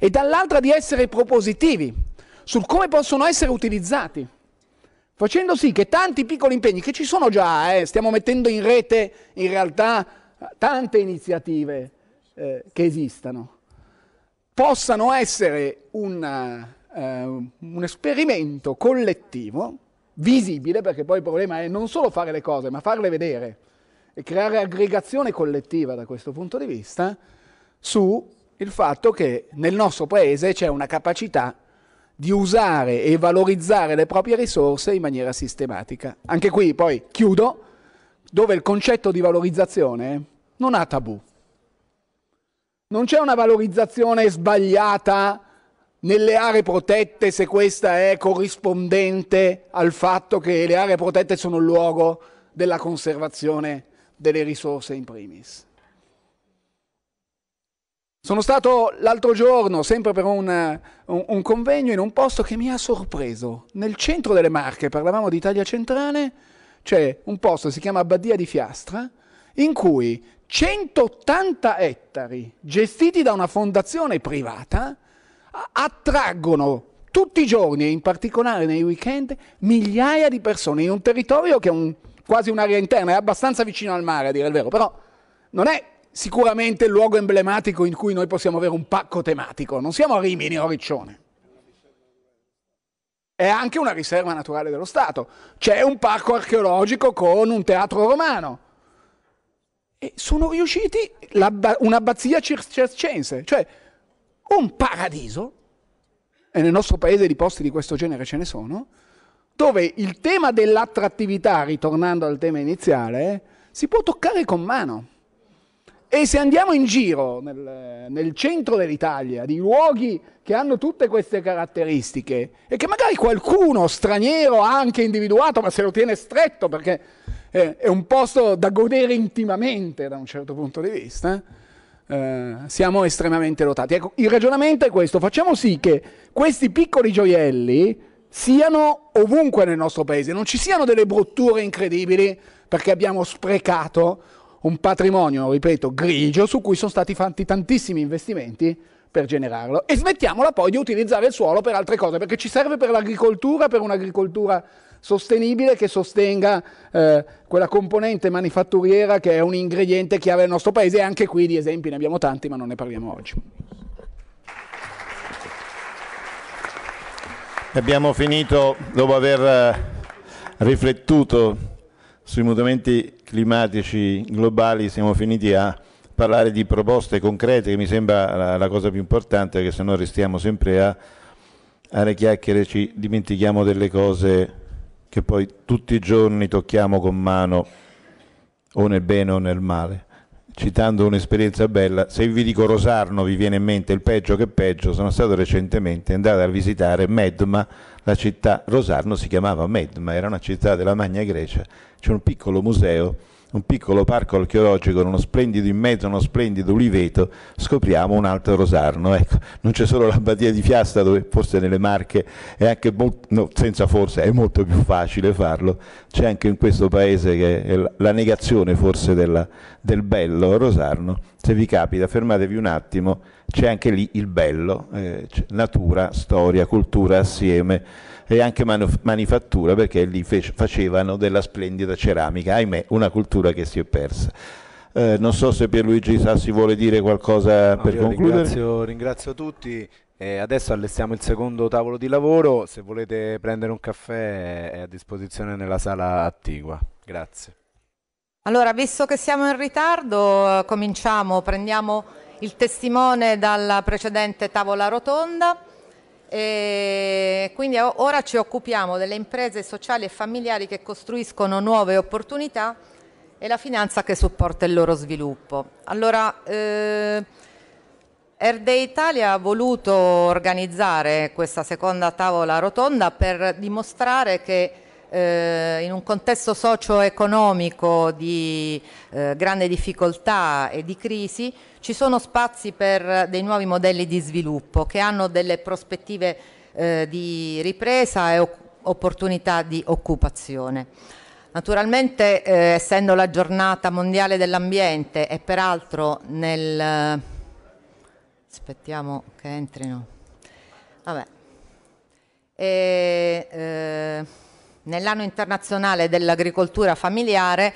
e dall'altra di essere propositivi sul come possono essere utilizzati facendo sì che tanti piccoli impegni, che ci sono già, eh, stiamo mettendo in rete in realtà tante iniziative eh, che esistano, possano essere una, eh, un esperimento collettivo, visibile, perché poi il problema è non solo fare le cose, ma farle vedere e creare aggregazione collettiva da questo punto di vista, su il fatto che nel nostro paese c'è una capacità di usare e valorizzare le proprie risorse in maniera sistematica. Anche qui poi chiudo, dove il concetto di valorizzazione non ha tabù. Non c'è una valorizzazione sbagliata nelle aree protette se questa è corrispondente al fatto che le aree protette sono il luogo della conservazione delle risorse in primis. Sono stato l'altro giorno, sempre per un, eh, un, un, convegno, in un posto che mi ha sorpreso. Nel centro delle Marche, parlavamo di Italia centrale, c'è un posto che si chiama Abbadia di Fiastra, in cui 180 ettari gestiti da una fondazione privata attraggono tutti i giorni e in particolare nei weekend migliaia di persone in un territorio che è un, quasi un'area interna, è abbastanza vicino al mare a dire il vero, però non è sicuramente il luogo emblematico in cui noi possiamo avere un pacco tematico. Non siamo a Rimini o a Riccione. È anche una riserva naturale dello Stato. C'è un parco archeologico con un teatro romano. E sono riusciti un'abbazia circense, cioè un paradiso, e nel nostro paese di posti di questo genere ce ne sono, dove il tema dell'attrattività, ritornando al tema iniziale, si può toccare con mano. E se andiamo in giro nel, nel centro dell'Italia, di luoghi che hanno tutte queste caratteristiche e che magari qualcuno straniero ha anche individuato, ma se lo tiene stretto perché eh, è un posto da godere intimamente da un certo punto di vista, eh, siamo estremamente dotati. Ecco, il ragionamento è questo, facciamo sì che questi piccoli gioielli siano ovunque nel nostro paese, non ci siano delle brutture incredibili perché abbiamo sprecato un patrimonio, ripeto, grigio su cui sono stati fatti tantissimi investimenti per generarlo e smettiamola poi di utilizzare il suolo per altre cose perché ci serve per l'agricoltura, per un'agricoltura sostenibile che sostenga eh, quella componente manifatturiera che è un ingrediente chiave del nostro paese e anche qui di esempi ne abbiamo tanti ma non ne parliamo oggi. Abbiamo finito dopo aver eh, riflettuto sui mutamenti climatici globali siamo finiti a parlare di proposte concrete che mi sembra la, la cosa più importante perché se no restiamo sempre a, alle chiacchiere e ci dimentichiamo delle cose che poi tutti i giorni tocchiamo con mano o nel bene o nel male citando un'esperienza bella, se vi dico Rosarno vi viene in mente il peggio che peggio, sono stato recentemente andato a visitare Medma la città Rosarno si chiamava Med, ma era una città della Magna Grecia, c'è un piccolo museo, un piccolo parco archeologico, uno splendido in mezzo, uno splendido uliveto, scopriamo un altro Rosarno, ecco, non c'è solo la Badia di Fiasta dove forse nelle Marche è anche, no, senza forse, è molto più facile farlo, c'è anche in questo paese che è la negazione forse della, del bello Rosarno, se vi capita fermatevi un attimo, c'è anche lì il bello, eh, natura, storia, cultura assieme e anche manifattura perché lì facevano della splendida ceramica, ahimè una cultura che si è persa. Eh, non so se Pierluigi Sassi vuole dire qualcosa no, per concludere. Ringrazio, ringrazio tutti, eh, adesso allestiamo il secondo tavolo di lavoro, se volete prendere un caffè è a disposizione nella sala attigua. Grazie. Allora, visto che siamo in ritardo, eh, cominciamo, prendiamo il testimone dalla precedente tavola rotonda. E quindi ora ci occupiamo delle imprese sociali e familiari che costruiscono nuove opportunità e la finanza che supporta il loro sviluppo. Allora, eh, Erde Italia ha voluto organizzare questa seconda tavola rotonda per dimostrare che eh, in un contesto socio-economico di eh, grande difficoltà e di crisi ci sono spazi per dei nuovi modelli di sviluppo che hanno delle prospettive eh, di ripresa e opportunità di occupazione. Naturalmente, eh, essendo la giornata mondiale dell'ambiente e peraltro nel... aspettiamo che entrino... Vabbè. E, eh, Nell'anno internazionale dell'agricoltura familiare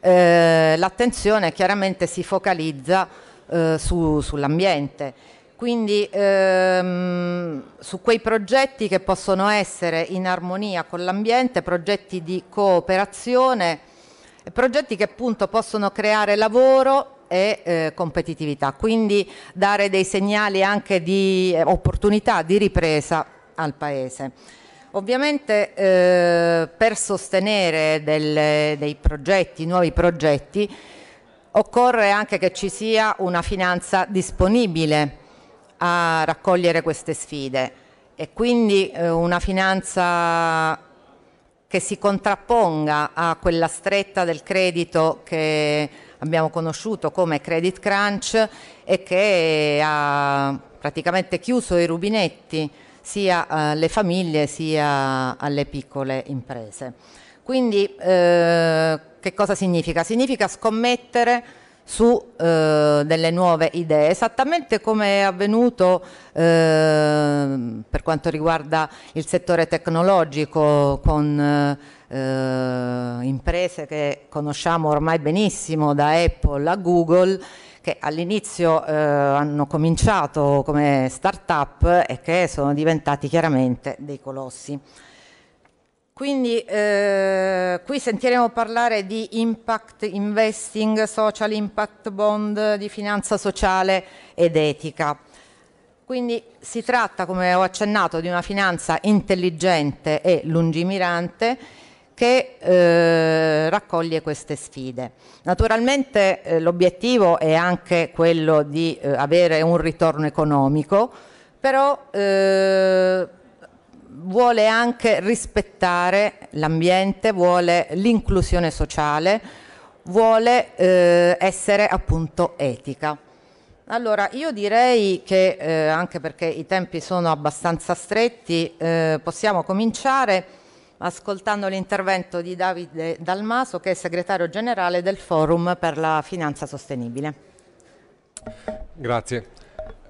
eh, l'attenzione chiaramente si focalizza eh, su, sull'ambiente, quindi ehm, su quei progetti che possono essere in armonia con l'ambiente, progetti di cooperazione, progetti che appunto possono creare lavoro e eh, competitività, quindi dare dei segnali anche di eh, opportunità di ripresa al Paese. Ovviamente eh, per sostenere del, dei progetti, nuovi progetti, occorre anche che ci sia una finanza disponibile a raccogliere queste sfide e quindi eh, una finanza che si contrapponga a quella stretta del credito che abbiamo conosciuto come credit crunch e che ha praticamente chiuso i rubinetti sia eh, alle famiglie sia alle piccole imprese. Quindi eh, che cosa significa? Significa scommettere su eh, delle nuove idee, esattamente come è avvenuto eh, per quanto riguarda il settore tecnologico con eh, imprese che conosciamo ormai benissimo da Apple a Google che all'inizio eh, hanno cominciato come start-up e che sono diventati chiaramente dei colossi. Quindi eh, qui sentiremo parlare di impact investing, social impact bond, di finanza sociale ed etica. Quindi si tratta, come ho accennato, di una finanza intelligente e lungimirante che eh, raccoglie queste sfide. Naturalmente eh, l'obiettivo è anche quello di eh, avere un ritorno economico, però eh, vuole anche rispettare l'ambiente, vuole l'inclusione sociale, vuole eh, essere appunto etica. Allora, io direi che, eh, anche perché i tempi sono abbastanza stretti, possiamo cominciare ascoltando l'intervento di Davide Dalmaso che è segretario generale del Forum per la Finanza Sostenibile. Grazie.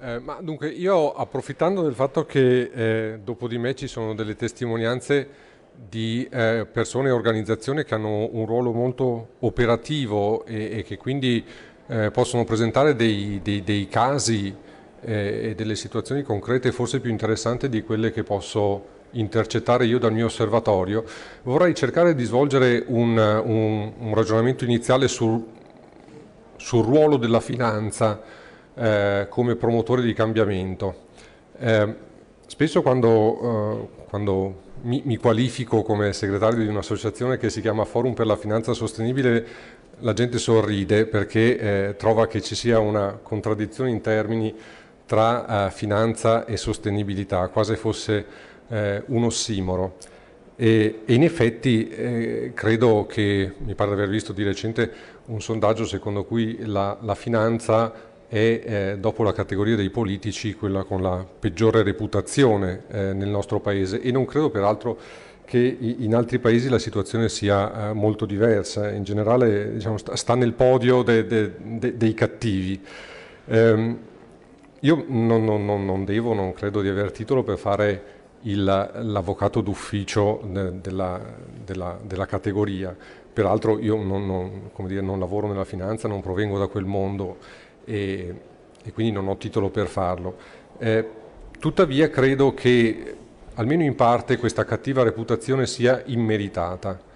Eh, ma dunque io approfittando del fatto che eh, dopo di me ci sono delle testimonianze di eh, persone e organizzazioni che hanno un ruolo molto operativo e, e che quindi eh, possono presentare dei, dei, dei casi eh, e delle situazioni concrete forse più interessanti di quelle che posso intercettare io dal mio osservatorio, vorrei cercare di svolgere un, un, un ragionamento iniziale sul, sul, ruolo della finanza eh, come promotore di cambiamento. Eh, spesso quando, eh, quando mi, mi, qualifico come segretario di un'associazione che si chiama Forum per la Finanza Sostenibile, la gente sorride perché eh, trova che ci sia una contraddizione in termini tra eh, finanza e sostenibilità, quasi fosse eh, un ossimoro. E, e in effetti eh, credo che, mi pare di aver visto di recente un sondaggio secondo cui la, la finanza è, eh, dopo la categoria dei politici, quella con la peggiore reputazione eh, nel nostro paese e non credo peraltro che in altri paesi la situazione sia eh, molto diversa, in generale diciamo, sta nel podio de, de, de, dei cattivi. Um, io non, non, non, devo, non credo di aver titolo per fare l'avvocato d'ufficio della, della, della, categoria. Peraltro io non, non, dire, non, lavoro nella finanza, non provengo da quel mondo e, e quindi non ho titolo per farlo. Eh, tuttavia credo che almeno in parte questa cattiva reputazione sia immeritata.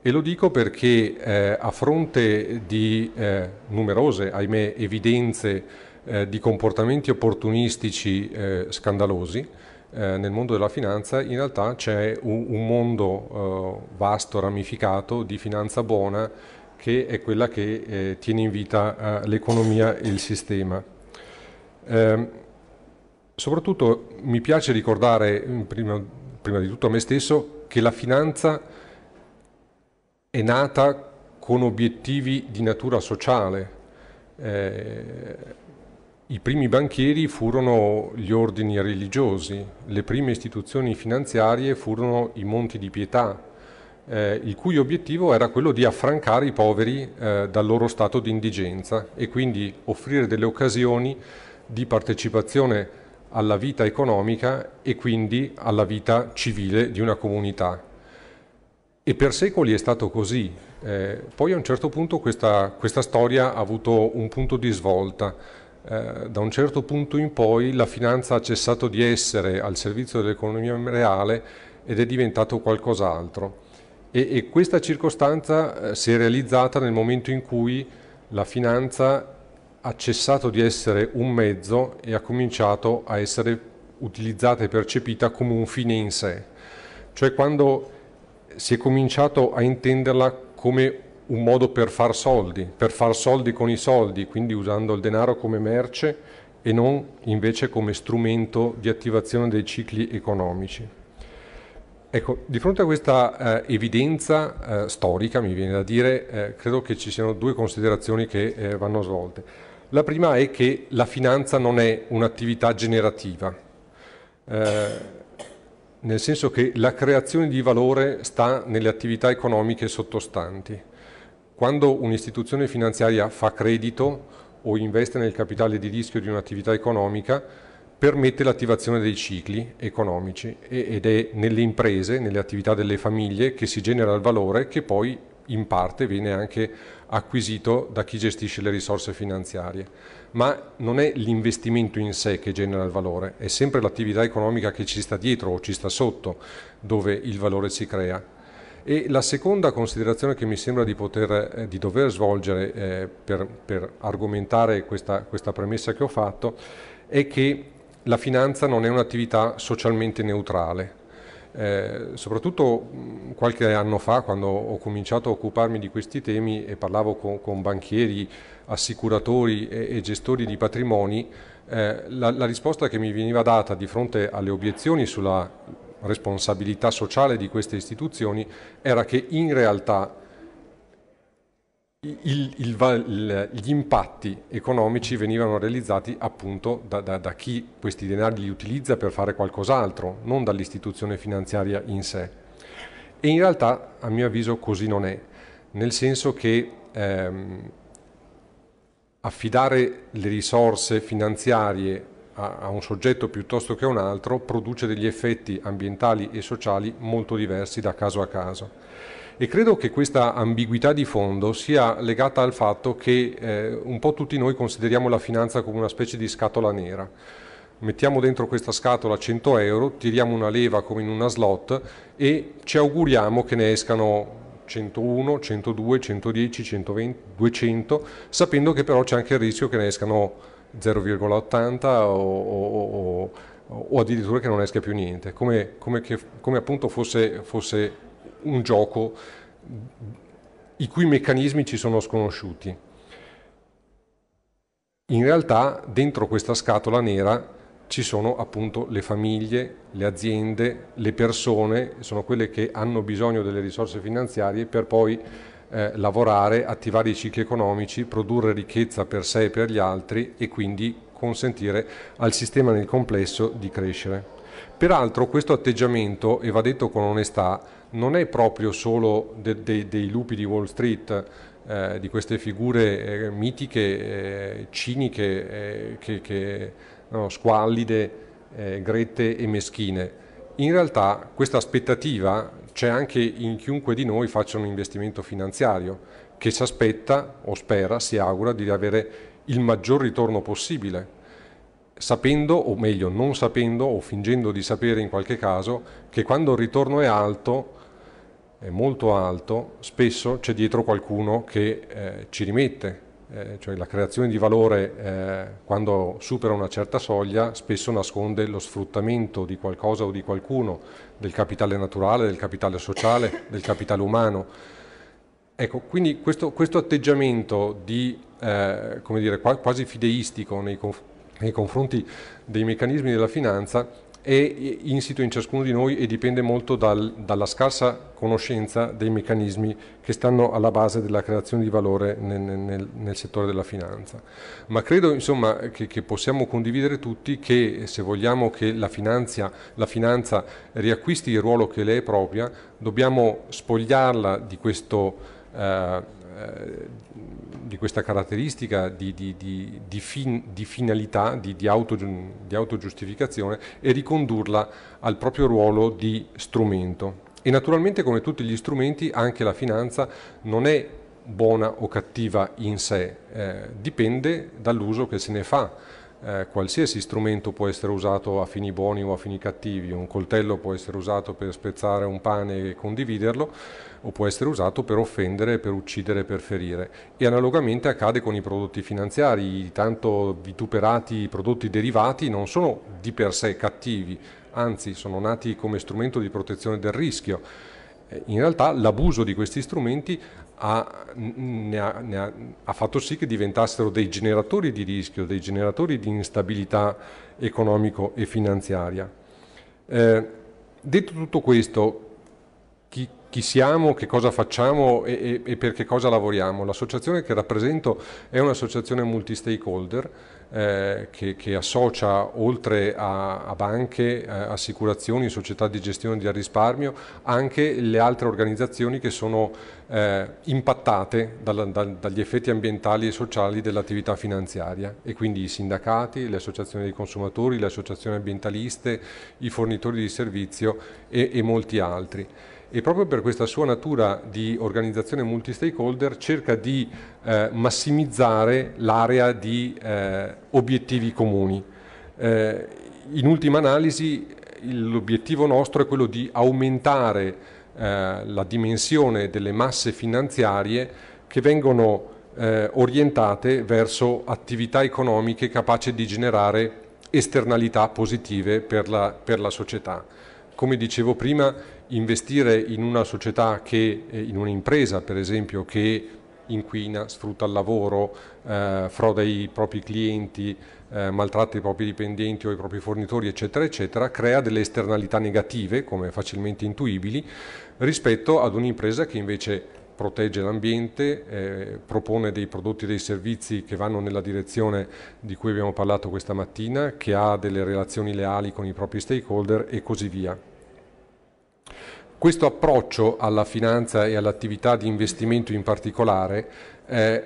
E lo dico perché eh, a fronte di eh, numerose, ahimè, evidenze eh, di comportamenti opportunistici eh, scandalosi, eh, nel mondo della finanza in realtà c'è un, un mondo eh, vasto, ramificato di finanza buona che è quella che eh, tiene in vita eh, l'economia e il sistema. Ehm, soprattutto mi piace ricordare, mm, prima, prima di tutto a me stesso, che la finanza è nata con obiettivi di natura sociale. Eh, i primi banchieri furono gli ordini religiosi, le prime istituzioni finanziarie furono i monti di pietà, eh, il cui obiettivo era quello di affrancare i poveri eh, dal loro stato di indigenza e quindi offrire delle occasioni di partecipazione alla vita economica e quindi alla vita civile di una comunità. E per secoli è stato così. Eh, poi a un certo punto questa, questa storia ha avuto un punto di svolta eh, da un certo punto in poi la finanza ha cessato di essere al servizio dell'economia reale ed è diventato qualcos'altro. E, e, questa circostanza eh, si è realizzata nel momento in cui la finanza ha cessato di essere un mezzo e ha cominciato a essere utilizzata e percepita come un fine in sé, cioè quando si è cominciato a intenderla come un un modo per far soldi, per far soldi con i soldi, quindi usando il denaro come merce e non invece come strumento di attivazione dei cicli economici. Ecco, di fronte a questa eh, evidenza eh, storica, mi viene da dire, eh, credo che ci siano due considerazioni che eh, vanno svolte. La prima è che la finanza non è un'attività generativa, eh, nel senso che la creazione di valore sta nelle attività economiche sottostanti. Quando un'istituzione finanziaria fa credito o investe nel capitale di rischio di un'attività economica, permette l'attivazione dei cicli economici ed è nelle imprese, nelle attività delle famiglie che si genera il valore che poi in parte viene anche acquisito da chi gestisce le risorse finanziarie. Ma non è l'investimento in sé che genera il valore, è sempre l'attività economica che ci sta dietro o ci sta sotto dove il valore si crea. E la seconda considerazione che mi sembra di, poter, eh, di dover svolgere eh, per, per, argomentare questa, questa premessa che ho fatto è che la finanza non è un'attività socialmente neutrale. Eh, soprattutto qualche anno fa, quando ho cominciato a occuparmi di questi temi e parlavo con, con banchieri, assicuratori e, e, gestori di patrimoni, eh, la, la risposta che mi veniva data di fronte alle obiezioni sulla responsabilità sociale di queste istituzioni era che in realtà il, il, gli impatti economici venivano realizzati appunto da, da, da, chi questi denari li utilizza per fare qualcos'altro, non dall'istituzione finanziaria in sé. E in realtà, a mio avviso, così non è, nel senso che ehm, affidare le risorse finanziarie a, a un soggetto piuttosto che a un altro produce degli effetti ambientali e sociali molto diversi da caso a caso. E credo che questa ambiguità di fondo sia legata al fatto che eh, un po' tutti noi consideriamo la finanza come una specie di scatola nera. Mettiamo dentro questa scatola 100 euro, tiriamo una leva come in una slot e ci auguriamo che ne escano 101, 102, 110, 120, 200, sapendo che però c'è anche il rischio che ne escano 0,80 o, o, o, o, addirittura che non esca più niente, come, come, che, come appunto fosse, fosse un gioco i cui meccanismi ci sono sconosciuti. In realtà dentro questa scatola nera ci sono appunto le famiglie, le aziende, le persone, sono quelle che hanno bisogno delle risorse finanziarie per poi eh, lavorare, attivare i cicli economici, produrre ricchezza per sé e per gli altri e quindi consentire al sistema nel complesso di crescere. Peraltro questo atteggiamento, e va detto con onestà, non è proprio solo de, de, dei lupi di Wall Street, eh, di queste figure eh, mitiche, eh, ciniche, eh, che, che, no, squallide, eh, grette e meschine in realtà questa aspettativa c'è anche in chiunque di noi faccia un investimento finanziario che si aspetta o spera, si augura di avere il maggior ritorno possibile, sapendo o meglio non sapendo o fingendo di sapere in qualche caso che quando il ritorno è alto, è molto alto, spesso c'è dietro qualcuno che eh, ci rimette, eh, cioè la creazione di valore eh, quando supera una certa soglia spesso nasconde lo sfruttamento di qualcosa o di qualcuno del capitale naturale, del capitale sociale, del capitale umano. Ecco, quindi questo, questo atteggiamento di, eh, come dire, quasi fideistico nei, conf nei confronti dei meccanismi della finanza è insito in ciascuno di noi e dipende molto dal, dalla scarsa conoscenza dei meccanismi che stanno alla base della creazione di valore nel, nel, nel settore della finanza. Ma credo insomma, che, che, possiamo condividere tutti che se vogliamo che la, finanzia, la finanza riacquisti il ruolo che le è propria, dobbiamo spogliarla di questo... Eh, eh di questa caratteristica di, di, di, di fin, finalità, di, autogiustificazione auto e ricondurla al proprio ruolo di strumento. E naturalmente come tutti gli strumenti anche la finanza non è buona o cattiva in sé, eh, dipende dall'uso che se ne fa. Eh, qualsiasi strumento può essere usato a fini buoni o a fini cattivi, un coltello può essere usato per spezzare un pane e condividerlo, o può essere usato per offendere, per uccidere, per ferire. E analogamente accade con i prodotti finanziari, i tanto vituperati prodotti derivati non sono di per sé cattivi, anzi sono nati come strumento di protezione del rischio. Eh, in realtà l'abuso di questi strumenti ha, ne ha, ne ha, ha, fatto sì che diventassero dei generatori di rischio, dei generatori di instabilità economico e finanziaria. Eh, detto tutto questo, chi siamo, che cosa facciamo e, e, e per che cosa lavoriamo. L'associazione che rappresento è un'associazione multi-stakeholder eh, che, che, associa oltre a, a banche, eh, assicurazioni, società di gestione del risparmio, anche le altre organizzazioni che sono eh, impattate dal, dal, dagli effetti ambientali e sociali dell'attività finanziaria e quindi i sindacati, le associazioni dei consumatori, le associazioni ambientaliste, i fornitori di servizio e, e molti altri e proprio per questa sua natura di organizzazione multi-stakeholder cerca di eh, massimizzare l'area di eh, obiettivi comuni. Eh, in ultima analisi l'obiettivo nostro è quello di aumentare eh, la dimensione delle masse finanziarie che vengono eh, orientate verso attività economiche capaci di generare esternalità positive per la, per la società. Come dicevo prima, investire in una società che, eh, in un'impresa per esempio, che inquina, sfrutta il lavoro, eh, froda i propri clienti, eh, maltratta i propri dipendenti o i propri fornitori, eccetera, eccetera, crea delle esternalità negative, come facilmente intuibili, rispetto ad un'impresa che invece protegge l'ambiente, eh, propone dei prodotti e dei servizi che vanno nella direzione di cui abbiamo parlato questa mattina, che ha delle relazioni leali con i propri stakeholder e così via. Questo approccio alla finanza e all'attività di investimento in particolare eh,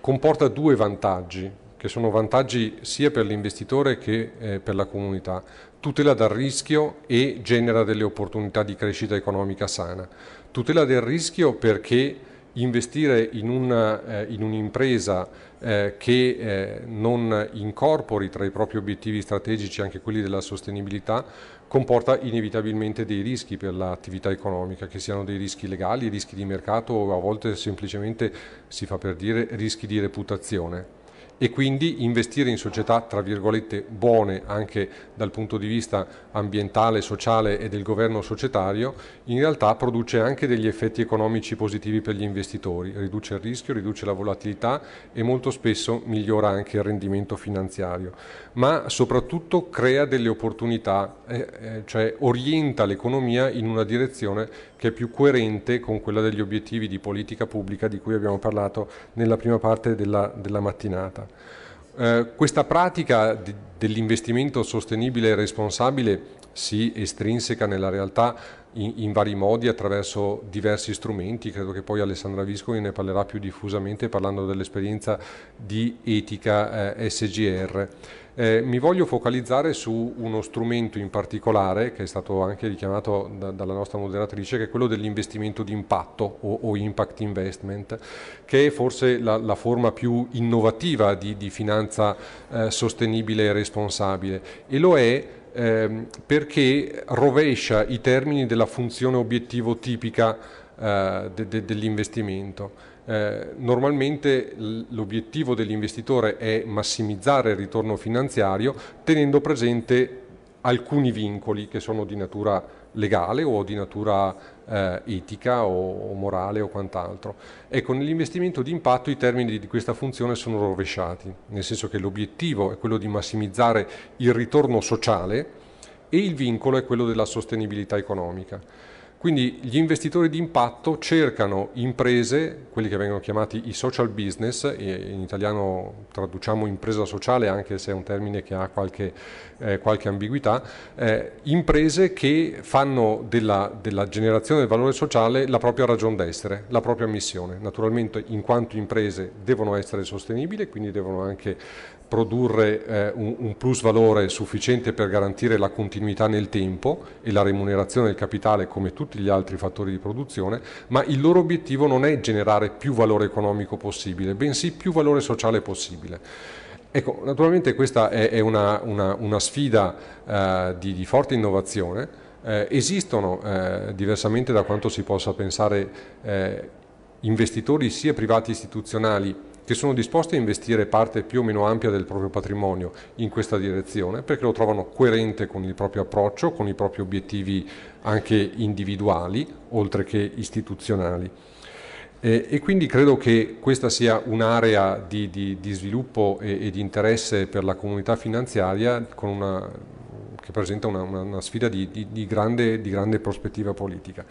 comporta due vantaggi, che sono vantaggi sia per l'investitore che eh, per la comunità. Tutela dal rischio e genera delle opportunità di crescita economica sana. Tutela del rischio perché investire in, eh, un'impresa eh, un che eh, non incorpori tra i propri obiettivi strategici anche quelli della sostenibilità comporta inevitabilmente dei rischi per l'attività economica, che siano dei rischi legali, rischi di mercato o a volte semplicemente, si fa per dire, rischi di reputazione e quindi investire in società tra virgolette buone anche dal punto di vista ambientale, sociale e del governo societario, in realtà produce anche degli effetti economici positivi per gli investitori, riduce il rischio, riduce la volatilità e molto spesso migliora anche il rendimento finanziario, ma soprattutto crea delle opportunità, eh, eh, cioè orienta l'economia in una direzione che è più coerente con quella degli obiettivi di politica pubblica di cui abbiamo parlato nella prima parte della, della mattinata. Eh, questa pratica di, dell'investimento sostenibile e responsabile si estrinseca nella realtà in, in, vari modi attraverso diversi strumenti, credo che poi Alessandra Viscoli ne parlerà più diffusamente parlando dell'esperienza di etica eh, SGR. Eh, mi voglio focalizzare su uno strumento in particolare che è stato anche richiamato da, dalla nostra moderatrice, che è quello dell'investimento di impatto o, o, impact investment, che è forse la, la forma più innovativa di, di finanza eh, sostenibile e responsabile. E lo è ehm, perché rovescia i termini della funzione obiettivo tipica eh, de, de, dell'investimento eh, normalmente l'obiettivo dell'investitore è massimizzare il ritorno finanziario tenendo presente alcuni vincoli che sono di natura legale o di natura eh, etica o, o, morale o quant'altro. Ecco, nell'investimento di impatto i termini di questa funzione sono rovesciati, nel senso che l'obiettivo è quello di massimizzare il ritorno sociale e il vincolo è quello della sostenibilità economica. Quindi gli investitori di impatto cercano imprese, quelli che vengono chiamati i social business, in italiano traduciamo impresa sociale anche se è un termine che ha qualche, eh, qualche ambiguità, eh, imprese che fanno della, della, generazione del valore sociale la propria ragion d'essere, la propria missione. Naturalmente in quanto imprese devono essere sostenibili, quindi devono anche produrre eh, un, un plus valore sufficiente per garantire la continuità nel tempo e la remunerazione del capitale come tutti gli altri fattori di produzione, ma il loro obiettivo non è generare più valore economico possibile, bensì più valore sociale possibile. Ecco, naturalmente questa è, è una, una, una, sfida eh, di, di forte innovazione, eh, esistono, eh, diversamente da quanto si possa pensare, eh, investitori sia privati istituzionali che sono disposti a investire parte più o meno ampia del proprio patrimonio in questa direzione perché lo trovano coerente con il proprio approccio, con i propri obiettivi anche individuali oltre che istituzionali. E, e quindi credo che questa sia un'area di, di, di sviluppo e, e, di interesse per la comunità finanziaria una, che presenta una, una, una sfida di, di grande, grande prospettiva politica.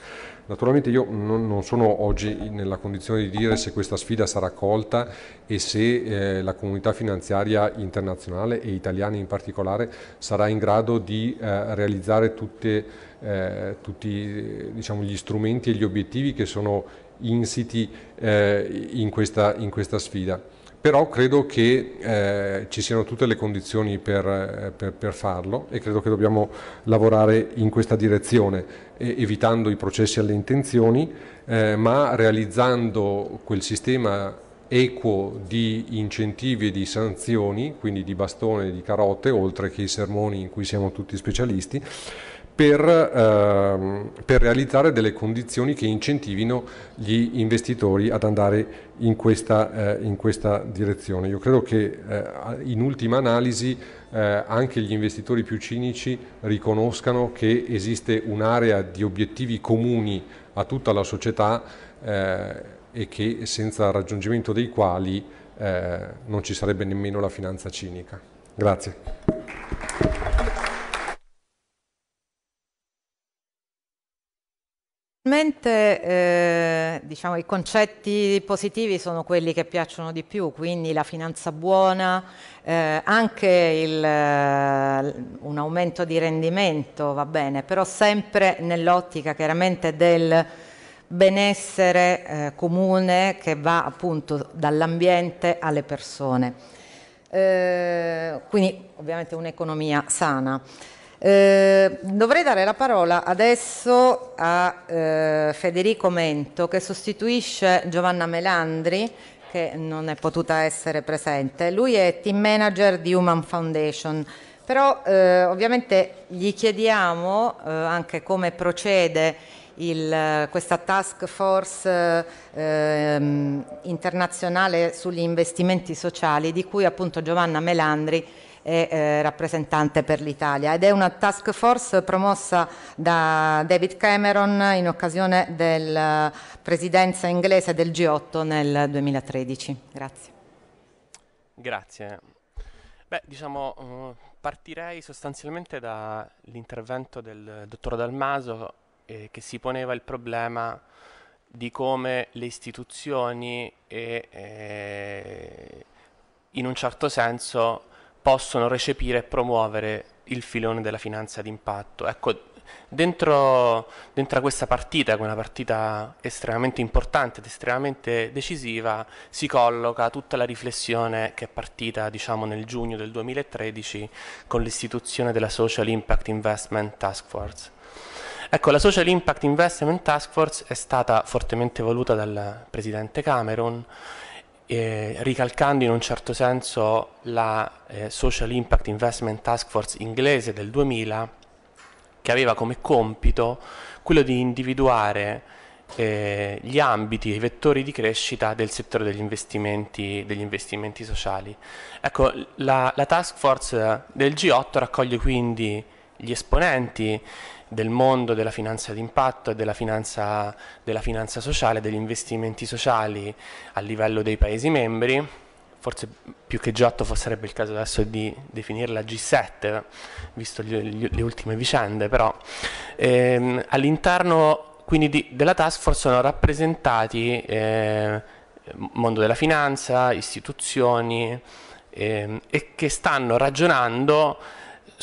Naturalmente io non, non sono oggi nella condizione di dire se questa sfida sarà colta e se eh, la comunità finanziaria internazionale e italiana in particolare sarà in grado di eh, realizzare tutte, eh, tutti diciamo, gli strumenti e gli obiettivi che sono insiti eh, in questa, in questa sfida però credo che eh, ci siano tutte le condizioni per, eh, per, per, farlo e credo che dobbiamo lavorare in questa direzione eh, evitando i processi alle intenzioni, eh, ma realizzando quel sistema equo di incentivi e di sanzioni, quindi di bastone e di carote, oltre che i sermoni in cui siamo tutti specialisti, per, ehm, per, realizzare delle condizioni che incentivino gli investitori ad andare in questa, eh, in questa direzione. Io credo che eh, in ultima analisi eh, anche gli investitori più cinici riconoscano che esiste un'area di obiettivi comuni a tutta la società eh, e che senza il raggiungimento dei quali eh, non ci sarebbe nemmeno la finanza cinica. Grazie. Generalmente eh, diciamo, i concetti positivi sono quelli che piacciono di più, quindi la finanza buona, eh, anche il, eh, un aumento di rendimento va bene, però sempre nell'ottica chiaramente del benessere eh, comune che va appunto dall'ambiente alle persone. Eh, quindi ovviamente un'economia sana. Eh, dovrei dare la parola adesso a eh, Federico Mento che sostituisce Giovanna Melandri che non è potuta essere presente. Lui è team manager di Human Foundation, però eh, ovviamente gli chiediamo eh, anche come procede il, eh, questa task force ehm, internazionale sugli investimenti sociali di cui appunto Giovanna Melandri e eh, rappresentante per l'Italia ed è una task force promossa da David Cameron in occasione della eh, presidenza inglese del G8 nel 2013. Grazie. Grazie. Beh, diciamo, mm, partirei sostanzialmente dall'intervento del dottor Dalmaso eh, che si poneva il problema di come le istituzioni e, eh, in un certo senso possono recepire e promuovere il filone della finanza d'impatto. Ecco, dentro, dentro questa partita, che è una partita estremamente importante ed estremamente decisiva, si colloca tutta la riflessione che è partita diciamo, nel giugno del 2013 con l'istituzione della Social Impact Investment Task Force. Ecco, la Social Impact Investment Task Force è stata fortemente voluta dal Presidente Cameron eh, ricalcando in un certo senso la eh, Social Impact Investment Task Force inglese del 2000 che aveva come compito quello di individuare eh, gli ambiti e i vettori di crescita del settore degli investimenti, degli investimenti sociali. Ecco, la, la task force del G8 raccoglie quindi gli esponenti del mondo della finanza d'impatto e della finanza, della finanza sociale, degli investimenti sociali a livello dei Paesi membri, forse più che G8 sarebbe il caso adesso di definirla G7, visto gli, gli, le ultime vicende, però ehm, all'interno quindi di, della task force sono rappresentati eh, mondo della finanza, istituzioni eh, e che stanno ragionando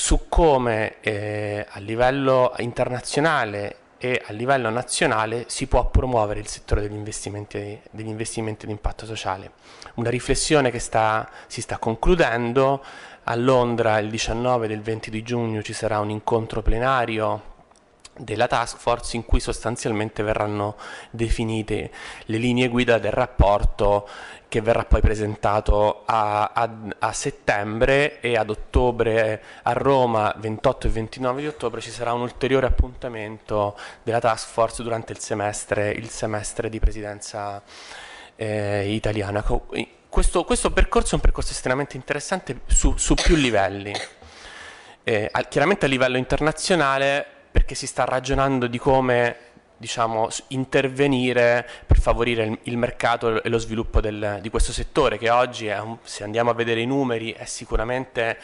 su come eh, a livello internazionale e a livello nazionale si può promuovere il settore degli investimenti, degli investimenti di impatto sociale. Una riflessione che sta, si sta concludendo, a Londra il 19 e il 20 di giugno ci sarà un incontro plenario della task force in cui sostanzialmente verranno definite le linee guida del rapporto che verrà poi presentato a, a, a, settembre e ad ottobre a Roma 28 e 29 di ottobre ci sarà un ulteriore appuntamento della task force durante il semestre, il semestre di presidenza eh, italiana. Questo, questo, percorso è un percorso estremamente interessante su, su più livelli. Eh, chiaramente a livello internazionale perché si sta ragionando di come diciamo, intervenire per favorire il, il mercato e lo sviluppo del, di questo settore che oggi, un, se andiamo a vedere i numeri, è sicuramente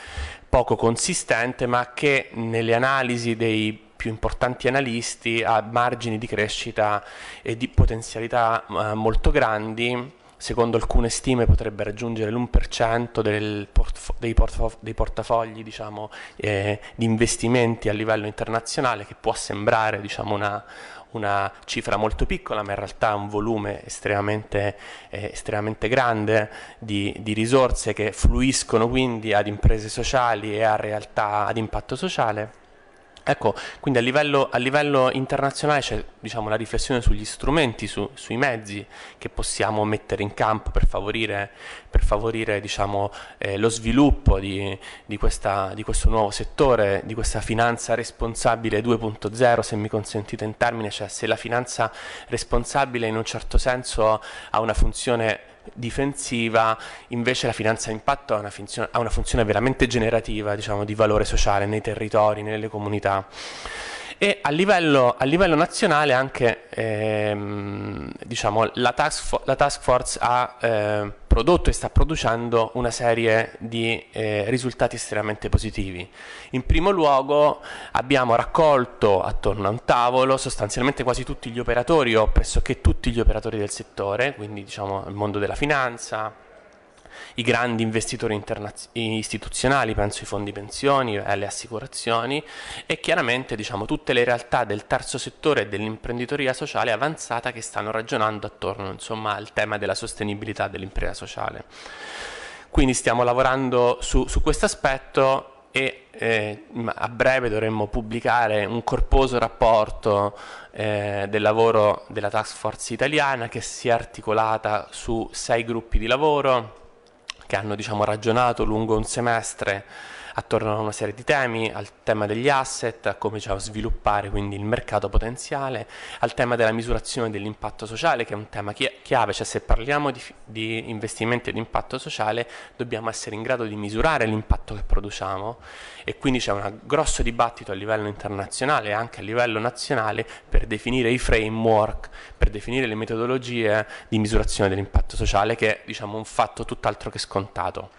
poco consistente, ma che nelle analisi dei più importanti analisti ha margini di crescita e di potenzialità eh, molto grandi secondo alcune stime potrebbe raggiungere l'1% portfo- dei, portfo- dei, portafogli diciamo, eh, di investimenti a livello internazionale, che può sembrare diciamo, una, una, cifra molto piccola, ma in realtà è un volume estremamente, eh, estremamente grande di, di, risorse che fluiscono quindi ad imprese sociali e a realtà ad impatto sociale. Ecco, quindi a livello, a livello internazionale c'è diciamo, una riflessione sugli strumenti, su, sui mezzi che possiamo mettere in campo per favorire, per favorire diciamo, eh, lo sviluppo di, di, questa, di, questo nuovo settore, di questa finanza responsabile 2.0, se mi consentite in termine, cioè se la finanza responsabile in un certo senso ha una funzione difensiva, invece la finanza impatto ha una funzione, ha una funzione veramente generativa diciamo, di valore sociale nei territori, nelle comunità e a livello, a livello nazionale anche ehm, diciamo, la, task la, task force ha eh, prodotto e sta producendo una serie di eh, risultati estremamente positivi. In primo luogo abbiamo raccolto attorno a un tavolo sostanzialmente quasi tutti gli operatori o pressoché tutti gli operatori del settore, quindi diciamo il mondo della finanza, i grandi investitori istituzionali, penso ai fondi pensioni, alle eh, assicurazioni e chiaramente diciamo, tutte le realtà del terzo settore e dell'imprenditoria sociale avanzata che stanno ragionando attorno insomma, al tema della sostenibilità dell'impresa sociale. Quindi stiamo lavorando su, su questo aspetto e eh, a breve dovremmo pubblicare un corposo rapporto eh, del lavoro della task force italiana che si è articolata su sei gruppi di lavoro che hanno diciamo, ragionato lungo un semestre attorno a una serie di temi, al tema degli asset, a come già diciamo, sviluppare quindi il mercato potenziale, al tema della misurazione dell'impatto sociale che è un tema chiave, cioè se parliamo di, di investimenti ed impatto sociale dobbiamo essere in grado di misurare l'impatto che produciamo e quindi c'è un grosso dibattito a livello internazionale e anche a livello nazionale per definire i framework, per definire le metodologie di misurazione dell'impatto sociale che è diciamo, un fatto tutt'altro che scontato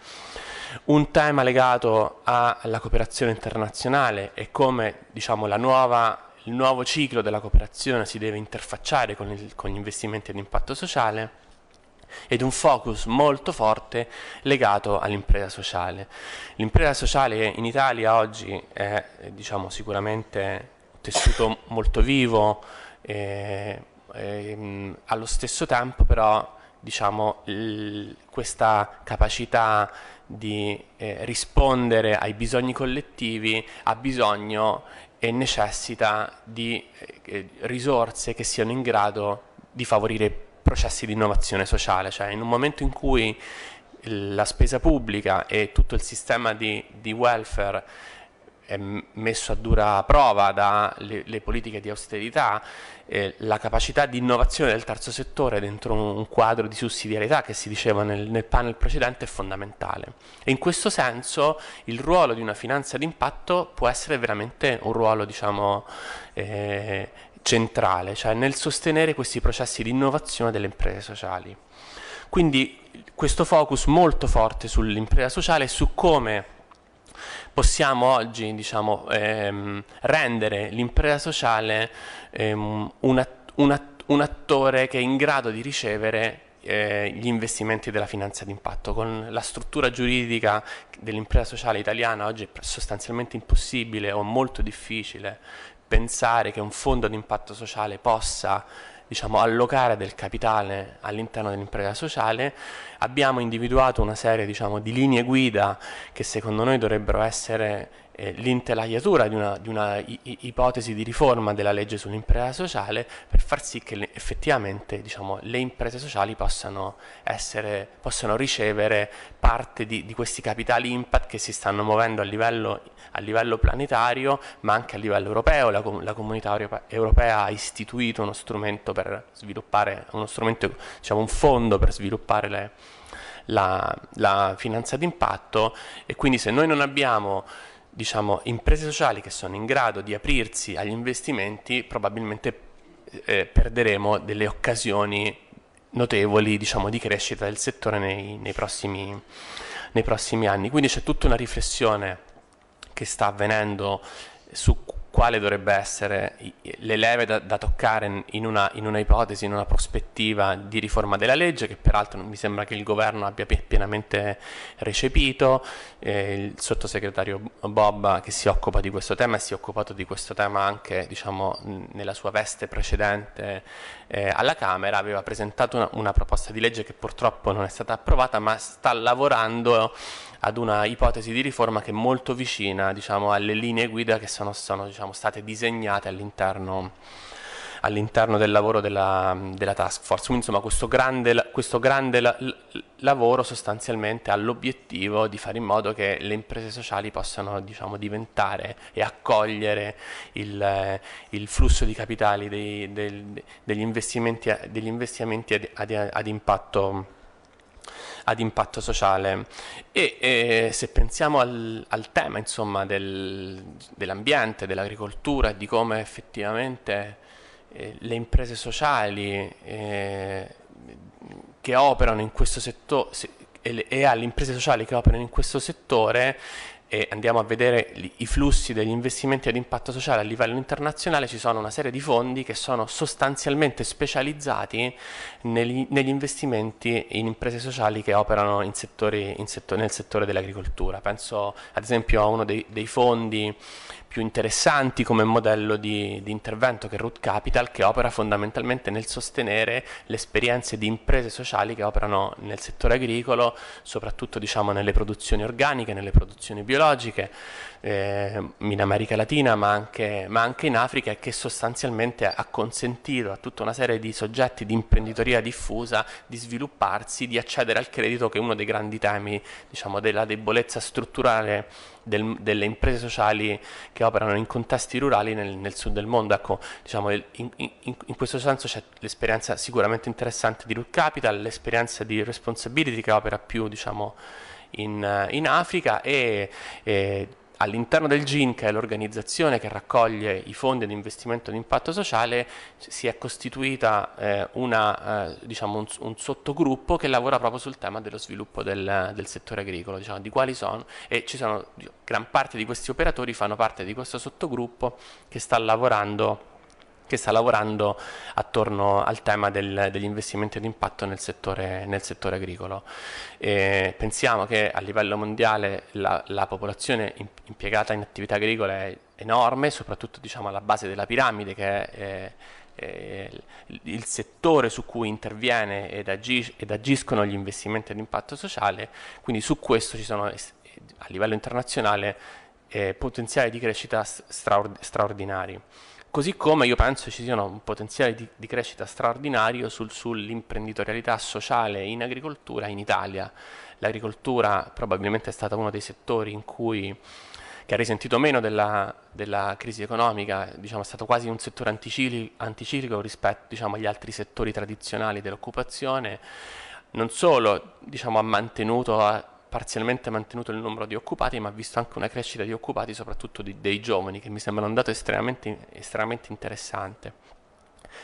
un tema legato alla cooperazione internazionale e come diciamo, nuova, il nuovo ciclo della cooperazione si deve interfacciare con, il, con gli investimenti ad impatto sociale ed un focus molto forte legato all'impresa sociale. L'impresa sociale in Italia oggi è diciamo, sicuramente un tessuto molto vivo, e, eh, e, ehm, allo stesso tempo però diciamo, il, questa capacità di eh, rispondere ai bisogni collettivi ha bisogno e necessita di eh, eh, risorse che siano in grado di favorire processi di innovazione sociale, cioè in un momento in cui la spesa pubblica e tutto il sistema di, di welfare è messo a dura prova dalle politiche di austerità, eh, la capacità di innovazione del terzo settore dentro un quadro di sussidiarietà che si diceva nel, nel panel precedente è fondamentale. E in questo senso il ruolo di una finanza d'impatto può essere veramente un ruolo, diciamo, eh, centrale, cioè nel sostenere questi processi di innovazione delle imprese sociali. Quindi questo focus molto forte sull'impresa sociale e su come possiamo oggi diciamo, ehm, rendere l'impresa sociale ehm, un, att un, att un, attore che è in grado di ricevere eh, gli investimenti della finanza d'impatto. Con la struttura giuridica dell'impresa sociale italiana oggi è sostanzialmente impossibile o molto difficile pensare che un fondo di impatto sociale possa diciamo, allocare del capitale all'interno dell'impresa sociale, abbiamo individuato una serie diciamo, di linee guida che secondo noi dovrebbero essere eh, l'intelaiatura di una, di una ipotesi di riforma della legge sull'impresa sociale per far sì che le, effettivamente diciamo, le imprese sociali possano, essere, possano ricevere parte di, di questi capitali impact che si stanno muovendo a livello a livello planetario ma anche a livello europeo, la, com- la comunità europea ha istituito uno strumento per sviluppare, uno strumento, diciamo un fondo per sviluppare le, la, la finanza d'impatto e quindi se noi non abbiamo diciamo, imprese sociali che sono in grado di aprirsi agli investimenti probabilmente eh, eh perderemo delle occasioni notevoli diciamo, di crescita del settore nei, nei, prossimi, nei prossimi anni. Quindi c'è tutta una riflessione che sta avvenendo, su quale dovrebbe essere le leve da, da toccare in una, in una, ipotesi, in una prospettiva di riforma della legge, che peraltro mi sembra che il governo abbia pienamente recepito, eh, il sottosegretario Bobba che si occupa di questo tema e si è occupato di questo tema anche diciamo, nella sua veste precedente eh, alla Camera aveva presentato una, una, proposta di legge che purtroppo non è stata approvata, ma sta lavorando ad una ipotesi di riforma che è molto vicina diciamo, alle linee guida che sono, sono diciamo, state disegnate all'interno all'interno del lavoro della, della, task force. Quindi insomma questo grande, questo grande la, lavoro sostanzialmente ha l'obiettivo di fare in modo che le imprese sociali possano diciamo, diventare e accogliere il, eh, il flusso di capitali dei, dei, degli investimenti, degli investimenti ad, ad, ad impatto ad impatto sociale e, e se pensiamo al, al tema insomma, del, dell'ambiente, dell'agricoltura, di come effettivamente eh, le imprese sociali eh, che operano in questo settore e, alle imprese sociali che operano in questo settore e andiamo a vedere i flussi degli investimenti ad impatto sociale a livello internazionale, ci sono una serie di fondi che sono sostanzialmente specializzati negli, negli investimenti in imprese sociali che operano settori, setto, nel settore dell'agricoltura. Penso ad esempio a uno dei, dei fondi più interessanti come modello di, di, intervento che Root Capital, che opera fondamentalmente nel sostenere le esperienze di imprese sociali che operano nel settore agricolo, soprattutto diciamo, nelle produzioni organiche, nelle produzioni biologiche, eh, in America Latina ma anche, ma anche, in Africa e che sostanzialmente ha consentito a tutta una serie di soggetti di imprenditoria diffusa di svilupparsi, di accedere al credito che è uno dei grandi temi diciamo, della debolezza strutturale del, delle imprese sociali che operano in contesti rurali nel, nel sud del mondo. Ecco, diciamo, in, in, in, questo senso c'è l'esperienza sicuramente interessante di Root Capital, l'esperienza di Responsibility che opera più diciamo, in, in, Africa e, e all'interno del GIN, che è l'organizzazione che raccoglie i fondi di investimento di impatto sociale, si è costituita eh, una, eh, diciamo un, un, sottogruppo che lavora proprio sul tema dello sviluppo del, del settore agricolo, diciamo, di quali sono, e ci sono, gran parte di questi operatori fanno parte di questo sottogruppo che sta lavorando che sta lavorando attorno al tema del, degli investimenti di impatto nel settore, nel settore agricolo. E pensiamo che a livello mondiale la, la popolazione impiegata in attività agricole è enorme, soprattutto diciamo, alla base della piramide che è... Eh, il settore su cui interviene ed, agis ed agiscono gli investimenti ad impatto sociale, quindi su questo ci sono a livello internazionale eh, potenziali di crescita straordinari. Così come io penso ci siano un potenziale di, di crescita straordinario sul, sull'imprenditorialità sociale in agricoltura in Italia. L'agricoltura probabilmente è stata uno dei settori in cui che ha risentito meno della, della crisi economica, diciamo, è stato quasi un settore anticiclico, anticiclico rispetto diciamo, agli altri settori tradizionali dell'occupazione, non solo diciamo, ha mantenuto, parzialmente mantenuto il numero di occupati, ma ha visto anche una crescita di occupati, soprattutto di, dei giovani, che mi sembra un dato estremamente, estremamente interessante.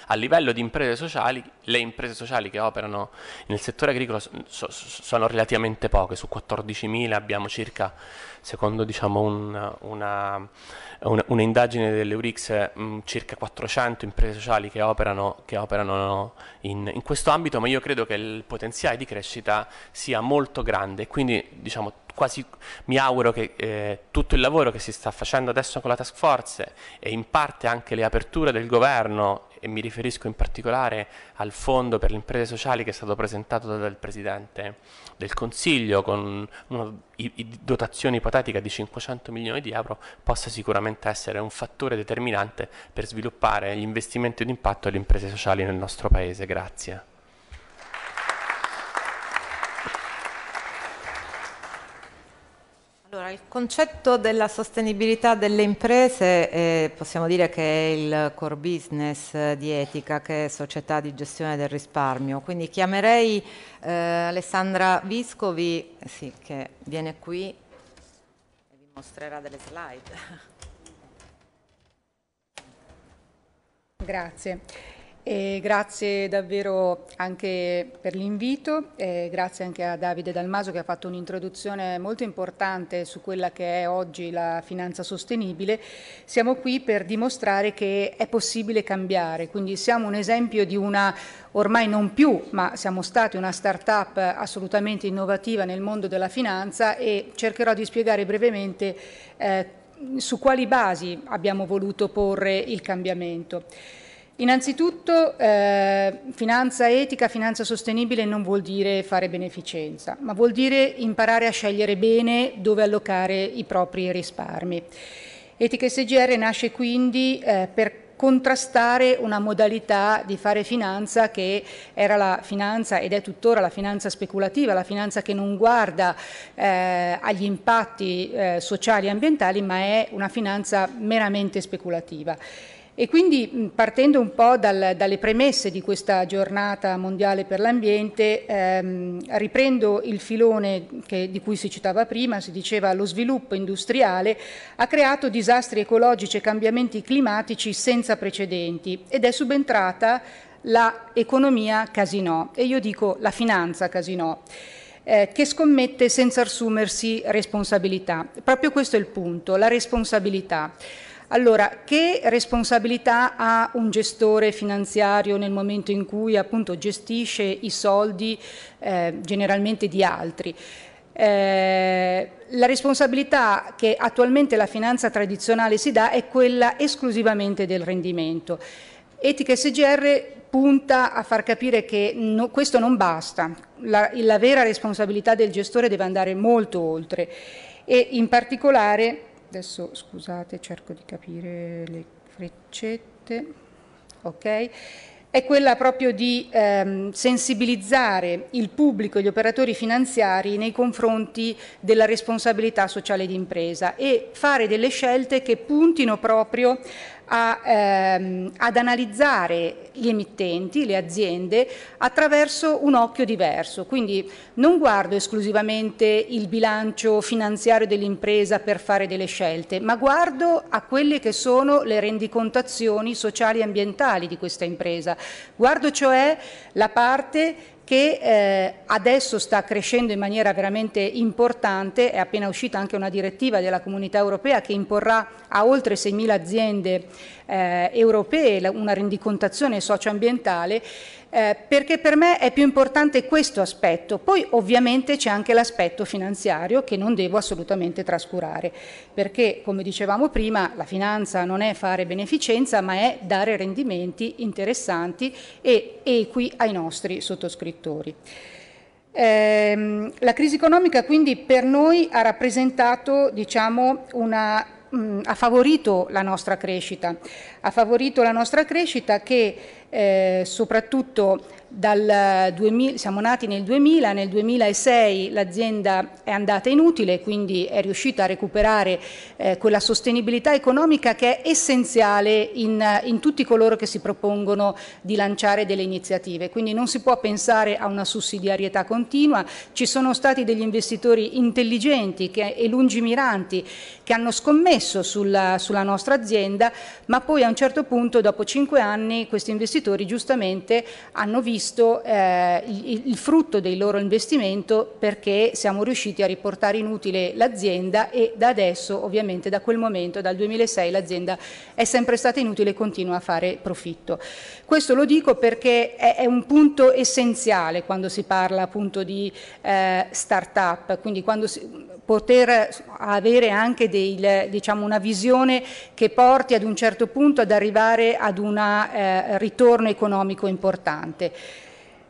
A livello di imprese sociali, le imprese sociali che operano nel settore agricolo so, so, sono relativamente poche, su 14.000 abbiamo circa secondo diciamo, un, una, una, un'indagine dell'Eurix, mm, circa 400 imprese sociali che operano, che operano in, in, questo ambito, ma io credo che il potenziale di crescita sia molto grande, quindi diciamo, quasi mi auguro che eh, tutto il lavoro che si sta facendo adesso con la task force e in parte anche le aperture del governo e mi riferisco in particolare al fondo per le imprese sociali che è stato presentato dal Presidente del Consiglio con una dotazione ipotetica di 500 milioni di euro, possa sicuramente essere un fattore determinante per sviluppare gli investimenti d'impatto alle imprese sociali nel nostro Paese. Grazie. il concetto della sostenibilità delle imprese eh, possiamo dire che è il core business eh, di Etica, che è società di gestione del risparmio. Quindi chiamerei eh, Alessandra Viscovi, eh, sì, che viene qui e vi mostrerà delle slide. Grazie. E grazie davvero anche per l'invito, grazie anche a Davide Dalmaso che ha fatto un'introduzione molto importante su quella che è oggi la finanza sostenibile. Siamo qui per dimostrare che è possibile cambiare, quindi siamo un esempio di una ormai non più, ma siamo stati una start-up assolutamente innovativa nel mondo della finanza e cercherò di spiegare brevemente eh, su quali basi abbiamo voluto porre il cambiamento. Innanzitutto eh, finanza etica, finanza sostenibile non vuol dire fare beneficenza, ma vuol dire imparare a scegliere bene dove allocare i propri risparmi. Etica SGR nasce quindi eh, per contrastare una modalità di fare finanza che era la finanza ed è tuttora la finanza speculativa, la finanza che non guarda eh, agli impatti eh, sociali e ambientali ma è una finanza meramente speculativa. E quindi partendo un po' dal, dalle premesse di questa giornata mondiale per l'ambiente, ehm, riprendo il filone che, di cui si citava prima, si diceva lo sviluppo industriale ha creato disastri ecologici e cambiamenti climatici senza precedenti ed è subentrata l'economia casino e io dico la finanza casino. Eh, che scommette senza assumersi responsabilità. Proprio questo è il punto, la responsabilità. Allora, che responsabilità ha un gestore finanziario nel momento in cui appunto gestisce i soldi eh, generalmente di altri? Eh, la responsabilità che attualmente la finanza tradizionale si dà è quella esclusivamente del rendimento. Etica SGR punta a far capire che no, questo non basta, la, la vera responsabilità del gestore deve andare molto oltre e in particolare adesso scusate cerco di capire le freccette ok è quella proprio di ehm, sensibilizzare il pubblico e gli operatori finanziari nei confronti della responsabilità sociale d'impresa e fare delle scelte che puntino proprio a, ehm, ad analizzare gli emittenti, le aziende, attraverso un occhio diverso. Quindi non guardo esclusivamente il bilancio finanziario dell'impresa per fare delle scelte, ma guardo a quelle che sono le rendicontazioni sociali e ambientali di questa impresa. Guardo cioè la parte che eh, adesso sta crescendo in maniera veramente importante, è appena uscita anche una direttiva della comunità europea che imporrà a oltre 6.000 aziende eh, europee una rendicontazione socioambientale eh, perché per me è più importante questo aspetto. Poi ovviamente c'è anche l'aspetto finanziario che non devo assolutamente trascurare, perché come dicevamo prima la finanza non è fare beneficenza ma è dare rendimenti interessanti e equi ai nostri sottoscrittori. Ehm, la crisi economica quindi per noi ha rappresentato diciamo, una mh, mm, ha favorito la nostra crescita, ha favorito la nostra crescita che eh, soprattutto dal 2000, eh, siamo nati nel 2000, nel 2006 l'azienda è andata inutile, quindi è riuscita a recuperare eh, quella sostenibilità economica che è essenziale in, eh, in, tutti coloro che si propongono di lanciare delle iniziative. Quindi non si può pensare a una sussidiarietà continua, ci sono stati degli investitori intelligenti che, e lungimiranti che hanno scommesso sulla, sulla nostra azienda, ma poi a un certo punto, dopo cinque anni, questi investitori giustamente hanno visto visto eh, il, il, frutto del loro investimento perché siamo riusciti a riportare inutile l'azienda e da adesso, ovviamente da quel momento, dal 2006 l'azienda è sempre stata inutile e continua a fare profitto. Questo lo dico perché è, è un punto essenziale quando si parla appunto di eh, start-up, quindi quando si, poter avere anche del, diciamo, una visione che porti ad un certo punto ad arrivare ad un eh, ritorno economico importante.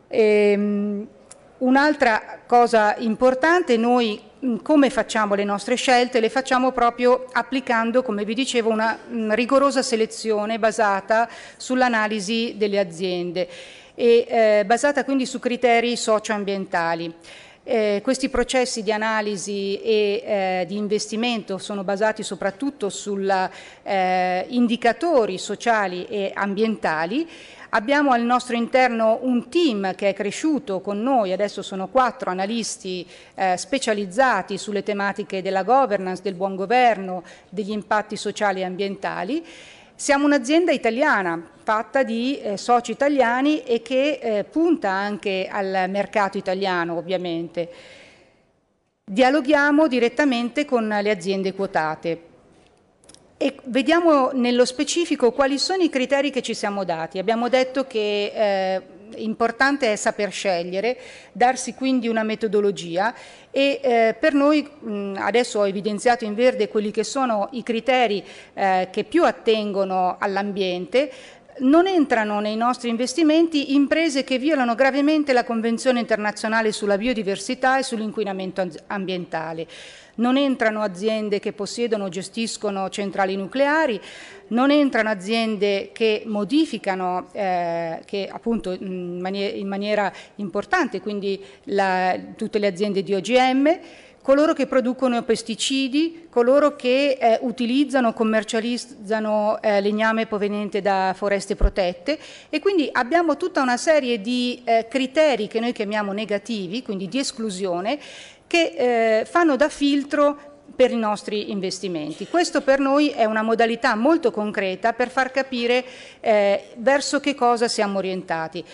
Ehm, Un'altra cosa importante, noi come facciamo le nostre scelte? Le facciamo proprio applicando, come vi dicevo, una rigorosa selezione basata sull'analisi delle aziende e eh, basata quindi su criteri socioambientali. Eh, questi processi di analisi e eh, di investimento sono basati soprattutto su eh, indicatori sociali e ambientali. Abbiamo al nostro interno un team che è cresciuto con noi, adesso sono quattro analisti eh, specializzati sulle tematiche della governance, del buon governo, degli impatti sociali e ambientali. Siamo un'azienda italiana fatta di eh, soci italiani e che eh, punta anche al mercato italiano ovviamente. Dialoghiamo direttamente con le aziende quotate e vediamo nello specifico quali sono i criteri che ci siamo dati. Abbiamo detto che eh, Importante è saper scegliere, darsi quindi una metodologia e eh, per noi mh, adesso ho evidenziato in verde quelli che sono i criteri eh, che più attengono all'ambiente, non entrano nei nostri investimenti imprese che violano gravemente la Convenzione internazionale sulla biodiversità e sull'inquinamento ambientale. Non entrano aziende che possiedono o gestiscono centrali nucleari, non entrano aziende che modificano eh, che appunto in, maniera importante, quindi la, tutte le aziende di OGM, coloro che producono pesticidi, coloro che eh, utilizzano, commercializzano eh, legname proveniente da foreste protette e quindi abbiamo tutta una serie di eh, criteri che noi chiamiamo negativi, quindi di esclusione, che eh, fanno da filtro per i nostri investimenti. Questo per noi è una modalità molto concreta per far capire eh, verso che cosa siamo orientati.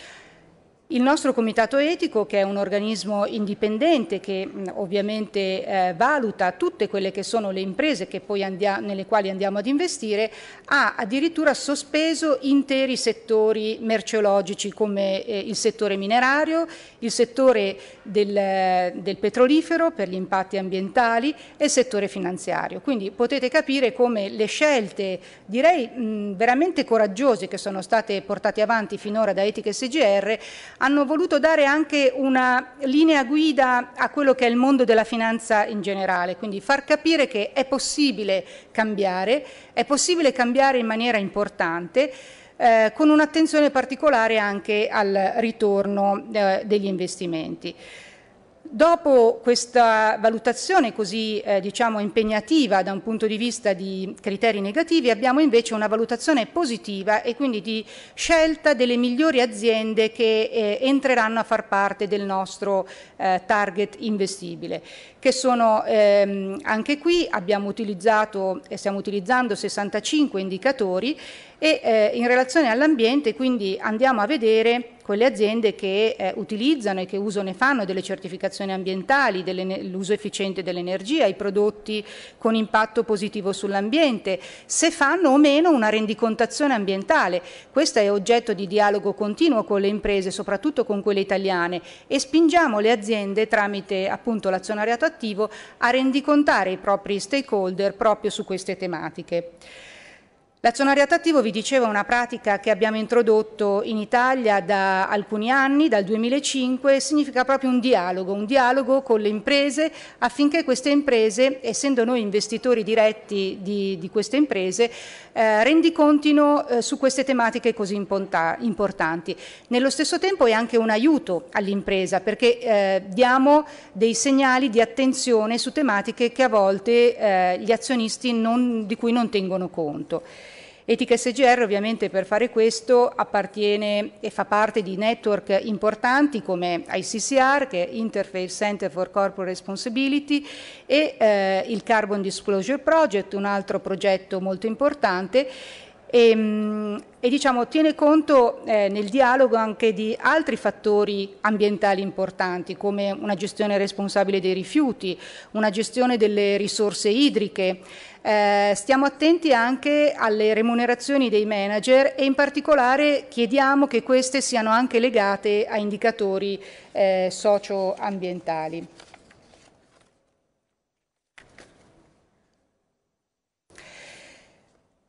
Il nostro comitato etico, che è un organismo indipendente che mm, ovviamente eh, valuta tutte quelle che sono le imprese nelle quali andiamo ad investire, ha addirittura sospeso interi settori merceologici come eh, il settore minerario, il settore del, del petrolifero per gli impatti ambientali e il settore finanziario. Quindi potete capire come le scelte, direi mh, mm, veramente coraggiose, che sono state portate avanti finora da Etica e SGR, hanno voluto dare anche una linea guida a quello che è il mondo della finanza in generale, quindi far capire che è possibile cambiare, è possibile cambiare in maniera importante, eh, con un'attenzione particolare anche al ritorno eh, degli investimenti. Dopo questa valutazione così eh, diciamo impegnativa da un punto di vista di criteri negativi abbiamo invece una valutazione positiva e quindi di scelta delle migliori aziende che eh, entreranno a far parte del nostro eh, target investibile che sono ehm, anche qui abbiamo utilizzato e stiamo utilizzando 65 indicatori e eh, in relazione all'ambiente quindi andiamo a vedere quelle aziende che eh, utilizzano e che uso ne fanno delle certificazioni ambientali, dell'uso efficiente dell'energia, i prodotti con impatto positivo sull'ambiente, se fanno o meno una rendicontazione ambientale. Questo è oggetto di dialogo continuo con le imprese, soprattutto con quelle italiane e spingiamo le aziende tramite appunto l'azionariato attivo a rendicontare i propri stakeholder proprio su queste tematiche. L'azionariato attivo, vi dicevo, è una pratica che abbiamo introdotto in Italia da alcuni anni, dal 2005, significa proprio un dialogo, un dialogo con le imprese affinché queste imprese, essendo noi investitori diretti di, di queste imprese, eh, rendicontino eh, su queste tematiche così importanti. Nello stesso tempo è anche un aiuto all'impresa perché eh, diamo dei segnali di attenzione su tematiche che a volte eh, gli azionisti non, di cui non tengono conto. Etica SGR ovviamente per fare questo appartiene e fa parte di network importanti come ICCR, che è Interface Center for Corporate Responsibility, e eh, il Carbon Disclosure Project, un altro progetto molto importante. E, ehm, e diciamo, tiene conto eh, nel dialogo anche di altri fattori ambientali importanti come una gestione responsabile dei rifiuti, una gestione delle risorse idriche, eh, stiamo attenti anche alle remunerazioni dei manager e in particolare chiediamo che queste siano anche legate a indicatori eh, socioambientali.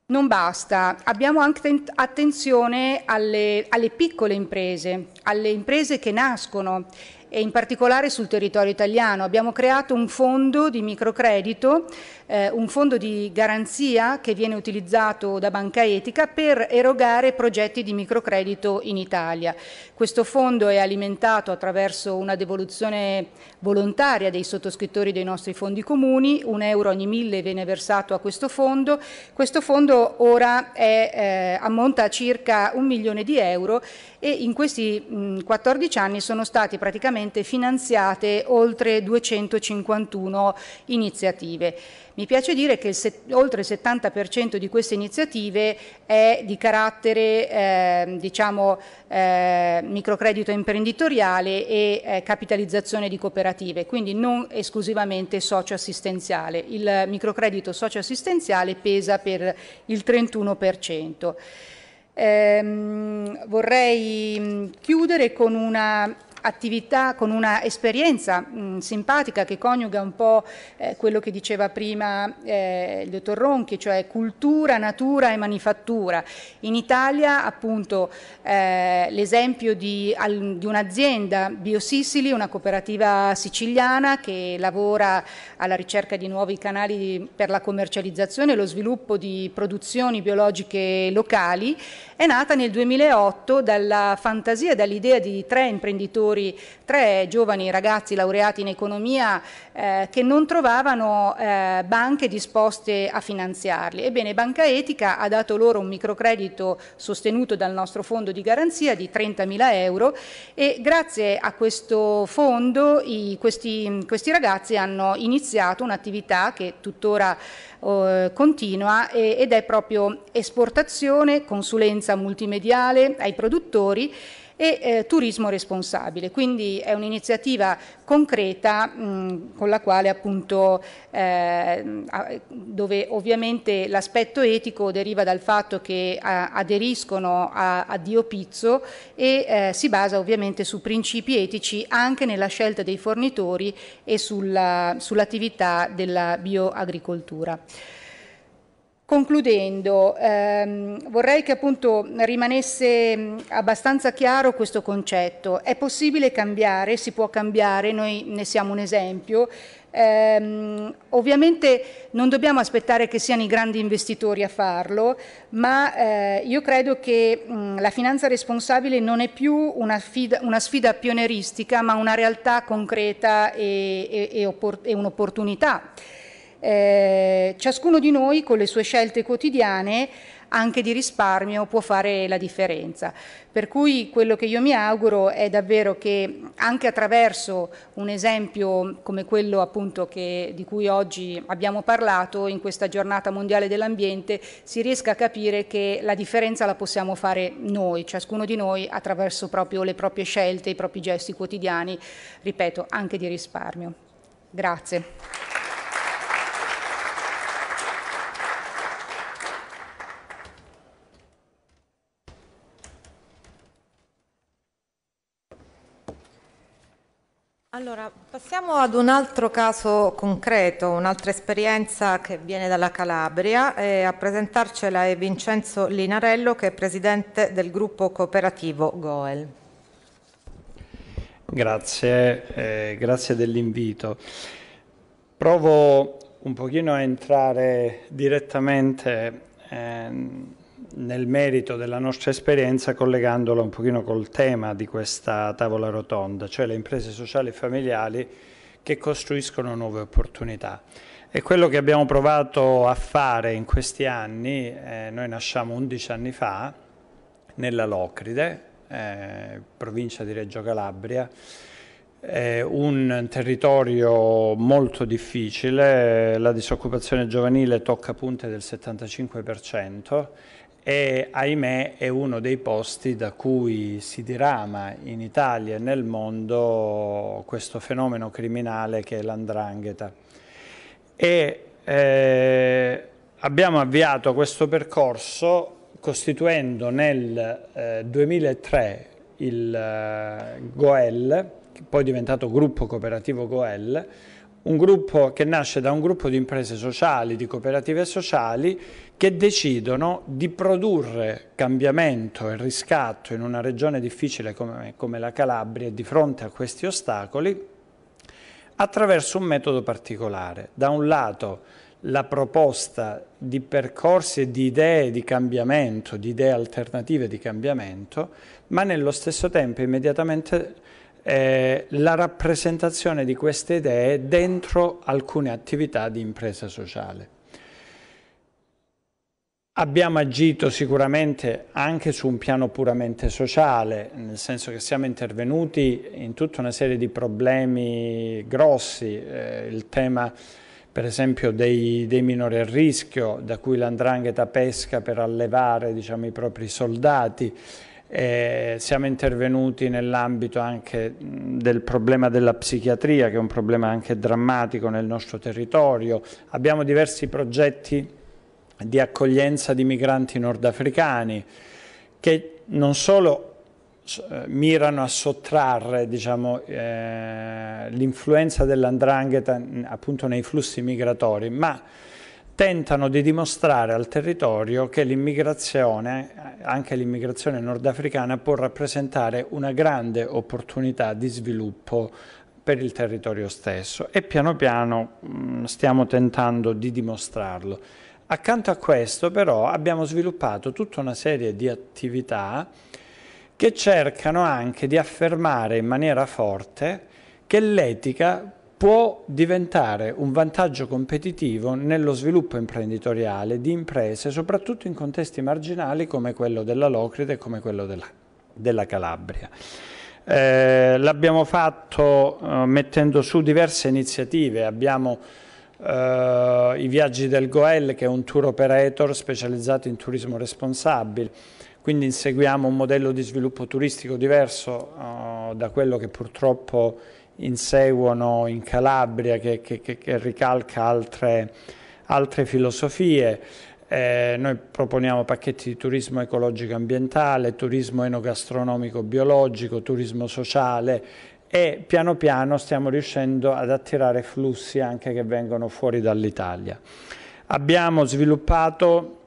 Non basta, abbiamo anche attenzione alle, alle piccole imprese, alle imprese che nascono e in particolare sul territorio italiano. Abbiamo creato un fondo di microcredito, eh, un fondo di garanzia che viene utilizzato da Banca Etica per erogare progetti di microcredito in Italia. Questo fondo è alimentato attraverso una devoluzione volontaria dei sottoscrittori dei nostri fondi comuni, un euro ogni mille viene versato a questo fondo. Questo fondo ora è, eh, ammonta a circa un milione di euro e in questi 14 mm, anni sono state praticamente finanziate oltre 251 iniziative. Mi piace dire che il oltre il 70% di queste iniziative è di carattere eh, diciamo, eh, microcredito imprenditoriale e eh, capitalizzazione di cooperative, quindi non esclusivamente socioassistenziale. Il microcredito socioassistenziale pesa per il 31%. Ehm, vorrei chiudere con una attività, con una esperienza mh, mm, simpatica che coniuga un po' eh, quello che diceva prima eh, il dottor Ronchi, cioè cultura, natura e manifattura. In Italia appunto eh, l'esempio di, al, di un'azienda Biosicili, una cooperativa siciliana che lavora alla ricerca di nuovi canali per la commercializzazione e lo sviluppo di produzioni biologiche locali, è nata nel 2008 dalla fantasia e dall'idea di tre imprenditori lavoratori, tre giovani ragazzi laureati in economia eh, che non trovavano eh, banche disposte a finanziarli. Ebbene, Banca Etica ha dato loro un microcredito sostenuto dal nostro fondo di garanzia di 30.000 euro e grazie a questo fondo i, questi, questi, ragazzi hanno iniziato un'attività che tuttora eh, continua ed è proprio esportazione, consulenza multimediale ai produttori e eh, turismo responsabile. Quindi è un'iniziativa concreta mh, con la quale appunto eh, dove ovviamente l'aspetto etico deriva dal fatto che a, eh, aderiscono a, a, Dio Pizzo e eh, si basa ovviamente su principi etici anche nella scelta dei fornitori e sull'attività della bioagricoltura. Concludendo, ehm, vorrei che appunto rimanesse abbastanza chiaro questo concetto. È possibile cambiare, si può cambiare, noi ne siamo un esempio. Ehm, ovviamente non dobbiamo aspettare che siano i grandi investitori a farlo, ma eh, io credo che mh, la finanza responsabile non è più una, fida, una sfida pioneristica, ma una realtà concreta e, e, e, e un'opportunità eh, ciascuno di noi con le sue scelte quotidiane anche di risparmio può fare la differenza. Per cui quello che io mi auguro è davvero che anche attraverso un esempio come quello appunto che, di cui oggi abbiamo parlato in questa giornata mondiale dell'ambiente si riesca a capire che la differenza la possiamo fare noi, ciascuno di noi attraverso proprio le proprie scelte, i propri gesti quotidiani, ripeto, anche di risparmio. Grazie. Allora, passiamo ad un altro caso concreto, un'altra esperienza che viene dalla Calabria e a presentarcela è Vincenzo Linarello che è presidente del gruppo cooperativo Goel. Grazie, eh, grazie dell'invito. Provo un pochino a entrare direttamente eh, nel merito della nostra esperienza collegandola un pochino col tema di questa tavola rotonda, cioè le imprese sociali e familiari che costruiscono nuove opportunità. E quello che abbiamo provato a fare in questi anni, eh, noi nasciamo 11 anni fa nella Locride, eh, provincia di Reggio Calabria, è un territorio molto difficile, la disoccupazione giovanile tocca punte del 75% e ahimè è uno dei posti da cui si dirama in Italia e nel mondo questo fenomeno criminale che è l'andrangheta. E eh, abbiamo avviato questo percorso costituendo nel eh, 2003 il eh, GOEL, poi diventato gruppo cooperativo GOEL, un gruppo che nasce da un gruppo di imprese sociali, di cooperative sociali, che decidono di produrre cambiamento e riscatto in una regione difficile come, come la Calabria e di fronte a questi ostacoli attraverso un metodo particolare. Da un lato la proposta di percorsi e di idee di cambiamento, di idee alternative di cambiamento, ma nello stesso tempo immediatamente eh, la rappresentazione di queste idee dentro alcune attività di impresa sociale. Abbiamo agito sicuramente anche su un piano puramente sociale, nel senso che siamo intervenuti in tutta una serie di problemi grossi, eh, il tema per esempio dei, dei, minori a rischio, da cui l'andrangheta pesca per allevare diciamo, i propri soldati, eh, siamo intervenuti nell'ambito anche del problema della psichiatria, che è un problema anche drammatico nel nostro territorio. Abbiamo diversi progetti di accoglienza di migranti nordafricani che non solo eh, mirano a sottrarre diciamo, eh, l'influenza dell'andrangheta appunto nei flussi migratori, ma tentano di dimostrare al territorio che l'immigrazione, anche l'immigrazione nordafricana, può rappresentare una grande opportunità di sviluppo per il territorio stesso e piano piano mm, stiamo tentando di dimostrarlo. Accanto a questo però abbiamo sviluppato tutta una serie di attività che cercano anche di affermare in maniera forte che l'etica può diventare un vantaggio competitivo nello sviluppo imprenditoriale di imprese, soprattutto in contesti marginali come quello della Locride e come quello della, della Calabria. Eh, L'abbiamo fatto eh, mettendo su diverse iniziative, abbiamo eh, i viaggi del Goel che è un tour operator specializzato in turismo responsabile, quindi inseguiamo un modello di sviluppo turistico diverso eh, da quello che purtroppo inseguono in Calabria, che, che, che ricalca altre, altre filosofie. Eh, noi proponiamo pacchetti di turismo ecologico ambientale, turismo enogastronomico biologico, turismo sociale e piano piano stiamo riuscendo ad attirare flussi anche che vengono fuori dall'Italia. Abbiamo sviluppato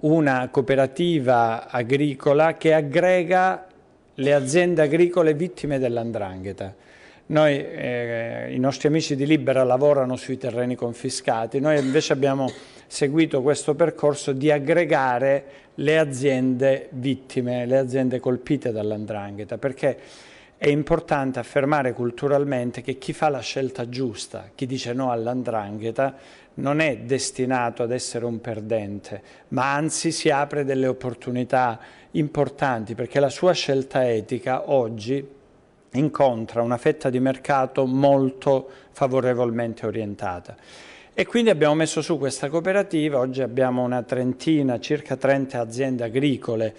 una cooperativa agricola che aggrega le aziende agricole vittime dell'andrangheta. Noi, eh, I nostri amici di Libera lavorano sui terreni confiscati, noi invece abbiamo seguito questo percorso di aggregare le aziende vittime, le aziende colpite dall'andrangheta, perché è importante affermare culturalmente che chi fa la scelta giusta, chi dice no all'andrangheta, non è destinato ad essere un perdente, ma anzi si apre delle opportunità importanti, perché la sua scelta etica oggi incontra una fetta di mercato molto favorevolmente orientata. E quindi abbiamo messo su questa cooperativa, oggi abbiamo una trentina, circa 30 aziende agricole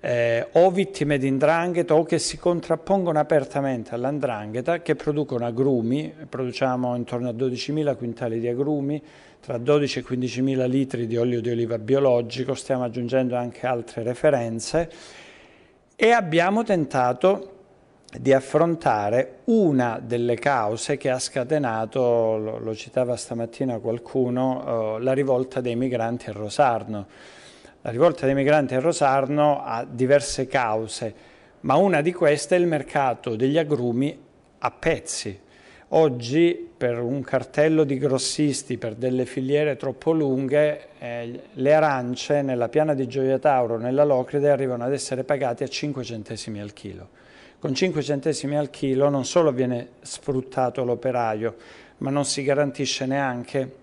eh, o vittime di indrangheta o che si contrappongono apertamente all'andrangheta, che producono agrumi, produciamo intorno a 12.000 quintali di agrumi, tra 12 e 15.000 litri di olio di oliva biologico, stiamo aggiungendo anche altre referenze e abbiamo tentato di affrontare una delle cause che ha scatenato, lo, lo citava stamattina qualcuno, eh, la rivolta dei migranti a Rosarno. La rivolta dei migranti a Rosarno ha diverse cause, ma una di queste è il mercato degli agrumi a pezzi. Oggi per un cartello di grossisti, per delle filiere troppo lunghe, eh, le arance nella piana di Gioia Tauro, nella Locride, arrivano ad essere pagate a 5 centesimi al chilo. Con 5 centesimi al chilo non solo viene sfruttato l'operaio, ma non si garantisce neanche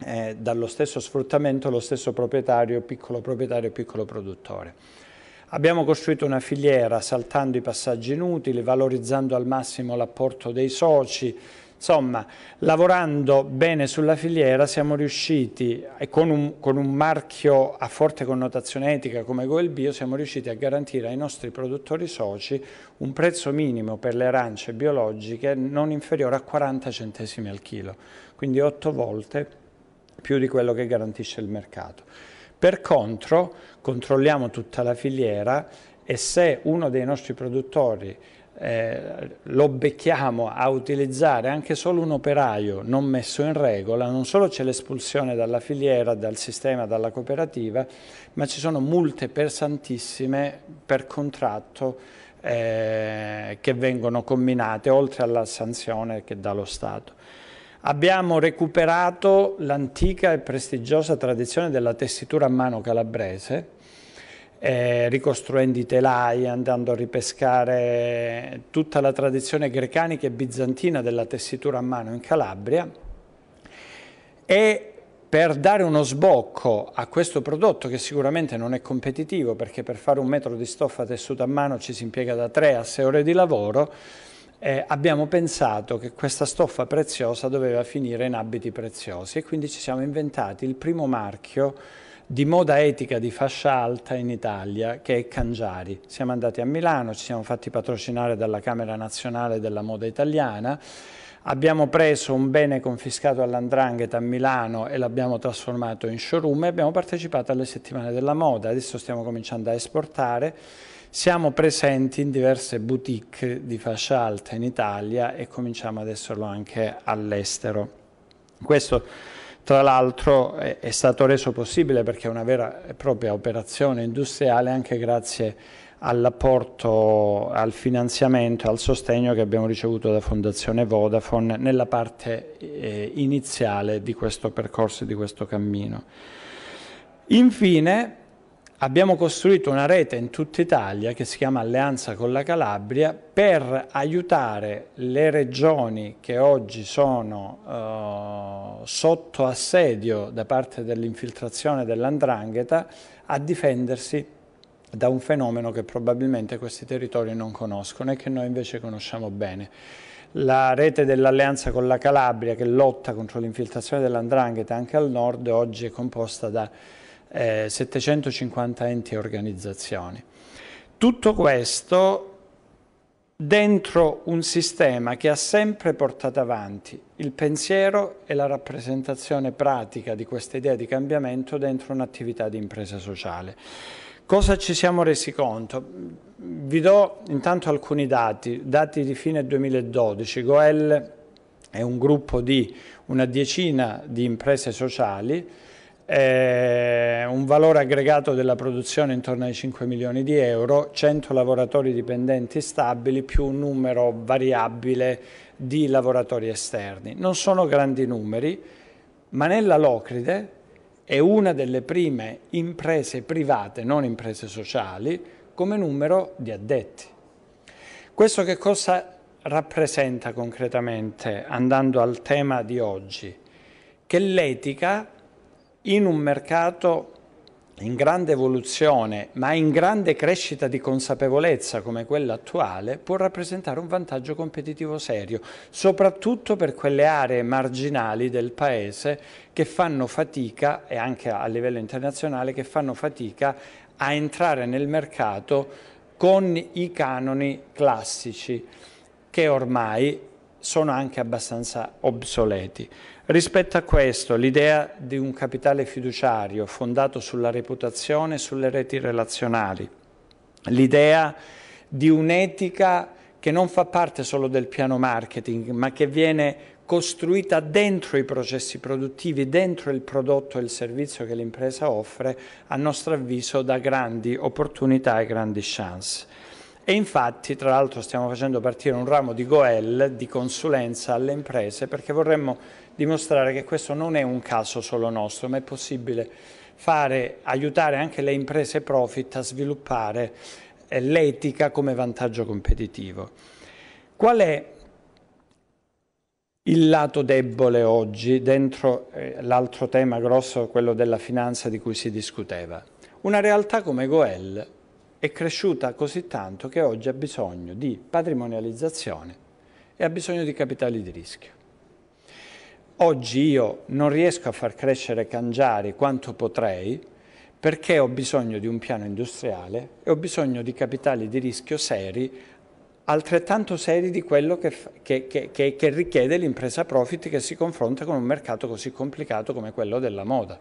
eh, dallo stesso sfruttamento lo stesso proprietario, piccolo proprietario, piccolo produttore. Abbiamo costruito una filiera saltando i passaggi inutili, valorizzando al massimo l'apporto dei soci, Insomma, lavorando bene sulla filiera siamo riusciti, e con un, con un marchio a forte connotazione etica come GoelBio, siamo riusciti a garantire ai nostri produttori soci un prezzo minimo per le arance biologiche non inferiore a 40 centesimi al chilo, quindi 8 volte più di quello che garantisce il mercato. Per contro, controlliamo tutta la filiera e se uno dei nostri produttori eh, lo becchiamo a utilizzare anche solo un operaio non messo in regola, non solo c'è l'espulsione dalla filiera, dal sistema, dalla cooperativa, ma ci sono multe pesantissime per contratto eh, che vengono comminate oltre alla sanzione che dà lo Stato. Abbiamo recuperato l'antica e prestigiosa tradizione della tessitura a mano calabrese, eh, ricostruendo i telai, andando a ripescare tutta la tradizione grecanica e bizantina della tessitura a mano in Calabria e per dare uno sbocco a questo prodotto che sicuramente non è competitivo perché per fare un metro di stoffa tessuta a mano ci si impiega da 3 a 6 ore di lavoro, eh, abbiamo pensato che questa stoffa preziosa doveva finire in abiti preziosi e quindi ci siamo inventati il primo marchio di moda etica di fascia alta in Italia, che è Cangiari. Siamo andati a Milano, ci siamo fatti patrocinare dalla Camera Nazionale della Moda Italiana, abbiamo preso un bene confiscato all'Andrangheta a Milano e l'abbiamo trasformato in showroom e abbiamo partecipato alle settimane della moda, adesso stiamo cominciando a esportare, siamo presenti in diverse boutique di fascia alta in Italia e cominciamo ad esserlo anche all'estero. Questo tra l'altro è, è stato reso possibile perché è una vera e propria operazione industriale anche grazie all'apporto, al finanziamento, e al sostegno che abbiamo ricevuto da Fondazione Vodafone nella parte eh, iniziale di questo percorso, e di questo cammino. Infine Abbiamo costruito una rete in tutta Italia che si chiama Alleanza con la Calabria per aiutare le regioni che oggi sono eh, sotto assedio da parte dell'infiltrazione dell'andrangheta a difendersi da un fenomeno che probabilmente questi territori non conoscono e che noi invece conosciamo bene la rete dell'alleanza con la Calabria che lotta contro l'infiltrazione dell'andrangheta anche al nord oggi è composta da eh, 750 enti e organizzazioni. Tutto questo dentro un sistema che ha sempre portato avanti il pensiero e la rappresentazione pratica di questa idea di cambiamento dentro un'attività di impresa sociale. Cosa ci siamo resi conto? Vi do intanto alcuni dati, dati di fine 2012. Goel è un gruppo di una decina di imprese sociali eh, un valore aggregato della produzione intorno ai 5 milioni di euro, 100 lavoratori dipendenti stabili più un numero variabile di lavoratori esterni. Non sono grandi numeri, ma nella Locride è una delle prime imprese private, non imprese sociali, come numero di addetti. Questo che cosa rappresenta concretamente, andando al tema di oggi? Che l'etica in un mercato in grande evoluzione, ma in grande crescita di consapevolezza come quella attuale, può rappresentare un vantaggio competitivo serio, soprattutto per quelle aree marginali del Paese che fanno fatica, e anche a livello internazionale, che fanno fatica a entrare nel mercato con i canoni classici, che ormai sono anche abbastanza obsoleti. Rispetto a questo, l'idea di un capitale fiduciario fondato sulla reputazione e sulle reti relazionali, l'idea di un'etica che non fa parte solo del piano marketing, ma che viene costruita dentro i processi produttivi, dentro il prodotto e il servizio che l'impresa offre, a nostro avviso dà grandi opportunità e grandi chance. E infatti, tra l'altro, stiamo facendo partire un ramo di Goel di consulenza alle imprese perché vorremmo dimostrare che questo non è un caso solo nostro, ma è possibile fare, aiutare anche le imprese profit a sviluppare eh, l'etica come vantaggio competitivo. Qual è il lato debole oggi dentro eh, l'altro tema grosso, quello della finanza di cui si discuteva? Una realtà come Goel è cresciuta così tanto che oggi ha bisogno di patrimonializzazione e ha bisogno di capitali di rischio oggi io non riesco a far crescere Cangiari quanto potrei perché ho bisogno di un piano industriale e ho bisogno di capitali di rischio seri altrettanto seri di quello che, che, che, che richiede l'impresa profit che si confronta con un mercato così complicato come quello della moda.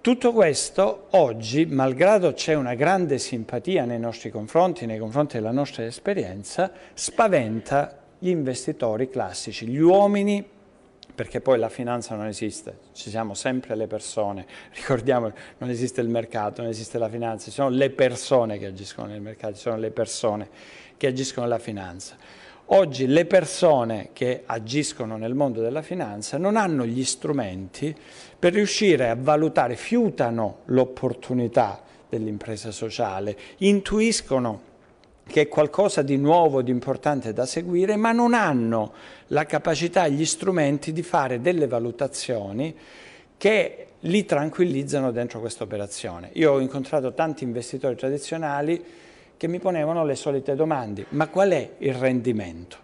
Tutto questo oggi, malgrado c'è una grande simpatia nei nostri confronti, nei confronti della nostra esperienza, spaventa gli investitori classici, gli uomini perché poi la finanza non esiste, ci siamo sempre le persone, ricordiamo non esiste il mercato, non esiste la finanza, ci sono le persone che agiscono nel mercato, ci sono le persone che agiscono nella finanza. Oggi le persone che agiscono nel mondo della finanza non hanno gli strumenti per riuscire a valutare, fiutano l'opportunità dell'impresa sociale, intuiscono che è qualcosa di nuovo, di importante da seguire, ma non hanno la capacità, e gli strumenti di fare delle valutazioni che li tranquillizzano dentro questa operazione. Io ho incontrato tanti investitori tradizionali che mi ponevano le solite domande, ma qual è il rendimento?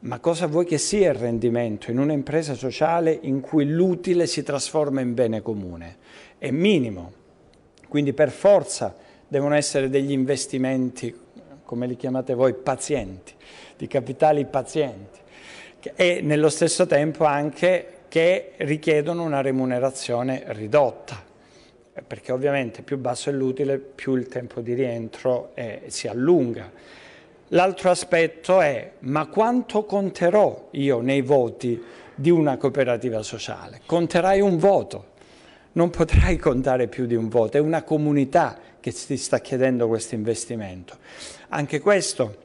Ma cosa vuoi che sia il rendimento in un'impresa sociale in cui l'utile si trasforma in bene comune? È minimo, quindi per forza devono essere degli investimenti come li chiamate voi, pazienti, di capitali pazienti, e nello stesso tempo anche che richiedono una remunerazione ridotta, perché ovviamente più basso è l'utile, più il tempo di rientro eh, si allunga. L'altro aspetto è, ma quanto conterò io nei voti di una cooperativa sociale? Conterai un voto, non potrai contare più di un voto, è una comunità che ti sta chiedendo questo investimento. Anche questo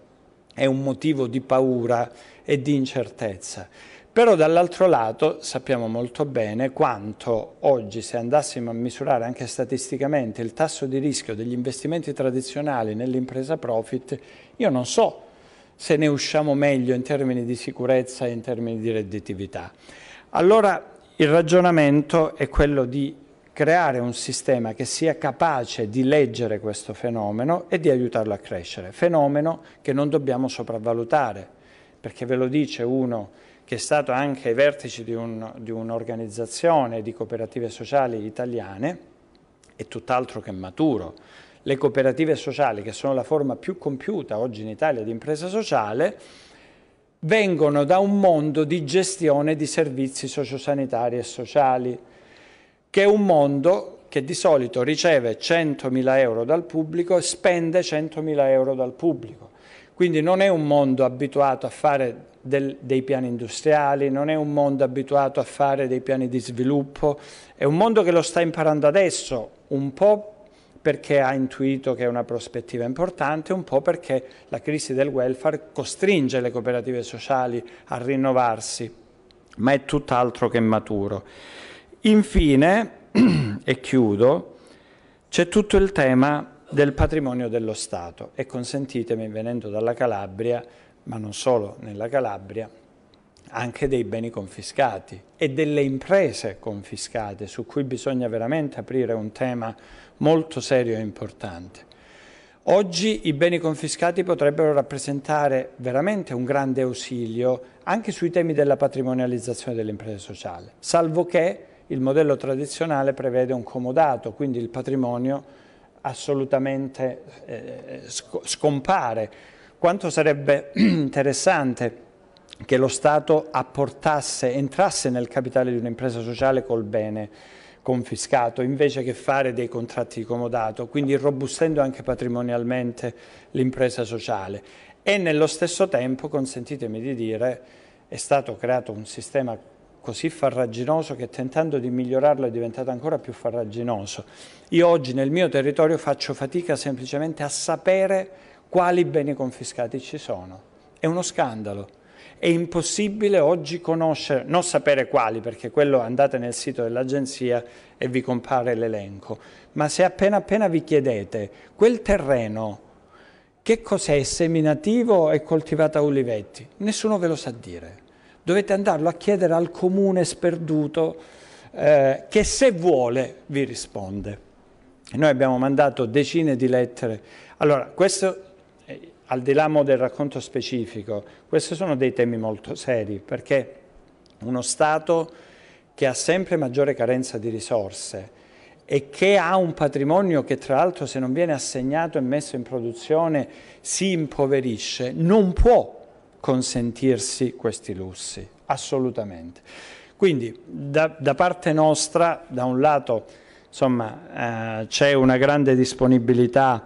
è un motivo di paura e di incertezza. Però dall'altro lato sappiamo molto bene quanto oggi, se andassimo a misurare anche statisticamente il tasso di rischio degli investimenti tradizionali nell'impresa profit, io non so se ne usciamo meglio in termini di sicurezza e in termini di redditività. Allora il ragionamento è quello di creare un sistema che sia capace di leggere questo fenomeno e di aiutarlo a crescere. Fenomeno che non dobbiamo sopravvalutare, perché ve lo dice uno che è stato anche ai vertici di un'organizzazione di cooperative sociali italiane, è tutt'altro che maturo. Le cooperative sociali, che sono la forma più compiuta oggi in Italia di impresa sociale, vengono da un mondo di gestione di servizi sociosanitari e sociali, che è un mondo che di solito riceve 100.000 euro dal pubblico e spende 100.000 euro dal pubblico. Quindi non è un mondo abituato a fare del, dei piani industriali, non è un mondo abituato a fare dei piani di sviluppo, è un mondo che lo sta imparando adesso, un po' perché ha intuito che è una prospettiva importante, un po' perché la crisi del welfare costringe le cooperative sociali a rinnovarsi, ma è tutt'altro che maturo. Infine, e chiudo, c'è tutto il tema del patrimonio dello Stato e consentitemi, venendo dalla Calabria, ma non solo nella Calabria, anche dei beni confiscati e delle imprese confiscate, su cui bisogna veramente aprire un tema molto serio e importante. Oggi i beni confiscati potrebbero rappresentare veramente un grande ausilio anche sui temi della patrimonializzazione dell'impresa sociale, salvo che il modello tradizionale prevede un comodato, quindi il patrimonio assolutamente eh, scompare. Quanto sarebbe interessante che lo Stato apportasse, entrasse nel capitale di un'impresa sociale col bene confiscato invece che fare dei contratti di comodato, quindi robustendo anche patrimonialmente l'impresa sociale e nello stesso tempo, consentitemi di dire, è stato creato un sistema così farraginoso che tentando di migliorarlo è diventato ancora più farraginoso. Io oggi nel mio territorio faccio fatica semplicemente a sapere quali beni confiscati ci sono. È uno scandalo. È impossibile oggi conoscere, non sapere quali, perché quello andate nel sito dell'agenzia e vi compare l'elenco, ma se appena appena vi chiedete quel terreno che cos'è seminativo e coltivato a ulivetti, nessuno ve lo sa dire dovete andarlo a chiedere al comune sperduto eh, che se vuole vi risponde. Noi abbiamo mandato decine di lettere. Allora, questo, eh, al di là del racconto specifico, questi sono dei temi molto seri, perché uno Stato che ha sempre maggiore carenza di risorse e che ha un patrimonio che tra l'altro se non viene assegnato e messo in produzione si impoverisce, non può consentirsi questi lussi, assolutamente. Quindi da, da parte nostra, da un lato, eh, c'è una grande disponibilità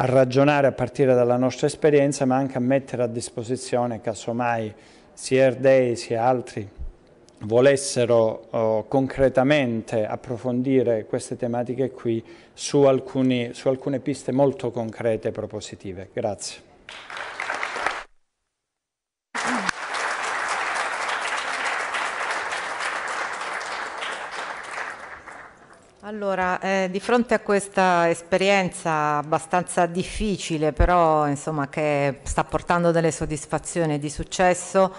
a ragionare a partire dalla nostra esperienza, ma anche a mettere a disposizione, casomai, sia Erdei sia altri volessero oh, concretamente approfondire queste tematiche qui su, alcuni, su alcune piste molto concrete e propositive. Grazie. Allora, eh, di fronte a questa esperienza abbastanza difficile, però insomma, che sta portando delle soddisfazioni e di successo,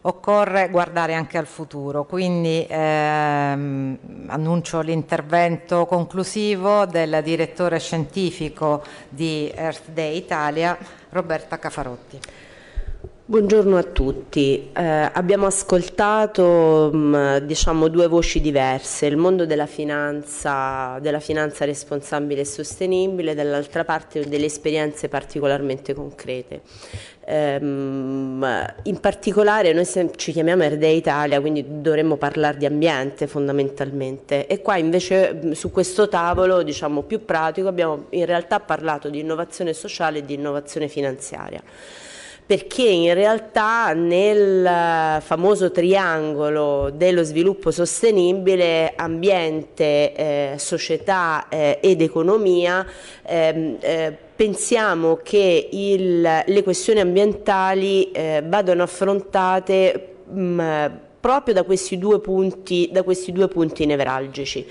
occorre guardare anche al futuro. Quindi ehm, annuncio l'intervento conclusivo del direttore scientifico di Earth Day Italia, Roberta Cafarotti. Buongiorno a tutti. Eh, abbiamo ascoltato mh, mm, diciamo, due voci diverse, il mondo della finanza, della finanza responsabile e sostenibile e dall'altra parte delle esperienze particolarmente concrete. Um, in particolare noi ci chiamiamo Erde Italia, quindi dovremmo parlare di ambiente fondamentalmente e qua invece mm, su questo tavolo diciamo, più pratico abbiamo in realtà parlato di innovazione sociale e di innovazione finanziaria perché in realtà nel eh, famoso triangolo dello sviluppo sostenibile ambiente, eh, società eh, ed economia ehm, eh, pensiamo che il, le questioni ambientali eh, vadano affrontate mh, mm, proprio da questi due punti, questi due punti nevralgici.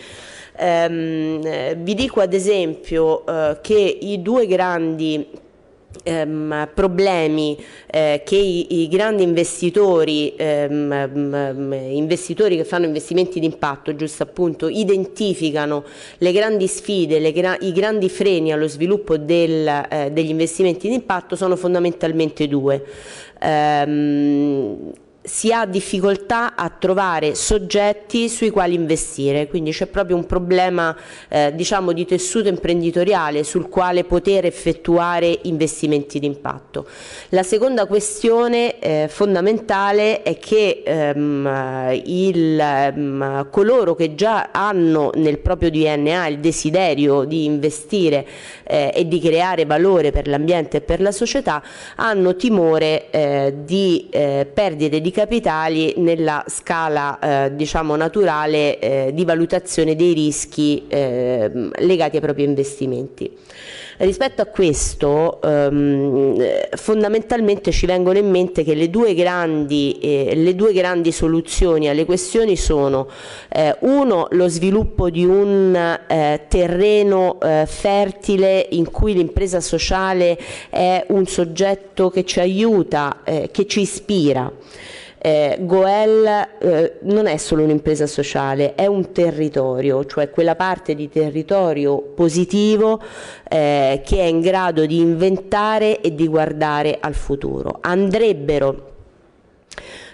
Ehm, eh, vi dico ad esempio che i due grandi ehm, problemi eh, che i, i, grandi investitori, ehm, ehm investitori che fanno investimenti di impatto, giusto appunto, identificano le grandi sfide, le gra i grandi freni allo sviluppo del, eh, degli investimenti di impatto sono fondamentalmente due. Ehm, si ha difficoltà a trovare soggetti sui quali investire, quindi c'è proprio un problema eh, diciamo di tessuto imprenditoriale sul quale poter effettuare investimenti d'impatto. La seconda questione eh, fondamentale è che ehm, il, ehm, coloro che già hanno nel proprio DNA il desiderio di investire eh, e di creare valore per l'ambiente e per la società hanno timore eh, di eh, perdite di capitali nella scala eh, diciamo naturale eh, di valutazione dei rischi eh, legati ai propri investimenti. Rispetto a questo ehm, fondamentalmente ci vengono in mente che le due grandi, eh, le due grandi soluzioni alle questioni sono eh, uno lo sviluppo di un eh, terreno fertile in cui l'impresa sociale è un soggetto che ci aiuta, che ci ispira eh, Goel eh, non è solo un'impresa sociale, è un territorio, cioè quella parte di territorio positivo eh, che è in grado di inventare e di guardare al futuro. Andrebbero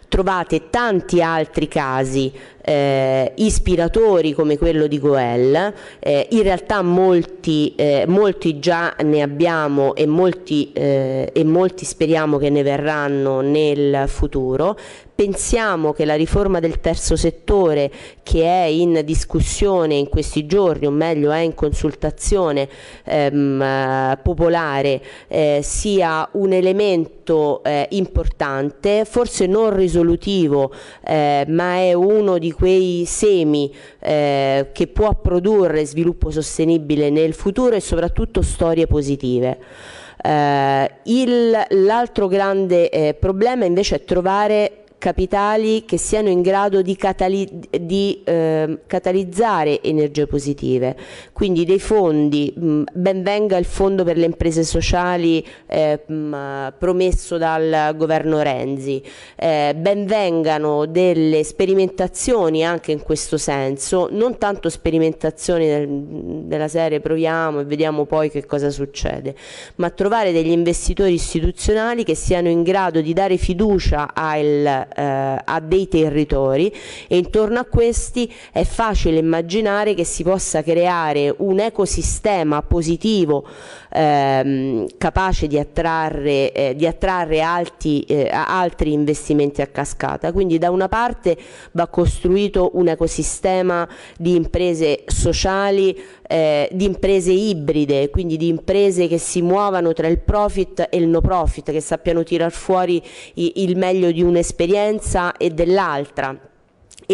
trovate tanti altri casi eh, ispiratori come quello di Goel, eh, in realtà molti, eh, molti, già ne abbiamo e molti, eh, e molti speriamo che ne verranno nel futuro, pensiamo che la riforma del terzo settore che è in discussione in questi giorni, o meglio è in consultazione ehm, eh, popolare, eh, sia un elemento eh, importante, forse non risolutivo, eh, ma è uno di quei semi eh, che può produrre sviluppo sostenibile nel futuro e soprattutto storie positive. Eh, l'altro grande problema invece è trovare capitali che siano in grado di, catali di eh, catalizzare energie positive, quindi dei fondi, mm, ben venga il fondo per le imprese sociali eh, mh, promesso dal governo Renzi, eh, ben vengano delle sperimentazioni anche in questo senso, non tanto sperimentazioni del, della serie proviamo e vediamo poi che cosa succede, ma trovare degli investitori istituzionali che siano in grado di dare fiducia al eh, a dei territori e intorno a questi è facile immaginare che si possa creare un ecosistema positivo ehm, capace di attrarre, eh, di attrarre alti, eh, altri investimenti a cascata. Quindi da una parte va costruito un ecosistema di imprese sociali, eh, di imprese ibride, quindi di imprese che si muovano tra il profit e il no profit, che sappiano tirar fuori il meglio di un'esperienza e dell'altra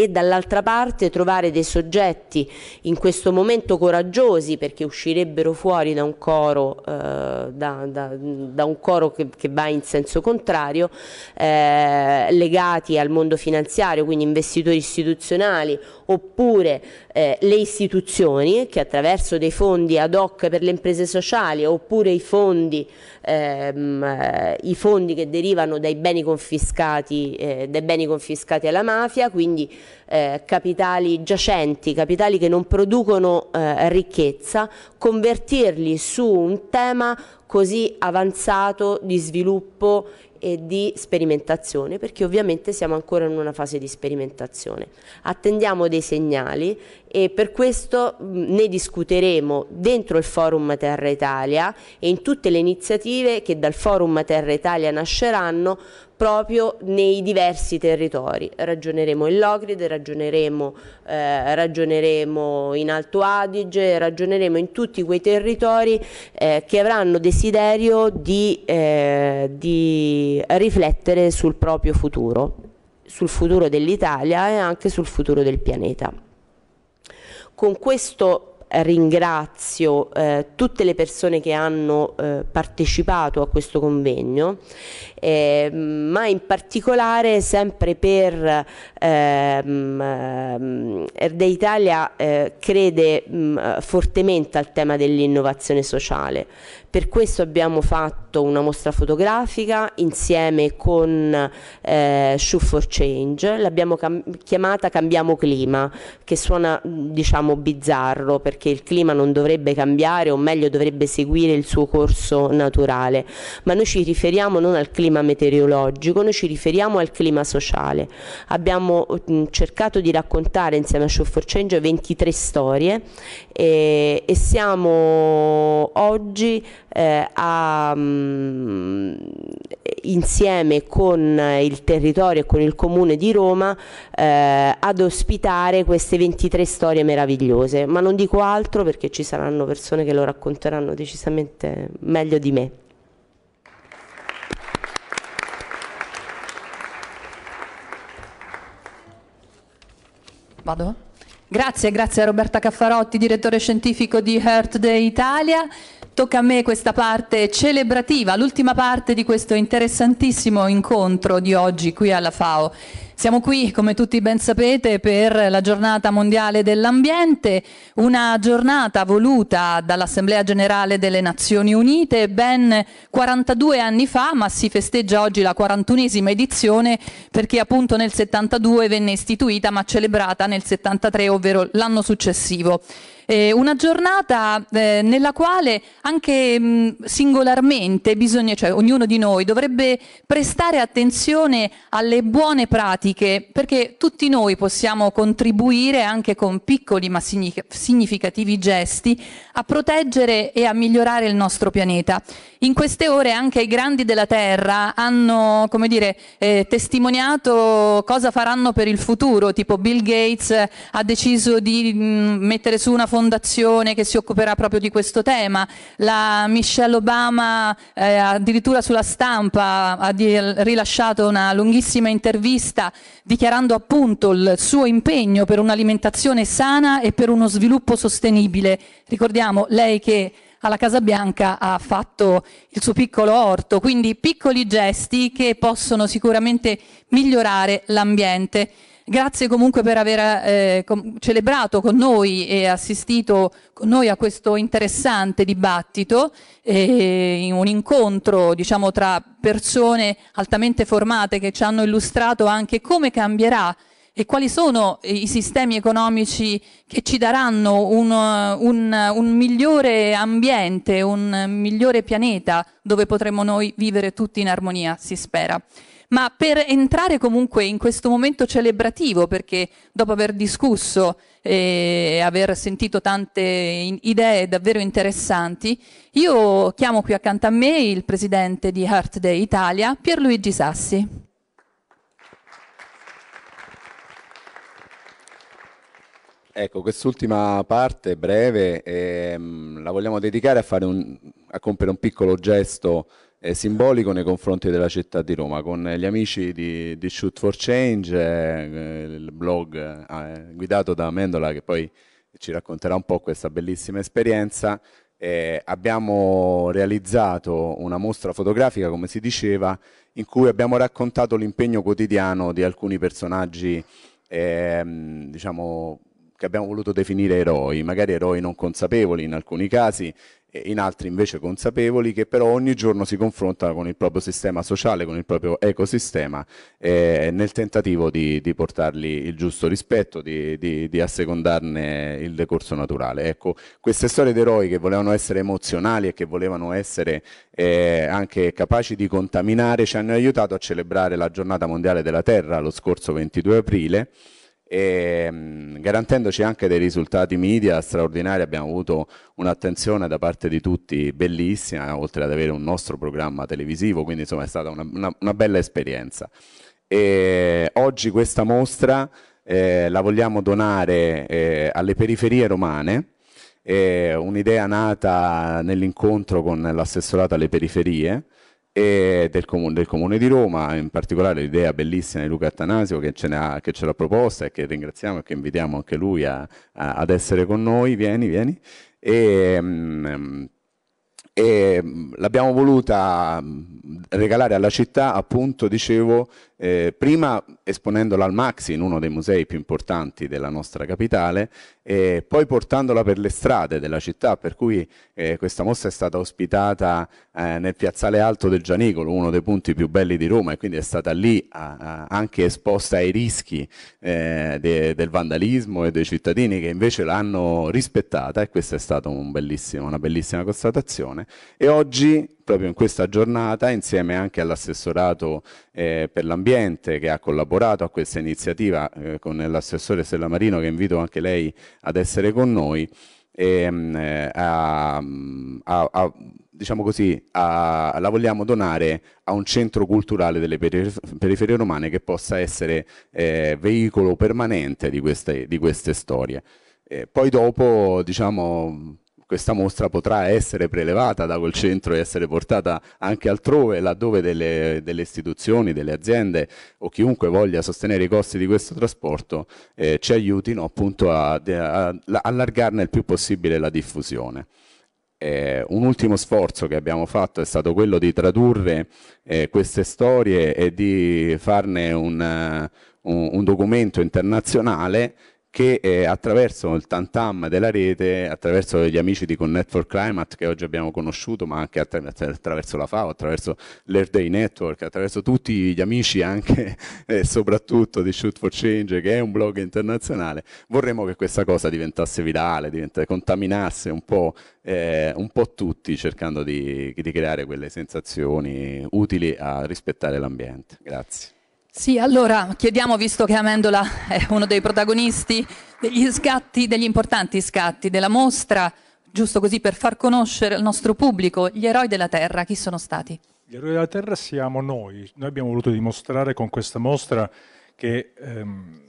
e dall'altra parte trovare dei soggetti in questo momento coraggiosi perché uscirebbero fuori da un coro, eh, da, da, da un coro che, che, va in senso contrario, eh, legati al mondo finanziario, quindi investitori istituzionali oppure eh, le istituzioni che attraverso dei fondi ad hoc per le imprese sociali oppure i fondi, ehm, eh, i fondi che derivano dai beni confiscati, eh, dai beni confiscati alla mafia, quindi eh, capitali giacenti, capitali che non producono eh, ricchezza, convertirli su un tema così avanzato di sviluppo e di sperimentazione perché ovviamente siamo ancora in una fase di sperimentazione. Attendiamo dei segnali e per questo ne discuteremo dentro il Forum Terra Italia e in tutte le iniziative che dal Forum Terra Italia nasceranno proprio nei diversi territori. Ragioneremo in Logride, ragioneremo, eh, ragioneremo in Alto Adige, ragioneremo in tutti quei territori eh, che avranno desiderio di, eh, di riflettere sul proprio futuro, sul futuro dell'Italia e anche sul futuro del pianeta. Con questo ringrazio eh, tutte le persone che hanno eh, partecipato a questo convegno, eh, ma in particolare sempre per Erda ehm, ehm, Italia eh, crede mh, mm, fortemente al tema dell'innovazione sociale, per questo abbiamo fatto una mostra fotografica insieme con eh, Shoe for Change, l'abbiamo cam chiamata Cambiamo Clima, che suona diciamo bizzarro perché il clima non dovrebbe cambiare o meglio dovrebbe seguire il suo corso naturale, ma noi ci riferiamo non al clima meteorologico, noi ci riferiamo al clima sociale. Abbiamo mh, mm, cercato di raccontare insieme a Shoe for Change 23 storie e, e siamo oggi eh, a, mh, mm, insieme con il territorio e con il comune di Roma eh, ad ospitare queste 23 storie meravigliose, ma non dico altro perché ci saranno persone che lo racconteranno decisamente meglio di me. Vado? Grazie, grazie a Roberta Caffarotti, direttore scientifico di Heart Day Italia. Tocca a me questa parte celebrativa, l'ultima parte di questo interessantissimo incontro di oggi qui alla FAO. Siamo qui, come tutti ben sapete, per la giornata mondiale dell'ambiente, una giornata voluta dall'Assemblea generale delle Nazioni Unite ben 42 anni fa, ma si festeggia oggi la 41esima edizione perché appunto nel 72 venne istituita ma celebrata nel 73, ovvero l'anno successivo eh, una giornata eh, nella quale anche mh, mm, singolarmente bisogna, cioè ognuno di noi dovrebbe prestare attenzione alle buone pratiche perché tutti noi possiamo contribuire anche con piccoli ma significativi gesti a proteggere e a migliorare il nostro pianeta. In queste ore anche i grandi della Terra hanno come dire, eh, testimoniato cosa faranno per il futuro, tipo Bill Gates eh, ha deciso di mh, mm, mettere su una fondazione fondazione che si occuperà proprio di questo tema, la Michelle Obama eh, addirittura sulla stampa ha rilasciato una lunghissima intervista dichiarando appunto il suo impegno per un'alimentazione sana e per uno sviluppo sostenibile. Ricordiamo lei che alla Casa Bianca ha fatto il suo piccolo orto, quindi piccoli gesti che possono sicuramente migliorare l'ambiente. Grazie comunque per aver eh, celebrato con noi e assistito con noi a questo interessante dibattito, eh, un incontro diciamo, tra persone altamente formate che ci hanno illustrato anche come cambierà e quali sono i sistemi economici che ci daranno un, un, un, migliore ambiente, un migliore pianeta dove potremo noi vivere tutti in armonia, si spera ma per entrare comunque in questo momento celebrativo, perché dopo aver discusso e eh, aver sentito tante idee davvero interessanti, io chiamo qui accanto a me il presidente di Heart Day Italia, Pierluigi Sassi. Ecco, quest'ultima parte breve ehm, la vogliamo dedicare a, un, a compiere un piccolo gesto simbolico nei confronti della città di Roma con gli amici di, di Shoot for Change, eh, il blog eh, guidato da Mendola che poi ci racconterà un po' questa bellissima esperienza. Eh, abbiamo realizzato una mostra fotografica, come si diceva, in cui abbiamo raccontato l'impegno quotidiano di alcuni personaggi, ehm, diciamo, che abbiamo voluto definire eroi, magari eroi non consapevoli in alcuni casi, in altri invece consapevoli che però ogni giorno si confrontano con il proprio sistema sociale, con il proprio ecosistema eh, nel tentativo di, di, portargli il giusto rispetto, di, di, di, assecondarne il decorso naturale. Ecco, queste storie d'eroi che volevano essere emozionali e che volevano essere eh, anche capaci di contaminare ci hanno aiutato a celebrare la giornata mondiale della Terra lo scorso 22 aprile e mm, garantendoci anche dei risultati media straordinari abbiamo avuto un'attenzione da parte di tutti bellissima oltre ad avere un nostro programma televisivo quindi insomma è stata una, una, una bella esperienza e oggi questa mostra eh, la vogliamo donare eh, alle periferie romane eh, un'idea nata nell'incontro con l'assessorato alle periferie e del, com- del, Comune di Roma, in particolare l'idea bellissima di Luca Attanasio che ce, ha, che ce l'ha proposta e che ringraziamo e che invitiamo anche lui a, a, ad essere con noi, vieni, vieni. E, mm, mm, e mm, l'abbiamo voluta regalare alla città, appunto, dicevo, eh, prima esponendola al Maxi in uno dei musei più importanti della nostra capitale e poi portandola per le strade della città, per cui eh, questa mostra è stata ospitata eh, nel piazzale alto del Gianicolo, uno dei punti più belli di Roma e quindi è stata lì a, a, anche esposta ai rischi eh, de, del vandalismo e dei cittadini che invece l'hanno rispettata e questa è stata un una bellissima constatazione e oggi proprio in questa giornata insieme anche all'assessorato eh, per l'ambiente che ha collaborato a questa iniziativa eh, con l'assessore Stella Marino che invito anche lei ad essere con noi e, ehm, eh, a, a, a, diciamo così, la vogliamo donare a un centro culturale delle periferie romane che possa essere eh, veicolo permanente di queste, di queste storie. Eh, poi dopo diciamo, questa mostra potrà essere prelevata da quel centro e essere portata anche altrove, laddove delle, delle istituzioni, delle aziende o chiunque voglia sostenere i costi di questo trasporto eh, ci aiutino appunto a, a, allargarne il più possibile la diffusione. Eh, un ultimo sforzo che abbiamo fatto è stato quello di tradurre eh, queste storie e di farne un, un, un documento internazionale che eh, attraverso il tantam della rete, attraverso gli amici di Connect for Climate che oggi abbiamo conosciuto, ma anche attra attraverso la FAO, attraverso l'Earth Day Network, attraverso tutti gli amici anche e eh, soprattutto di Shoot for Change, che è un blog internazionale, vorremmo che questa cosa diventasse virale, diventasse, contaminasse un po', eh, un po tutti cercando di, di creare quelle sensazioni utili a rispettare l'ambiente. Grazie. Sì, allora chiediamo, visto che Amendola è uno dei protagonisti, degli scatti, degli importanti scatti della mostra, giusto così per far conoscere al nostro pubblico gli eroi della Terra, chi sono stati? Gli eroi della Terra siamo noi, noi abbiamo voluto dimostrare con questa mostra che ehm,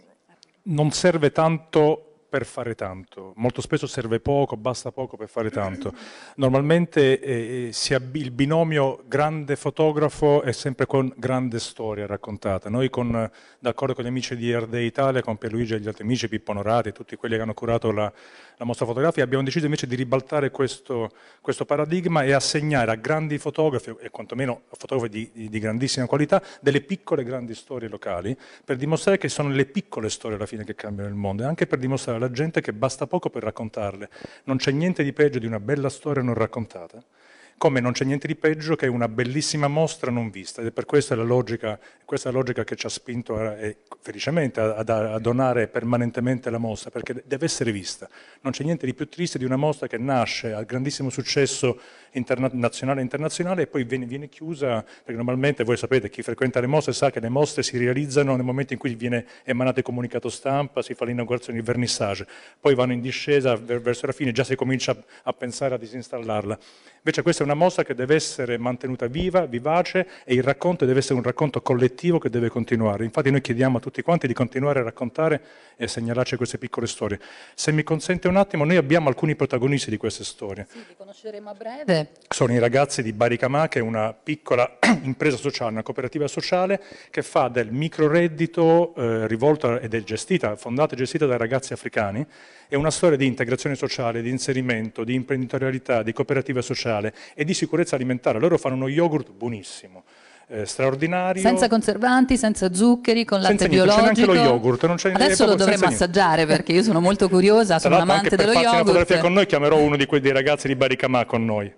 non serve tanto per fare tanto, molto spesso serve poco, basta poco per fare tanto. Normalmente eh, eh il binomio grande fotografo è sempre con grande storia raccontata. Noi con, d'accordo con gli amici di Erde Italia, con Pierluigi e gli altri amici, Pippo Norati, tutti quelli che hanno curato la, la mostra fotografica, abbiamo deciso invece di ribaltare questo, questo paradigma e assegnare a grandi fotografi, e quantomeno a fotografi di, di, grandissima qualità, delle piccole grandi storie locali, per dimostrare che sono le piccole storie alla fine che cambiano il mondo, e anche per dimostrare alla gente che basta poco per raccontarle. Non c'è niente di peggio di una bella storia non raccontata come non c'è niente di peggio che una bellissima mostra non vista, ed è per questa la logica, questa la logica che ci ha spinto a, e, felicemente a, a, donare permanentemente la mostra, perché deve essere vista. Non c'è niente di più triste di una mostra che nasce al grandissimo successo interna nazionale e internazionale e poi viene, viene, chiusa, perché normalmente voi sapete chi frequenta le mostre sa che le mostre si realizzano nel momento in cui viene emanato il comunicato stampa, si fa l'inaugurazione, il vernissage, poi vanno in discesa ver verso la fine, già si comincia a pensare a disinstallarla. Invece questa è una mostra che deve essere mantenuta viva, vivace e il racconto deve essere un racconto collettivo che deve continuare. Infatti noi chiediamo a tutti quanti di continuare a raccontare e segnalarci queste piccole storie. Se mi consente un attimo, noi abbiamo alcuni protagonisti di queste storie. Sì, li conosceremo a breve. Sono i ragazzi di Baricamà, che è una piccola impresa sociale, una cooperativa sociale, che fa del microreddito eh, rivolta ed è gestita, fondata e gestita da ragazzi africani, è una storia di integrazione sociale, di inserimento, di imprenditorialità, di cooperativa sociale e di sicurezza alimentare. Loro fanno uno yogurt buonissimo, eh, straordinario. Senza conservanti, senza zuccheri, con latte senza niente, biologico. Senza neanche lo yogurt. Non c'è Adesso lo dovremmo assaggiare perché io sono molto curiosa, sono amante dello yogurt. Se una fotografia con noi chiamerò uno di quei, dei ragazzi di Baricamà con noi.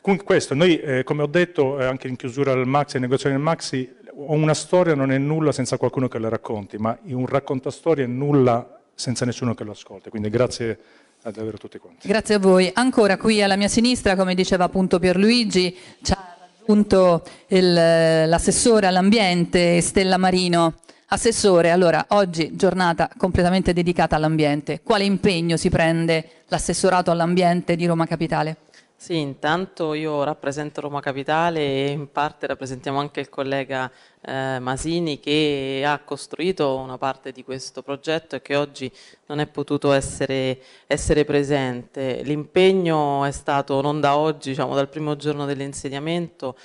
Comunque Questo, noi eh, come ho detto eh, anche in chiusura del Maxi, in negoziazione del Maxi, una storia non è nulla senza qualcuno che la racconti, ma un raccontastorie è nulla senza nessuno che lo ascolta. Quindi grazie davvero avere tutti quanti. Grazie a voi. Ancora qui alla mia sinistra, come diceva appunto Pierluigi, ciao appunto l'assessore all'ambiente Stella Marino. Assessore, allora oggi giornata completamente dedicata all'ambiente. Quale impegno si prende l'assessorato all'ambiente di Roma Capitale? Sì, intanto io rappresento Roma Capitale e in parte rappresentiamo anche il collega eh, Masini che ha costruito una parte di questo progetto e che oggi non è potuto essere, essere presente. L'impegno è stato non da oggi, diciamo dal primo giorno dell'insediamento,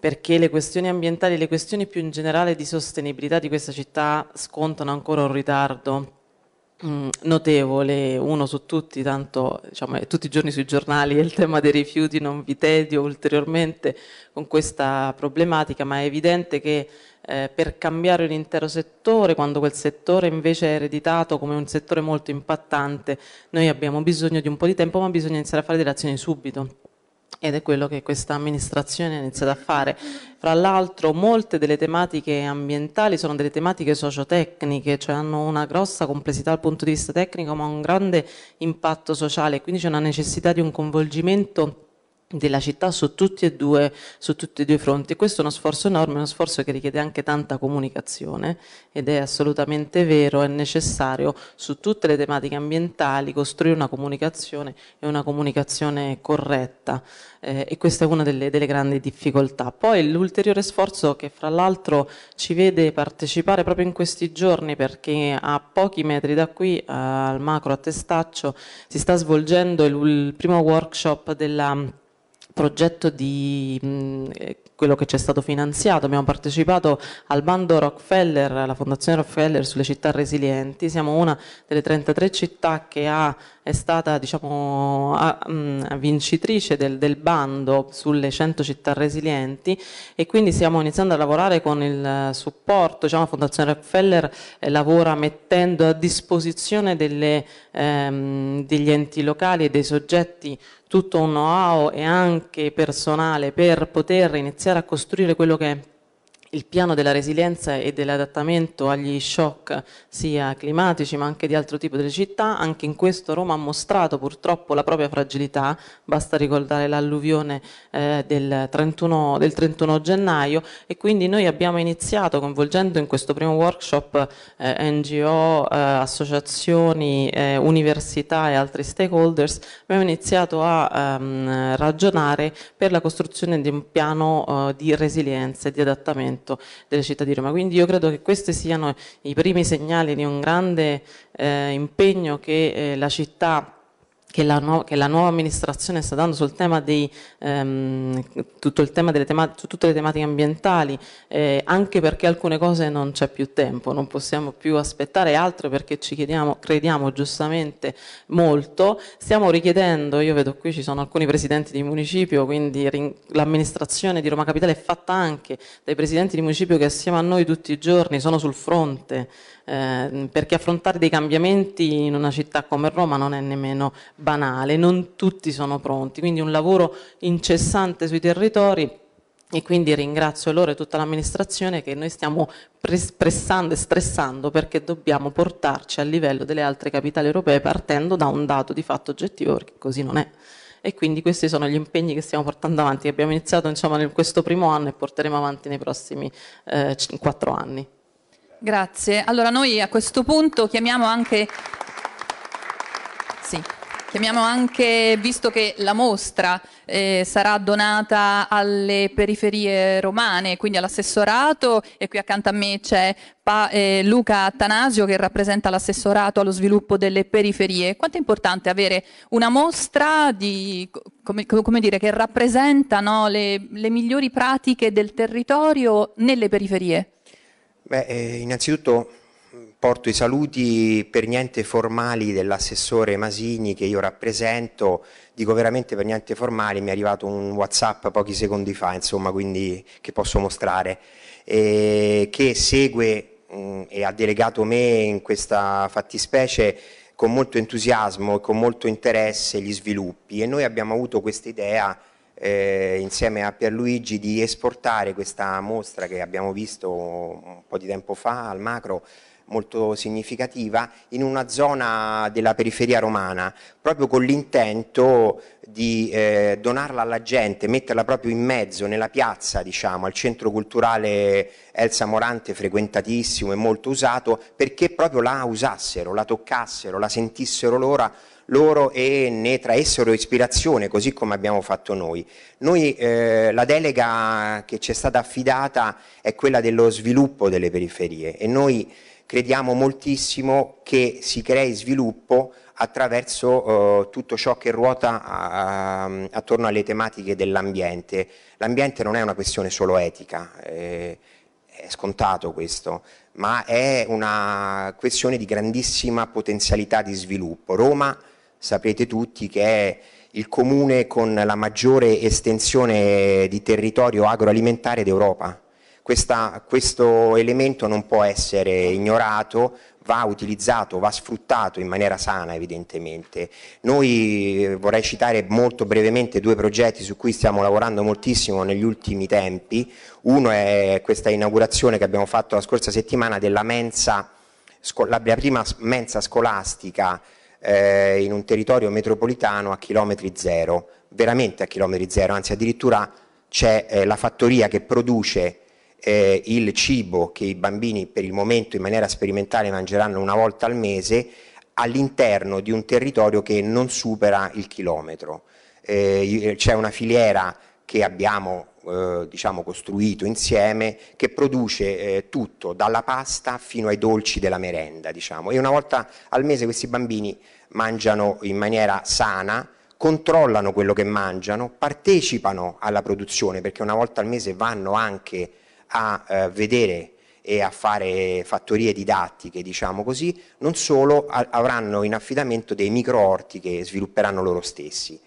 perché le questioni ambientali e le questioni più in generale di sostenibilità di questa città scontano ancora un ritardo Mm, notevole, uno su tutti, tanto diciamo, tutti i giorni sui giornali il tema dei rifiuti, non vi tedio ulteriormente con questa problematica, ma è evidente che eh, per cambiare un intero settore, quando quel settore invece è ereditato come un settore molto impattante, noi abbiamo bisogno di un po' di tempo, ma bisogna iniziare a fare delle azioni subito ed è quello che questa amministrazione ha iniziato a fare. Fra l'altro molte delle tematiche ambientali sono delle tematiche sociotecniche, cioè hanno una grossa complessità dal punto di vista tecnico ma un grande impatto sociale, quindi c'è una necessità di un coinvolgimento della città su tutti, e due, su tutti e due fronti. Questo è uno sforzo enorme, uno sforzo che richiede anche tanta comunicazione ed è assolutamente vero, è necessario su tutte le tematiche ambientali costruire una comunicazione e una comunicazione corretta eh, e questa è una delle, delle grandi difficoltà. Poi l'ulteriore sforzo che fra l'altro ci vede partecipare proprio in questi giorni perché a pochi metri da qui al macro a Testaccio si sta svolgendo il, il primo workshop della progetto di mh, mm, eh, quello che ci è stato finanziato, abbiamo partecipato al bando Rockefeller, alla Fondazione Rockefeller sulle città resilienti, siamo una delle 33 città che ha, è stata diciamo, a, mh, mm, vincitrice del, del, bando sulle 100 città resilienti e quindi stiamo iniziando a lavorare con il eh, supporto, diciamo, la Fondazione Rockefeller eh, lavora mettendo a disposizione delle, ehm, degli enti locali e dei soggetti tutto un know-how e anche personale per poter iniziare a costruire quello che il piano della resilienza e dell'adattamento agli shock sia climatici ma anche di altro tipo delle città, anche in questo Roma ha mostrato purtroppo la propria fragilità, basta ricordare l'alluvione eh, del, 31, del 31 gennaio e quindi noi abbiamo iniziato coinvolgendo in questo primo workshop eh, NGO, eh, associazioni, eh, università e altri stakeholders, abbiamo iniziato a ehm, ragionare per la costruzione di un piano eh, di resilienza e di adattamento miglioramento delle città di Roma. Quindi io credo che questi siano i primi segnali di un grande eh, impegno che eh, la città che la, no, che la, nuova amministrazione sta dando sul tema dei, ehm, tutto il tema delle tematiche, tutte le tematiche ambientali, eh, anche perché alcune cose non c'è più tempo, non possiamo più aspettare altro perché ci chiediamo, crediamo giustamente molto. Stiamo richiedendo, io vedo qui ci sono alcuni presidenti di municipio, quindi l'amministrazione di Roma Capitale è fatta anche dai presidenti di municipio che assieme a noi tutti i giorni sono sul fronte Ehm, perché affrontare dei cambiamenti in una città come Roma non è nemmeno banale, non tutti sono pronti, quindi un lavoro incessante sui territori e quindi ringrazio loro e tutta l'amministrazione che noi stiamo pressando e stressando perché dobbiamo portarci al livello delle altre capitali europee partendo da un dato di fatto oggettivo perché così non è e quindi questi sono gli impegni che stiamo portando avanti che abbiamo iniziato insomma in questo primo anno e porteremo avanti nei prossimi eh, anni. Grazie. Allora noi a questo punto chiamiamo anche, sì, chiamiamo anche visto che la mostra eh, sarà donata alle periferie romane, quindi all'assessorato e qui accanto a me c'è pa, eh, Luca Attanasio che rappresenta l'assessorato allo sviluppo delle periferie. Quanto è importante avere una mostra di, come, come dire, che rappresenta no, le, le migliori pratiche del territorio nelle periferie? Beh, eh, innanzitutto mm, porto i saluti per niente formali dell'assessore Masini che io rappresento, dico veramente per niente formali, mi è arrivato un Whatsapp pochi secondi fa, insomma, quindi che posso mostrare, eh, che segue mh, mm, e ha delegato me in questa fattispecie con molto entusiasmo e con molto interesse gli sviluppi e noi abbiamo avuto questa idea eh, insieme a Pierluigi di esportare questa mostra che abbiamo visto un po' di tempo fa al macro molto significativa in una zona della periferia romana, proprio con l'intento di eh, donarla alla gente, metterla proprio in mezzo, nella piazza, diciamo, al centro culturale Elsa Morante, frequentatissimo e molto usato, perché proprio la usassero, la toccassero, la sentissero loro loro e ne traessero ispirazione, così come abbiamo fatto noi. Noi eh, la delega che ci è stata affidata è quella dello sviluppo delle periferie e noi crediamo moltissimo che si crei sviluppo attraverso eh, tutto ciò che ruota a, a, attorno alle tematiche dell'ambiente. L'ambiente non è una questione solo etica, eh, è scontato questo, ma è una questione di grandissima potenzialità di sviluppo. Roma sapete tutti che è il comune con la maggiore estensione di territorio agroalimentare d'Europa. questo elemento non può essere ignorato, va utilizzato, va sfruttato in maniera sana evidentemente. Noi eh, vorrei citare molto brevemente due progetti su cui stiamo lavorando moltissimo negli ultimi tempi. Uno è questa inaugurazione che abbiamo fatto la scorsa settimana della mensa, la prima mensa scolastica eh, in un territorio metropolitano a chilometri zero, veramente a chilometri zero, anzi addirittura c'è eh, la fattoria che produce eh, il cibo che i bambini per il momento in maniera sperimentale mangeranno una volta al mese all'interno di un territorio che non supera il chilometro. Eh, c'è una filiera che abbiamo eh, diciamo costruito insieme che produce eh, tutto, dalla pasta fino ai dolci della merenda. Diciamo. E una volta al mese questi bambini mangiano in maniera sana, controllano quello che mangiano, partecipano alla produzione perché una volta al mese vanno anche a eh, vedere e a fare fattorie didattiche, diciamo così, non solo a, avranno in affidamento dei microorti che svilupperanno loro stessi.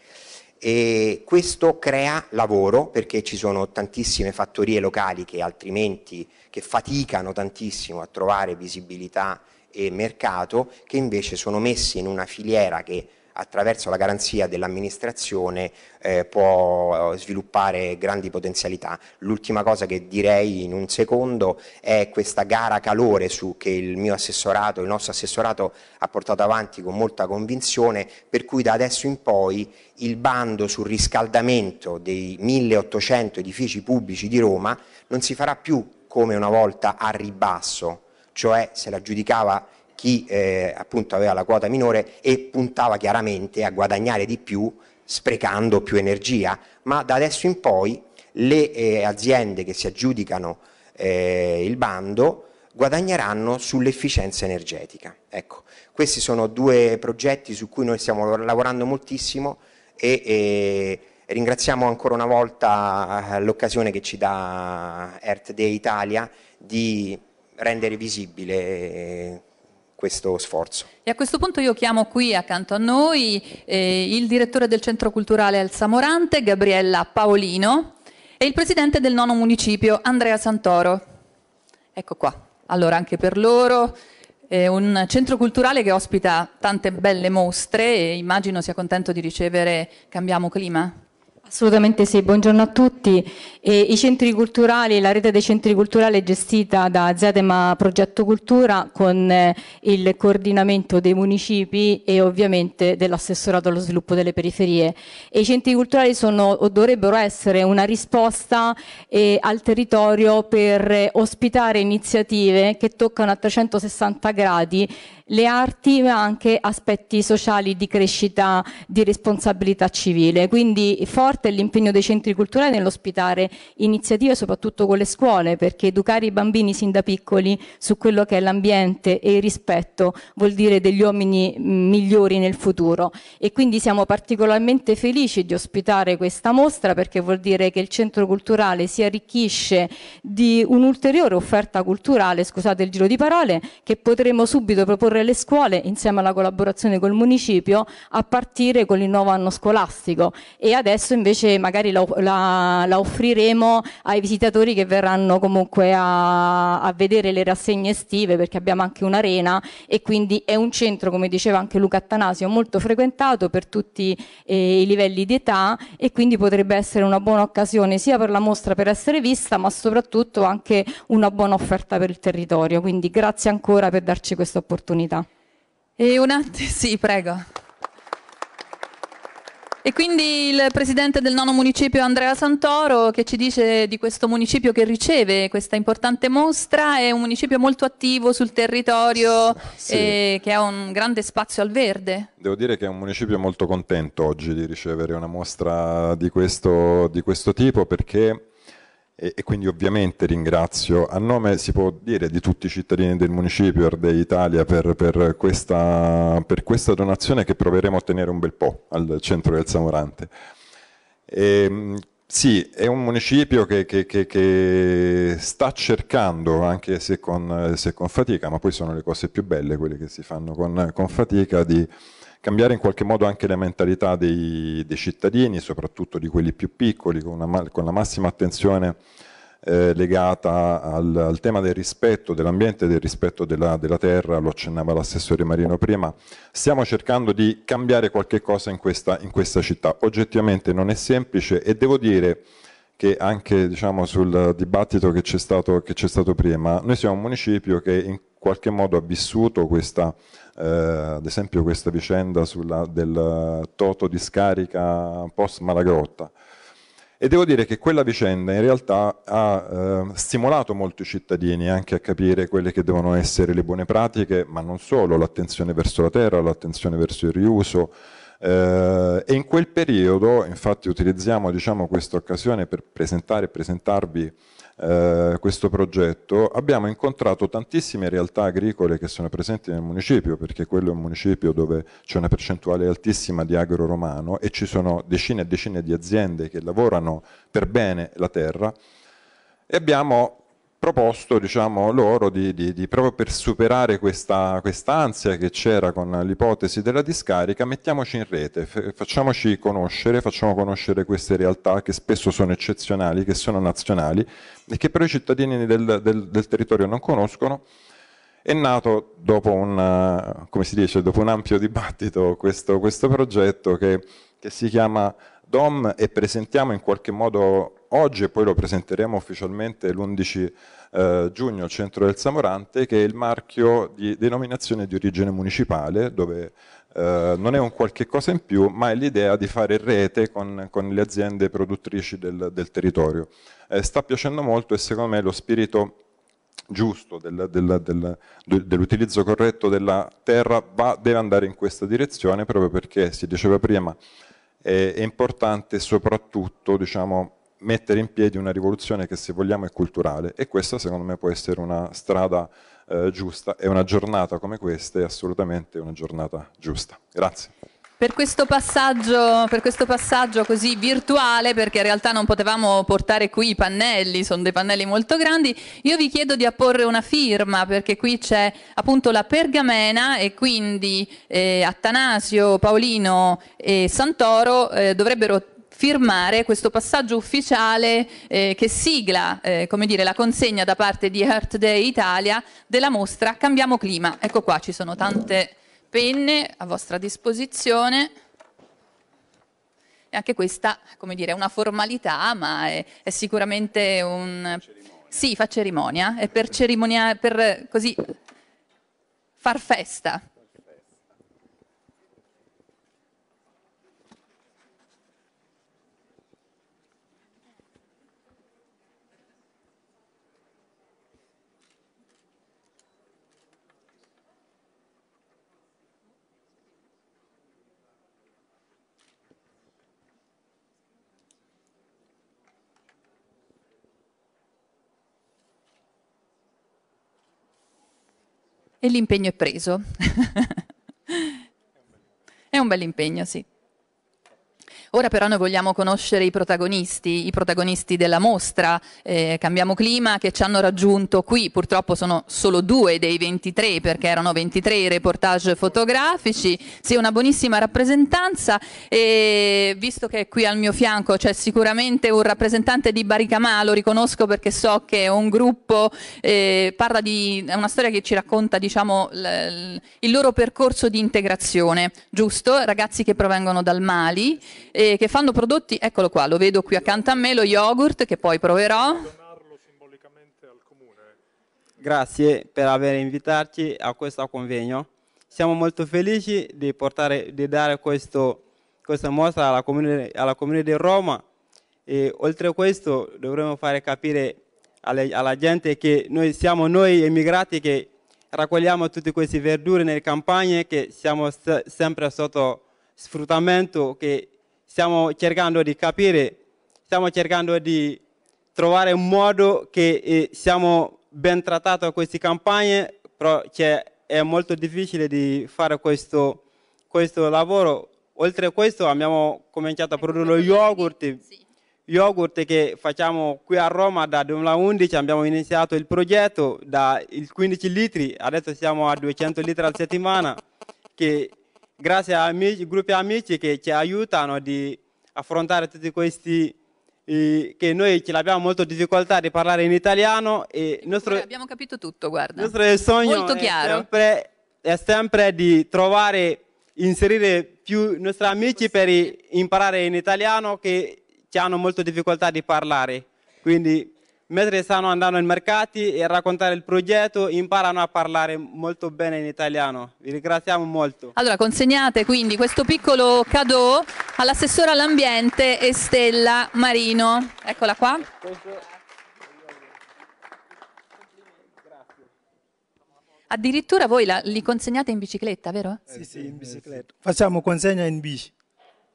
E questo crea lavoro perché ci sono tantissime fattorie locali che altrimenti che faticano tantissimo a trovare visibilità e mercato, che invece sono messi in una filiera che attraverso la garanzia dell'amministrazione eh, può sviluppare grandi potenzialità. L'ultima cosa che direi in un secondo è questa gara calore su che il mio assessorato, il nostro assessorato ha portato avanti con molta convinzione, per cui da adesso in poi il bando sul riscaldamento dei 1800 edifici pubblici di Roma non si farà più come una volta a ribasso, cioè se la l'aggiudicava chi eh, appunto aveva la quota minore e puntava chiaramente a guadagnare di più sprecando più energia, ma da adesso in poi le eh, aziende che si aggiudicano eh, il bando guadagneranno sull'efficienza energetica. Ecco, questi sono due progetti su cui noi stiamo lavorando moltissimo e, e ringraziamo ancora una volta eh, l'occasione che ci dà Earth Day Italia di rendere visibile eh, questo sforzo. E a questo punto io chiamo qui accanto a noi eh, il direttore del Centro Culturale al Samorante, Gabriella Paolino, e il presidente del nono municipio, Andrea Santoro. Ecco qua. Allora, anche per loro è un centro culturale che ospita tante belle mostre e immagino sia contento di ricevere Cambiamo Clima. Assolutamente sì, buongiorno a tutti. E I centri culturali, la rete dei centri culturali è gestita da Zetema Progetto Cultura con eh, il coordinamento dei municipi e ovviamente dell'assessorato allo sviluppo delle periferie. E I centri culturali sono o dovrebbero essere una risposta eh, al territorio per eh, ospitare iniziative che toccano a 360 gradi le arti ma anche aspetti sociali di crescita, di responsabilità civile. Quindi forte è l'impegno dei centri culturali nell'ospitare iniziative soprattutto con le scuole perché educare i bambini sin da piccoli su quello che è l'ambiente e il rispetto vuol dire degli uomini migliori nel futuro e quindi siamo particolarmente felici di ospitare questa mostra perché vuol dire che il centro culturale si arricchisce di un'ulteriore offerta culturale, scusate il giro di parole, che potremo subito proporre proporre alle scuole, insieme alla collaborazione col municipio, a partire con il nuovo anno scolastico e adesso invece magari la, la, la offriremo ai visitatori che verranno comunque a, a vedere le rassegne estive perché abbiamo anche un'arena e quindi è un centro, come diceva anche Luca Attanasio, molto frequentato per tutti eh, i livelli di età e quindi potrebbe essere una buona occasione sia per la mostra per essere vista ma soprattutto anche una buona offerta per il territorio. Quindi grazie ancora per darci questa opportunità opportunità. E un attimo, sì, prego. E quindi il presidente del nono municipio Andrea Santoro che ci dice di questo municipio che riceve questa importante mostra, è un municipio molto attivo sul territorio sì. e eh, che ha un grande spazio al verde. Devo dire che è un municipio molto contento oggi di ricevere una mostra di questo, di questo tipo perché e, e, quindi ovviamente ringrazio a nome, si può dire, di tutti i cittadini del municipio Ardei Italia per, per, questa, per questa donazione che proveremo a tenere un bel po' al centro del Samorante. E, ehm, sì, è un municipio che, che, che, che sta cercando, anche se con, se con, fatica, ma poi sono le cose più belle, quelle che si fanno con, con fatica, di cambiare in qualche modo anche le mentalità dei, dei cittadini, soprattutto di quelli più piccoli, con, una, con la massima attenzione eh, legata al, al, tema del rispetto dell'ambiente e del rispetto della, della, terra, lo accennava l'assessore Marino prima, stiamo cercando di cambiare qualche cosa in questa, in questa città. Oggettivamente non è semplice e devo dire che anche diciamo, sul dibattito che c'è, stato, che c'è stato prima, noi siamo un municipio che in qualche modo ha vissuto questa eh, ad esempio questa vicenda sulla, del eh, Toto discarica post Malagrotta. E devo dire che quella vicenda in realtà ha eh, stimolato molto i cittadini anche a capire quelle che devono essere le buone pratiche, ma non solo, l'attenzione verso la terra, l'attenzione verso il riuso. Eh, e in quel periodo, infatti, utilizziamo diciamo, questa occasione per presentare e presentarvi eh, questo progetto, abbiamo incontrato tantissime realtà agricole che sono presenti nel municipio, perché quello è un municipio dove c'è una percentuale altissima di agro romano e ci sono decine e decine di aziende che lavorano per bene la terra e abbiamo proposto diciamo, loro di, di, di, proprio per superare questa quest ansia che c'era con l'ipotesi della discarica, mettiamoci in rete, facciamoci conoscere, facciamo conoscere queste realtà che spesso sono eccezionali, che sono nazionali e che però i cittadini del, del, del territorio non conoscono. È nato dopo un, dice, dopo un ampio dibattito questo, questo progetto che, che si chiama DOM e presentiamo in qualche modo oggi e poi lo presenteremo ufficialmente l'11 eh, giugno al centro del Samorante, che è il marchio di denominazione di origine municipale, dove eh, non è un qualche cosa in più, ma è l'idea di fare rete con, con le aziende produttrici del, del territorio. Eh, sta piacendo molto e secondo me lo spirito giusto, del, del, del, dell'utilizzo corretto della terra va, deve andare in questa direzione proprio perché, si diceva prima, è, è importante soprattutto diciamo, mettere in piedi una rivoluzione che se vogliamo è culturale e questa secondo me può essere una strada eh, giusta e una giornata come questa è assolutamente una giornata giusta. Grazie. Per questo, per questo, passaggio, così virtuale, perché in realtà non potevamo portare qui i pannelli, sono dei pannelli molto grandi, io vi chiedo di apporre una firma, perché qui c'è appunto la pergamena e quindi eh, Attanasio, Paolino e Santoro eh, dovrebbero firmare questo passaggio ufficiale eh, che sigla eh, dire, la consegna da parte di Earth Day Italia della mostra Cambiamo Clima. Ecco qua, ci sono tante penne a vostra disposizione. E anche questa, come dire, è una formalità, ma è, è sicuramente un... Sì, fa cerimonia, è per, cerimonia, per così far festa. e l'impegno è preso. è un bel impegno, sì. Ora però noi vogliamo conoscere i protagonisti, i protagonisti della mostra eh, Cambiamo Clima che ci hanno raggiunto qui, purtroppo sono solo due dei 23 perché erano 23 i reportage fotografici, sì una buonissima rappresentanza e visto che qui al mio fianco c'è sicuramente un rappresentante di Baricamà, lo riconosco perché so che è un gruppo, eh, parla di è una storia che ci racconta diciamo il loro percorso di integrazione, giusto? Ragazzi che provengono dal Mali. Eh, eh, che fanno prodotti, eccolo qua, lo vedo qui accanto a me, lo yogurt che poi proverò. Grazie per aver invitato a questo convegno. Siamo molto felici di, portare, di dare questo, questa mostra alla comune, alla comune di Roma e oltre a questo dovremmo fare capire alle, alla gente che noi siamo noi emigrati che raccogliamo tutte queste verdure nelle campagne, che siamo sempre sotto sfruttamento, che stiamo cercando di capire, stiamo cercando di trovare un modo che eh, siamo ben trattati a queste campagne, però è molto difficile di fare questo, questo, lavoro. Oltre a questo abbiamo cominciato a ecco, produrre yogurt, yogurt che facciamo qui a Roma dal 2011, abbiamo iniziato il progetto da 15 litri, adesso siamo a 200 litri alla settimana, che grazie a amici, gruppi amici che ci aiutano di affrontare tutti questi eh, che noi ce l'abbiamo molto difficoltà di parlare in italiano e nostro, abbiamo capito tutto, guarda. Il nostro sogno è sempre, è sempre di trovare inserire più i nostri amici per imparare in italiano che ci hanno molto difficoltà di parlare. Quindi mentre stanno andando ai mercati e raccontare il progetto, imparano a parlare molto bene in italiano. Vi ringraziamo molto. Allora, consegnate quindi questo piccolo cadeau all'assessore all'ambiente Estella Marino. Eccola qua. Addirittura voi la, li consegnate in bicicletta, vero? Sì, sì, in bicicletta. Facciamo consegna in bici,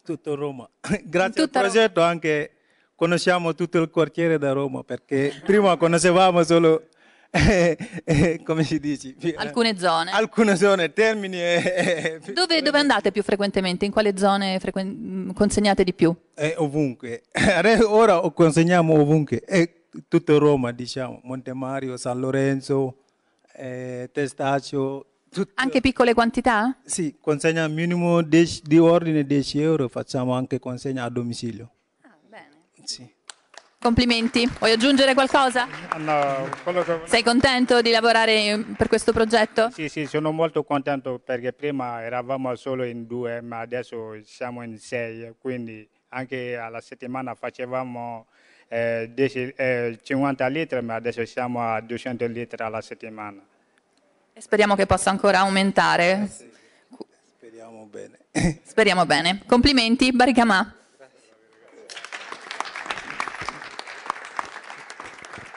tutto Roma. Grazie al progetto Roma. anche conosciamo tutto il quartiere da Roma, perché prima conoscevamo solo, eh, eh, come si dice? Alcune zone. Alcune zone, termini. Eh, dove, dove, andate più frequentemente? In quale zone frequen- mm, consegnate di più? Eh, ovunque. Ora consegniamo ovunque. Eh, tutta Roma, diciamo, Montemario, San Lorenzo, eh, Testaccio, tutto. Anche piccole quantità? Sì, consegna minimo 10, di ordine 10 euro, facciamo anche consegna a domicilio. Renzi. Complimenti. Vuoi aggiungere qualcosa? No, che... Sei contento di lavorare per questo progetto? Sì, sì, sono molto contento perché prima eravamo solo in due, ma adesso siamo in sei, quindi anche alla settimana facevamo eh, 10, eh, 50 litri, ma adesso siamo a 200 litri alla settimana. E speriamo che possa ancora aumentare. Eh sì, speriamo bene. Speriamo bene. Complimenti, Baricamà.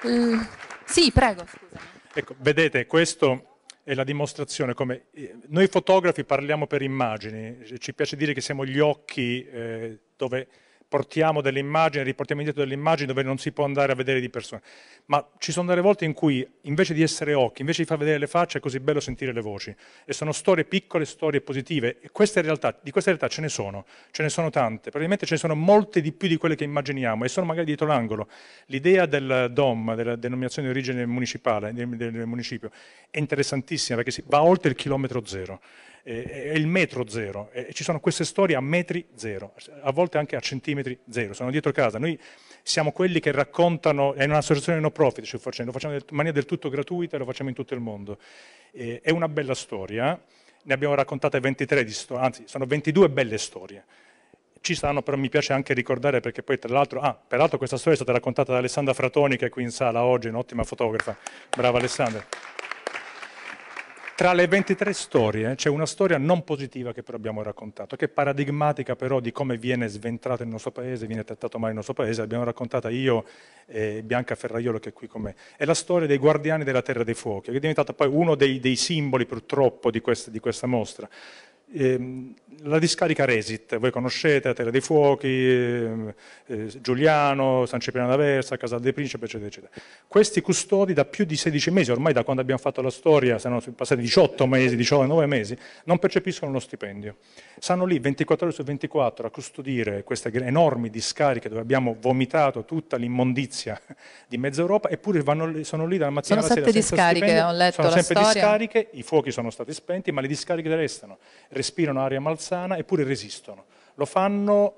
Mm. sì, prego, scusami. Ecco, vedete, questo è la dimostrazione come eh, noi fotografi parliamo per immagini, ci piace dire che siamo gli occhi eh, dove portiamo delle immagini, riportiamo indietro delle immagini dove non si può andare a vedere di persona. Ma ci sono delle volte in cui invece di essere occhi, invece di far vedere le facce, è così bello sentire le voci. E sono storie piccole, storie positive. E queste realtà, di queste realtà ce ne sono, ce ne sono tante. Probabilmente ce ne sono molte di più di quelle che immaginiamo e sono magari dietro l'angolo. L'idea del DOM, della denominazione di origine municipale, del, del municipio, è interessantissima perché va oltre il chilometro zero. Eh, è il metro zero, e eh, ci sono queste storie a metri zero, a volte anche a centimetri zero, sono dietro casa. Noi siamo quelli che raccontano, è un'associazione no profit, cioè facendo, lo facciamo in maniera del tutto gratuita e lo facciamo in tutto il mondo. Eh, è una bella storia, ne abbiamo raccontate 23, di sto- anzi sono 22 belle storie ci stanno, però mi piace anche ricordare perché poi tra l'altro, ah, peraltro questa storia è stata raccontata da Alessandra Fratoni che è qui in sala oggi, un'ottima fotografa, brava Alessandra. Tra le 23 storie eh, c'è una storia non positiva che però abbiamo raccontato, che è paradigmatica però di come viene sventrato il nostro paese, viene trattato male il nostro paese, l'abbiamo raccontata io e Bianca Ferraiolo che è qui con me. È la storia dei guardiani della Terra dei Fuochi, che è diventata poi uno dei, dei simboli purtroppo di questa, di questa mostra. Eh, la discarica Resit, voi conoscete, Terra dei Fuochi, eh, eh, Giuliano, San Cipriano d'Aversa, Casal dei Principe, eccetera, eccetera. Questi custodi da più di 16 mesi, ormai da quando abbiamo fatto la storia, se sono passati 18 mesi, 19 mesi, non percepiscono lo stipendio. Stanno lì 24 ore su 24 a custodire queste enormi discariche dove abbiamo vomitato tutta l'immondizia di mezza Europa, eppure vanno, sono lì dalla mattina sono alla sera senza discariche, Ho letto sono sempre storia. discariche, i fuochi sono stati spenti, ma le discariche restano, respirano aria malsana sana, eppure resistono. Lo fanno,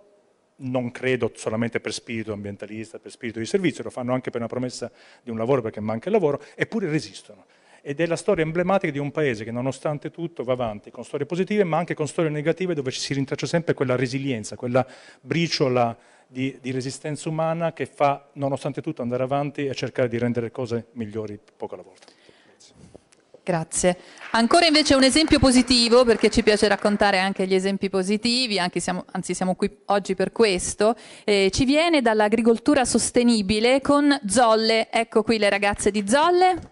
non credo solamente per spirito ambientalista, per spirito di servizio, lo fanno anche per una promessa di un lavoro perché manca il lavoro, eppure resistono. Ed è la storia emblematica di un paese che nonostante tutto va avanti con storie positive ma anche con storie negative dove ci si rintraccia sempre quella resilienza, quella briciola di, di resistenza umana che fa nonostante tutto andare avanti e cercare di rendere cose migliori poco alla volta. Grazie. Grazie. Ancora invece un esempio positivo, perché ci piace raccontare anche gli esempi positivi, siamo, anzi siamo qui oggi per questo, eh, ci viene dall'agricoltura sostenibile con Zolle. Ecco qui le ragazze di Zolle.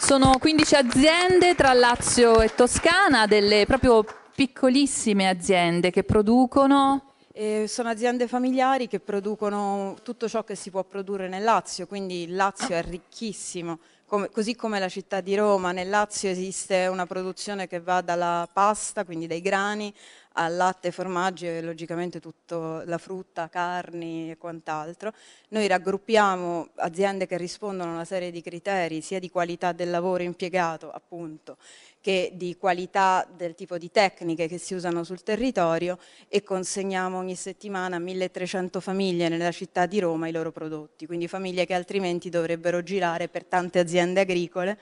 Sono 15 aziende tra Lazio e Toscana, delle proprio piccolissime aziende che producono eh, sono aziende familiari che producono tutto ciò che si può produrre nel Lazio, quindi il Lazio è ricchissimo come, così come la città di Roma, nel Lazio esiste una produzione che va dalla pasta, quindi dai grani, al latte, formaggi e logicamente tutta la frutta, carni e quant'altro. Noi raggruppiamo aziende che rispondono a una serie di criteri sia di qualità del lavoro impiegato appunto che di qualità del tipo di tecniche che si usano sul territorio e consegniamo ogni settimana a 1300 famiglie nella città di Roma i loro prodotti, quindi famiglie che altrimenti dovrebbero girare per tante aziende agricole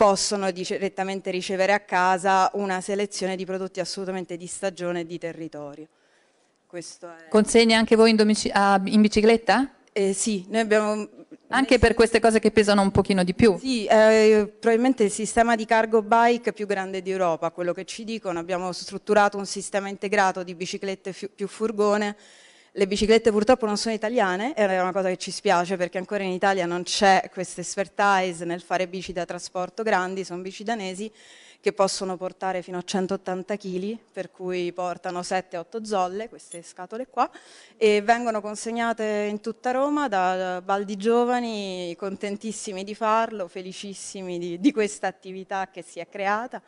possono direttamente ricevere a casa una selezione di prodotti assolutamente di stagione e di territorio. È... Consegne anche voi in, domici- a, in bicicletta? Eh, sì, noi abbiamo... Anche per queste cose che pesano un pochino di più? Sì, eh, probabilmente il sistema di cargo bike più grande d'Europa, quello che ci dicono, abbiamo strutturato un sistema integrato di biciclette più furgone le biciclette purtroppo non sono italiane, è una cosa che ci spiace perché ancora in Italia non c'è questa expertise nel fare bici da trasporto grandi, sono bici danesi che possono portare fino a 180 kg, per cui portano 7-8 zolle, queste scatole qua, e vengono consegnate in tutta Roma da baldi giovani, contentissimi di farlo, felicissimi di, di questa attività che si è creata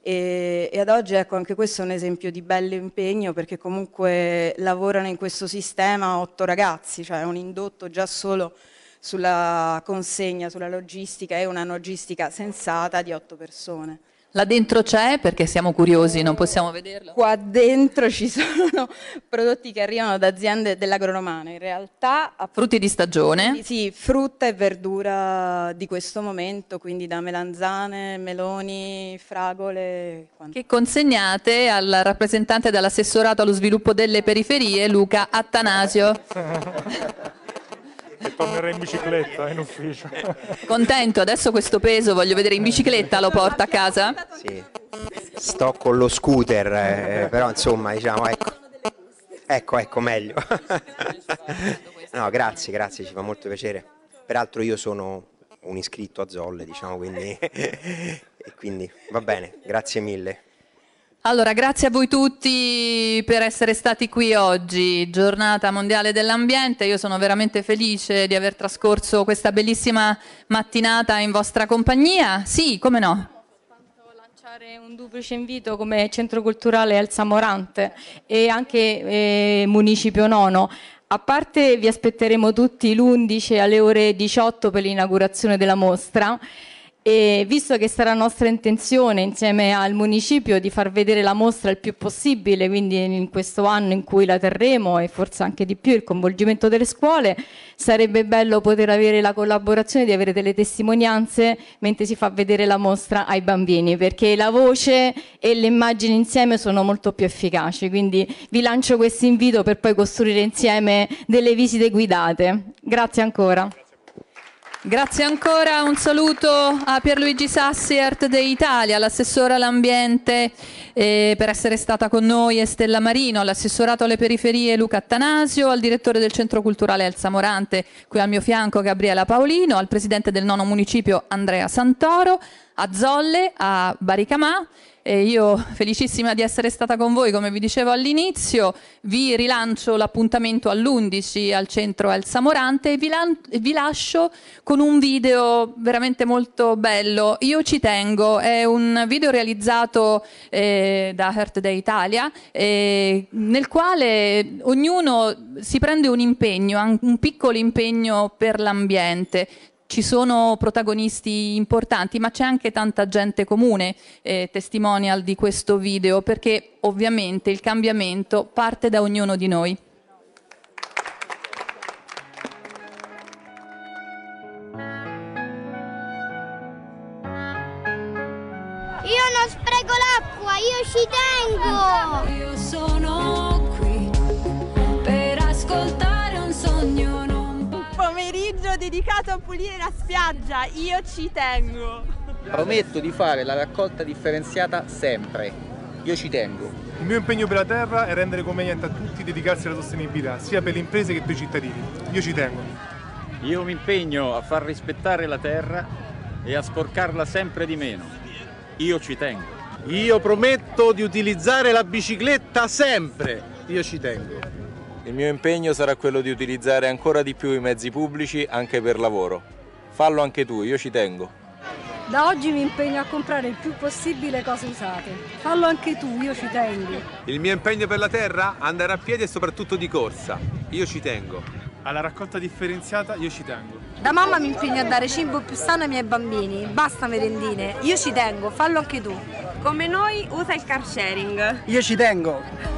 e, e ad oggi ecco anche questo è un esempio di bello impegno perché comunque lavorano in questo sistema otto ragazzi, cioè un indotto già solo sulla consegna, sulla logistica e una logistica sensata di otto persone. Là dentro c'è, perché siamo curiosi, non possiamo vederlo. Qua dentro ci sono prodotti che arrivano da aziende dell'agronomano, in realtà... Frutti di stagione? Sì, frutta e verdura di questo momento, quindi da melanzane, meloni, fragole... Che consegnate al rappresentante dell'assessorato allo sviluppo delle periferie, Luca Attanasio. e tornerò in bicicletta in ufficio. Contento, adesso questo peso voglio vedere in bicicletta lo porta a casa? Sì, sto con lo scooter, eh, però insomma diciamo ecco, ecco, ecco meglio. No, grazie, grazie, ci fa molto piacere. Peraltro io sono un iscritto a Zolle, diciamo, quindi, e quindi va bene, grazie mille. Allora, grazie a voi tutti per essere stati qui oggi, giornata mondiale dell'ambiente. Io sono veramente felice di aver trascorso questa bellissima mattinata in vostra compagnia. Sì, come no? un duplice invito come centro culturale Elsa Morante e anche eh, Municipio Nono. A parte vi aspetteremo tutti l'11 alle ore 18 per l'inaugurazione della mostra e visto che sarà nostra intenzione insieme al municipio di far vedere la mostra il più possibile, quindi in questo anno in cui la terremo e forse anche di più il coinvolgimento delle scuole, sarebbe bello poter avere la collaborazione di avere delle testimonianze mentre si fa vedere la mostra ai bambini, perché la voce e le immagini insieme sono molto più efficaci, quindi vi lancio questo invito per poi costruire insieme delle visite guidate. Grazie ancora. Grazie ancora, un saluto a Pierluigi Sassi, Art Day Italia, all'assessora all'ambiente eh, per essere stata con noi Estella Marino, all'assessorato alle periferie Luca Attanasio, al direttore del centro culturale Elsa Morante, qui al mio fianco Gabriella Paolino, al presidente del nono municipio Andrea Santoro, a Zolle, a Baricamà e io felicissima di essere stata con voi, come vi dicevo all'inizio, vi rilancio l'appuntamento all'11 al centro Elsa Morante e vi, vi lascio con un video veramente molto bello. Io ci tengo, è un video realizzato eh, da Heart Day Italia eh, nel quale ognuno si prende un impegno, un piccolo impegno per l'ambiente ci sono protagonisti importanti, ma c'è anche tanta gente comune eh, testimonial di questo video, perché ovviamente il cambiamento parte da ognuno di noi. Io non spreco l'acqua, io ci tengo! dedicato a pulire la spiaggia, io ci tengo. Prometto di fare la raccolta differenziata sempre, io ci tengo. Il mio impegno per la terra è rendere conveniente a tutti dedicarsi alla sostenibilità, sia per le imprese che per i cittadini, io ci tengo. Io mi impegno a far rispettare la terra e a sporcarla sempre di meno, io ci tengo. Io prometto di utilizzare la bicicletta sempre, io ci tengo. Il mio impegno sarà quello di utilizzare ancora di più i mezzi pubblici anche per lavoro. Fallo anche tu, io ci tengo. Da oggi mi impegno a comprare il più possibile cose usate. Fallo anche tu, io ci tengo. Il mio impegno per la terra? Andare a piedi e soprattutto di corsa. Io ci tengo. Alla raccolta differenziata io ci tengo. Da mamma mi impegno a dare cibo più sano ai miei bambini. Basta merendine. Io ci tengo, fallo anche tu. Come noi usa il car sharing. Io ci tengo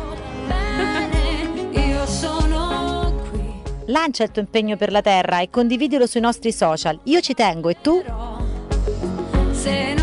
sono qui. Lancia il tuo impegno per la terra e condividilo sui nostri social. Io ci tengo e tu? Se